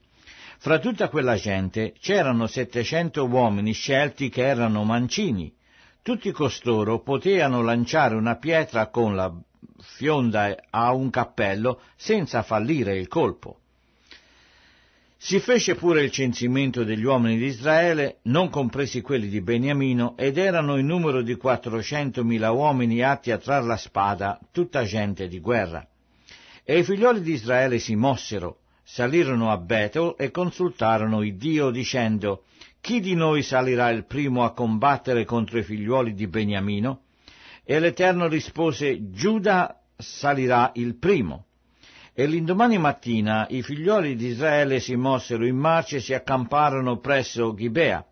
Fra tutta quella gente c'erano 700 uomini scelti che erano mancini. Tutti costoro potevano lanciare una pietra con la fionda a un cappello senza fallire il colpo. Si fece pure il censimento degli uomini di Israele, non compresi quelli di Beniamino, ed erano in numero di 400.000 uomini atti a trar la spada, tutta gente di guerra. E i figlioli di Israele si mossero, salirono a Betel e consultarono il Dio dicendo, chi di noi salirà il primo a combattere contro i figlioli di Beniamino? E l'Eterno rispose, Giuda salirà il primo. E l'indomani mattina i figlioli di Israele si mossero in marcia e si accamparono presso Gibea.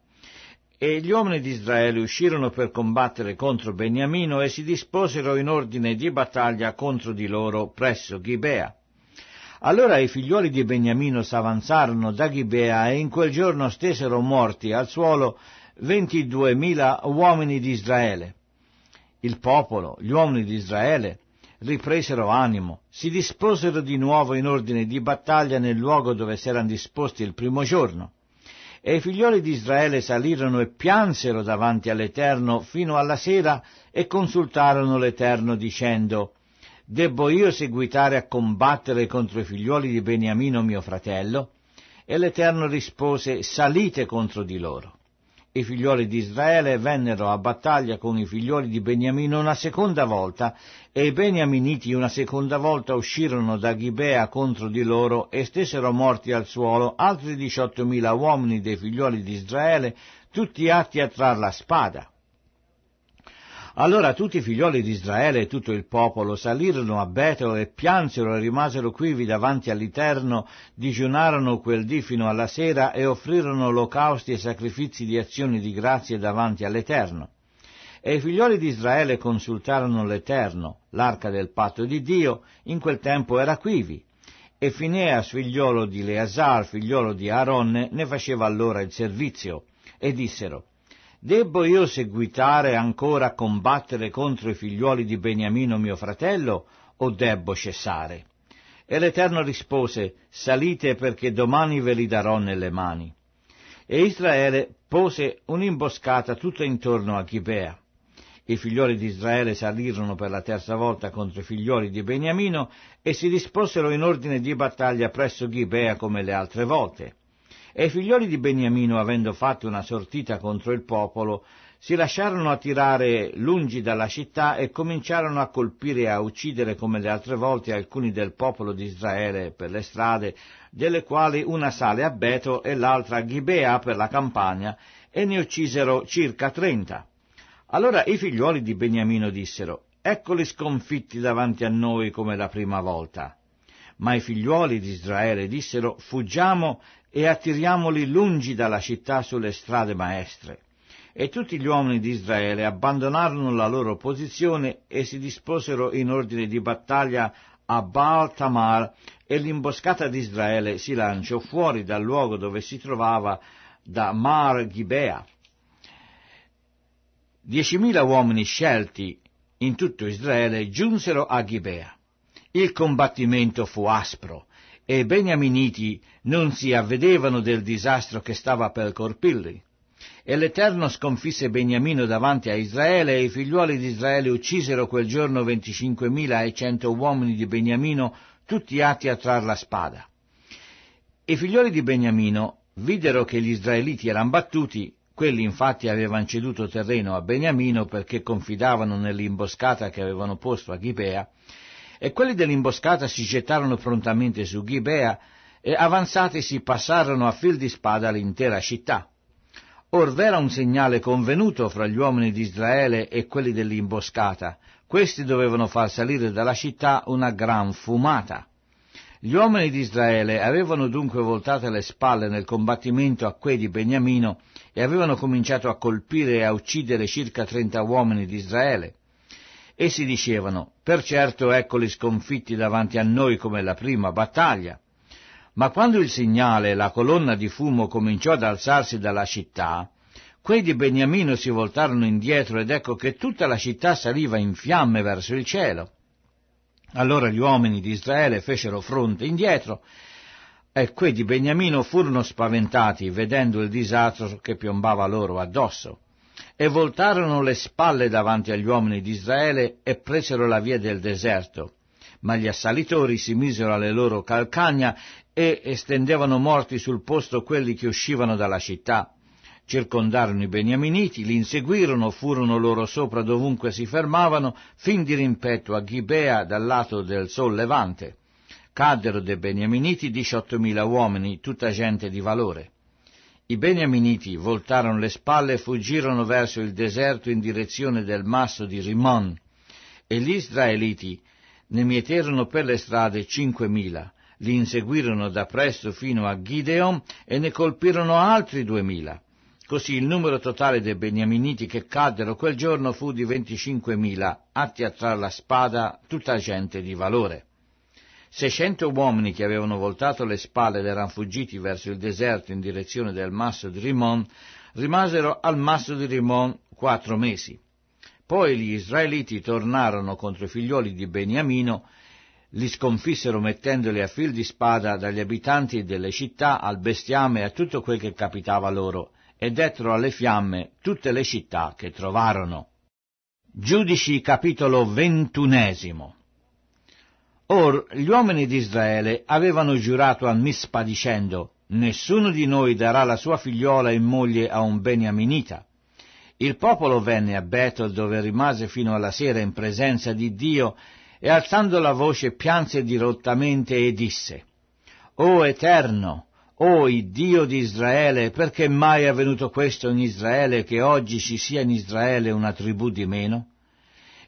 E gli uomini di Israele uscirono per combattere contro Beniamino e si disposero in ordine di battaglia contro di loro presso Gibea. Allora i figlioli di Beniamino s'avanzarono da Gibea e in quel giorno stesero morti al suolo ventiduemila uomini di Israele. Il popolo, gli uomini di Israele, ripresero animo, si disposero di nuovo in ordine di battaglia nel luogo dove si erano disposti il primo giorno. E i figlioli di Israele salirono e piansero davanti all'Eterno fino alla sera e consultarono l'Eterno dicendo, Debbo io seguitare a combattere contro i figlioli di Beniamino mio fratello? E l'Eterno rispose, Salite contro di loro i figlioli di Israele vennero a battaglia con i figlioli di Beniamino una seconda volta e i beniaminiti una seconda volta uscirono da Gibea contro di loro e stessero morti al suolo altri diciottomila uomini dei figlioli di Israele, tutti atti a trar la spada. Allora tutti i figlioli di Israele e tutto il popolo salirono a Betolo e piansero e rimasero quivi davanti all'Iterno, digiunarono quel dì fino alla sera e offrirono olocausti e sacrifici di azioni di grazie davanti all'Eterno. E i figlioli di Israele consultarono l'Eterno, l'arca del patto di Dio, in quel tempo era quivi. E Fineas, figliolo di Leazar, figliolo di Aaron, ne faceva allora il servizio. E dissero, Debbo io seguitare ancora a combattere contro i figliuoli di Beniamino mio fratello, o debbo cessare? E l'Eterno rispose, salite perché domani ve li darò nelle mani. E Israele pose un'imboscata tutta intorno a Gibea. I figlioli di Israele salirono per la terza volta contro i figlioli di Beniamino e si disposero in ordine di battaglia presso Gibea come le altre volte. E i figlioli di Beniamino, avendo fatto una sortita contro il popolo, si lasciarono attirare lungi dalla città e cominciarono a colpire e a uccidere come le altre volte alcuni del popolo di Israele per le strade, delle quali una sale a Beto e l'altra a Ghibea per la campagna, e ne uccisero circa trenta. Allora i figliuoli di Beniamino dissero, eccoli sconfitti davanti a noi come la prima volta. Ma i figliuoli di Israele dissero, fuggiamo e attiriamoli lungi dalla città sulle strade maestre. E tutti gli uomini di Israele abbandonarono la loro posizione e si disposero in ordine di battaglia a Baal Tamar e l'imboscata di Israele si lanciò fuori dal luogo dove si trovava da Mar Gibea. Diecimila uomini scelti in tutto Israele giunsero a Gibea. Il combattimento fu aspro e i beniaminiti non si avvedevano del disastro che stava per colpirli. E l'Eterno sconfisse Beniamino davanti a Israele e i figliuoli di Israele uccisero quel giorno 25.100 uomini di Beniamino, tutti atti a trar la spada. I figlioli di Beniamino videro che gli israeliti erano battuti, quelli infatti avevano ceduto terreno a Beniamino perché confidavano nell'imboscata che avevano posto a Ghibea, e quelli dell'imboscata si gettarono prontamente su Gibea e avanzatisi passarono a fil di spada l'intera città. Or v'era un segnale convenuto fra gli uomini di Israele e quelli dell'imboscata. Questi dovevano far salire dalla città una gran fumata. Gli uomini di Israele avevano dunque voltate le spalle nel combattimento a quei di Beniamino e avevano cominciato a colpire e a uccidere circa trenta uomini di Israele e si dicevano, per certo eccoli sconfitti davanti a noi come la prima battaglia. Ma quando il segnale, la colonna di fumo cominciò ad alzarsi dalla città, quei di Beniamino si voltarono indietro ed ecco che tutta la città saliva in fiamme verso il cielo. Allora gli uomini di Israele fecero fronte indietro e quei di Beniamino furono spaventati vedendo il disastro che piombava loro addosso e voltarono le spalle davanti agli uomini di Israele e presero la via del deserto. Ma gli assalitori si misero alle loro calcagna e estendevano morti sul posto quelli che uscivano dalla città. Circondarono i beniaminiti, li inseguirono, furono loro sopra dovunque si fermavano, fin di rimpetto a Ghibea dal lato del sol levante. Caddero dei beniaminiti diciottomila uomini, tutta gente di valore. I beniaminiti voltarono le spalle e fuggirono verso il deserto in direzione del masso di Rimon, e gli israeliti ne mieterono per le strade cinquemila, li inseguirono da presto fino a Gideon e ne colpirono altri duemila. Così il numero totale dei beniaminiti che caddero quel giorno fu di 25.000, atti a trarre la spada tutta gente di valore. 600 uomini che avevano voltato le spalle ed erano fuggiti verso il deserto in direzione del masso di Rimon, rimasero al masso di Rimon quattro mesi. Poi gli israeliti tornarono contro i figlioli di Beniamino, li sconfissero mettendoli a fil di spada dagli abitanti delle città al bestiame e a tutto quel che capitava loro, e dettero alle fiamme tutte le città che trovarono. Giudici capitolo ventunesimo Or gli uomini di Israele avevano giurato a Mispa dicendo Nessuno di noi darà la sua figliola in moglie a un beniaminita. Il popolo venne a Betel dove rimase fino alla sera in presenza di Dio e alzando la voce pianse dirottamente e disse O Eterno, o Dio di Israele, perché mai è avvenuto questo in Israele che oggi ci sia in Israele una tribù di meno?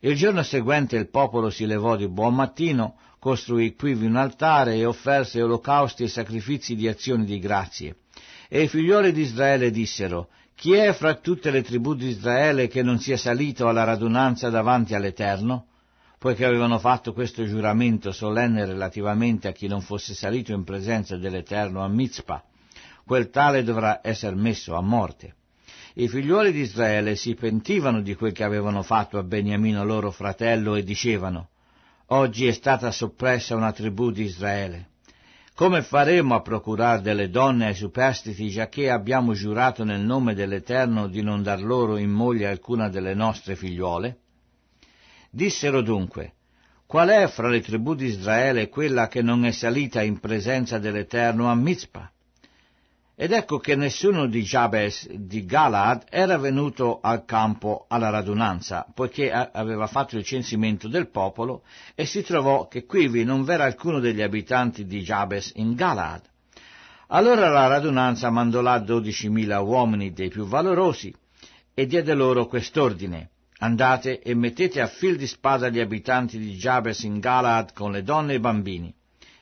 Il giorno seguente il popolo si levò di buon mattino, costruì quivi un altare e offerse olocausti e sacrifici di azioni di grazie. E i figlioli di Israele dissero, chi è fra tutte le tribù di Israele che non sia salito alla radunanza davanti all'Eterno? Poiché avevano fatto questo giuramento solenne relativamente a chi non fosse salito in presenza dell'Eterno a Mizpa, quel tale dovrà essere messo a morte. I figliuoli di Israele si pentivano di quel che avevano fatto a Beniamino loro fratello e dicevano, oggi è stata soppressa una tribù di Israele. Come faremo a procurare delle donne ai superstiti, giacché abbiamo giurato nel nome dell'Eterno di non dar loro in moglie alcuna delle nostre figliuole? Dissero dunque, Qual è fra le tribù di Israele quella che non è salita in presenza dell'Eterno a Mizpa? Ed ecco che nessuno di Jabes di Galad era venuto al campo alla radunanza, poiché aveva fatto il censimento del popolo, e si trovò che quivi non v'era alcuno degli abitanti di Jabes in Galad. Allora la radunanza mandò là dodicimila uomini dei più valorosi, e diede loro quest'ordine. Andate e mettete a fil di spada gli abitanti di Jabes in Galad con le donne e i bambini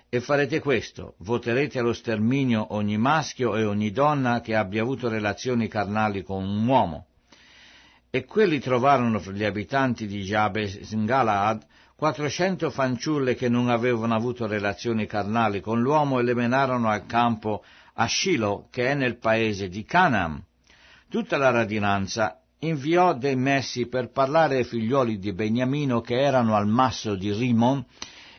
e farete questo, voterete allo sterminio ogni maschio e ogni donna che abbia avuto relazioni carnali con un uomo. E quelli trovarono fra gli abitanti di in Galaad quattrocento fanciulle che non avevano avuto relazioni carnali con l'uomo e le menarono al campo a Shiloh, che è nel paese di Canaan. Tutta la radinanza inviò dei messi per parlare ai figliuoli di Beniamino che erano al masso di Rimon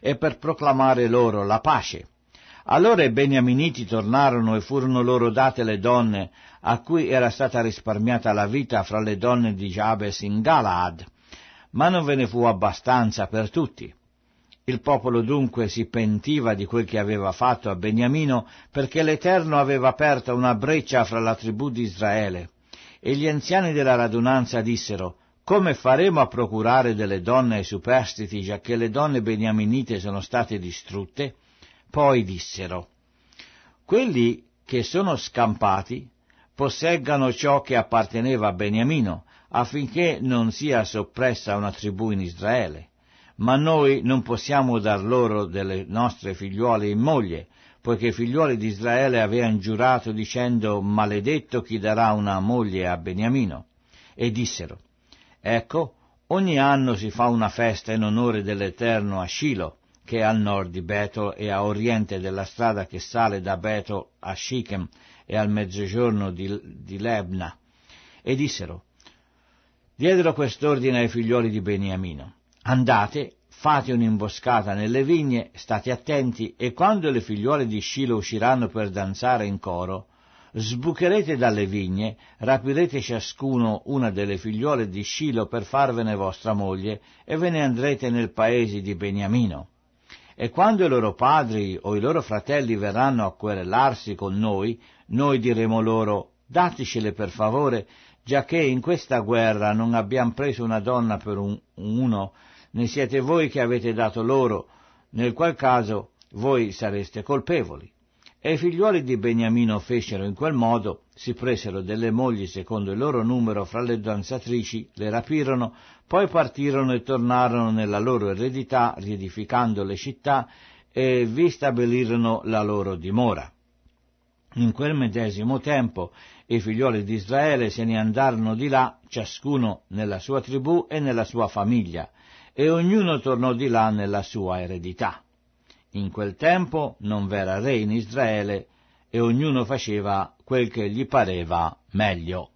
e per proclamare loro la pace. Allora i beniaminiti tornarono e furono loro date le donne a cui era stata risparmiata la vita fra le donne di Jabes in Galaad, ma non ve ne fu abbastanza per tutti. Il popolo dunque si pentiva di quel che aveva fatto a Beniamino perché l'Eterno aveva aperto una breccia fra la tribù di Israele. E gli anziani della radunanza dissero, come faremo a procurare delle donne ai superstiti, che le donne beniaminite sono state distrutte? Poi dissero, quelli che sono scampati posseggano ciò che apparteneva a Beniamino, affinché non sia soppressa una tribù in Israele. Ma noi non possiamo dar loro delle nostre figliuole in moglie, poiché i figliuoli di Israele avevano giurato dicendo maledetto chi darà una moglie a Beniamino. E dissero, Ecco, ogni anno si fa una festa in onore dell'Eterno a Shiloh, che è al nord di Beto e a oriente della strada che sale da Beto a Shichem e al mezzogiorno di, di Lebna. E dissero, diedero quest'ordine ai figlioli di Beniamino, andate, fate un'imboscata nelle vigne, state attenti e quando le figliuole di Shiloh usciranno per danzare in coro, sbucherete dalle vigne, rapirete ciascuno una delle figliuole di Scilo per farvene vostra moglie, e ve ne andrete nel paese di Beniamino. E quando i loro padri o i loro fratelli verranno a querellarsi con noi, noi diremo loro, datecele per favore, giacché in questa guerra non abbiamo preso una donna per un, uno, ne siete voi che avete dato loro, nel qual caso voi sareste colpevoli. E i figliuoli di Beniamino fecero in quel modo, si presero delle mogli secondo il loro numero fra le danzatrici, le rapirono, poi partirono e tornarono nella loro eredità, riedificando le città, e vi stabilirono la loro dimora. In quel medesimo tempo i figlioli di Israele se ne andarono di là, ciascuno nella sua tribù e nella sua famiglia, e ognuno tornò di là nella sua eredità. In quel tempo non v'era re in Israele e ognuno faceva quel che gli pareva meglio.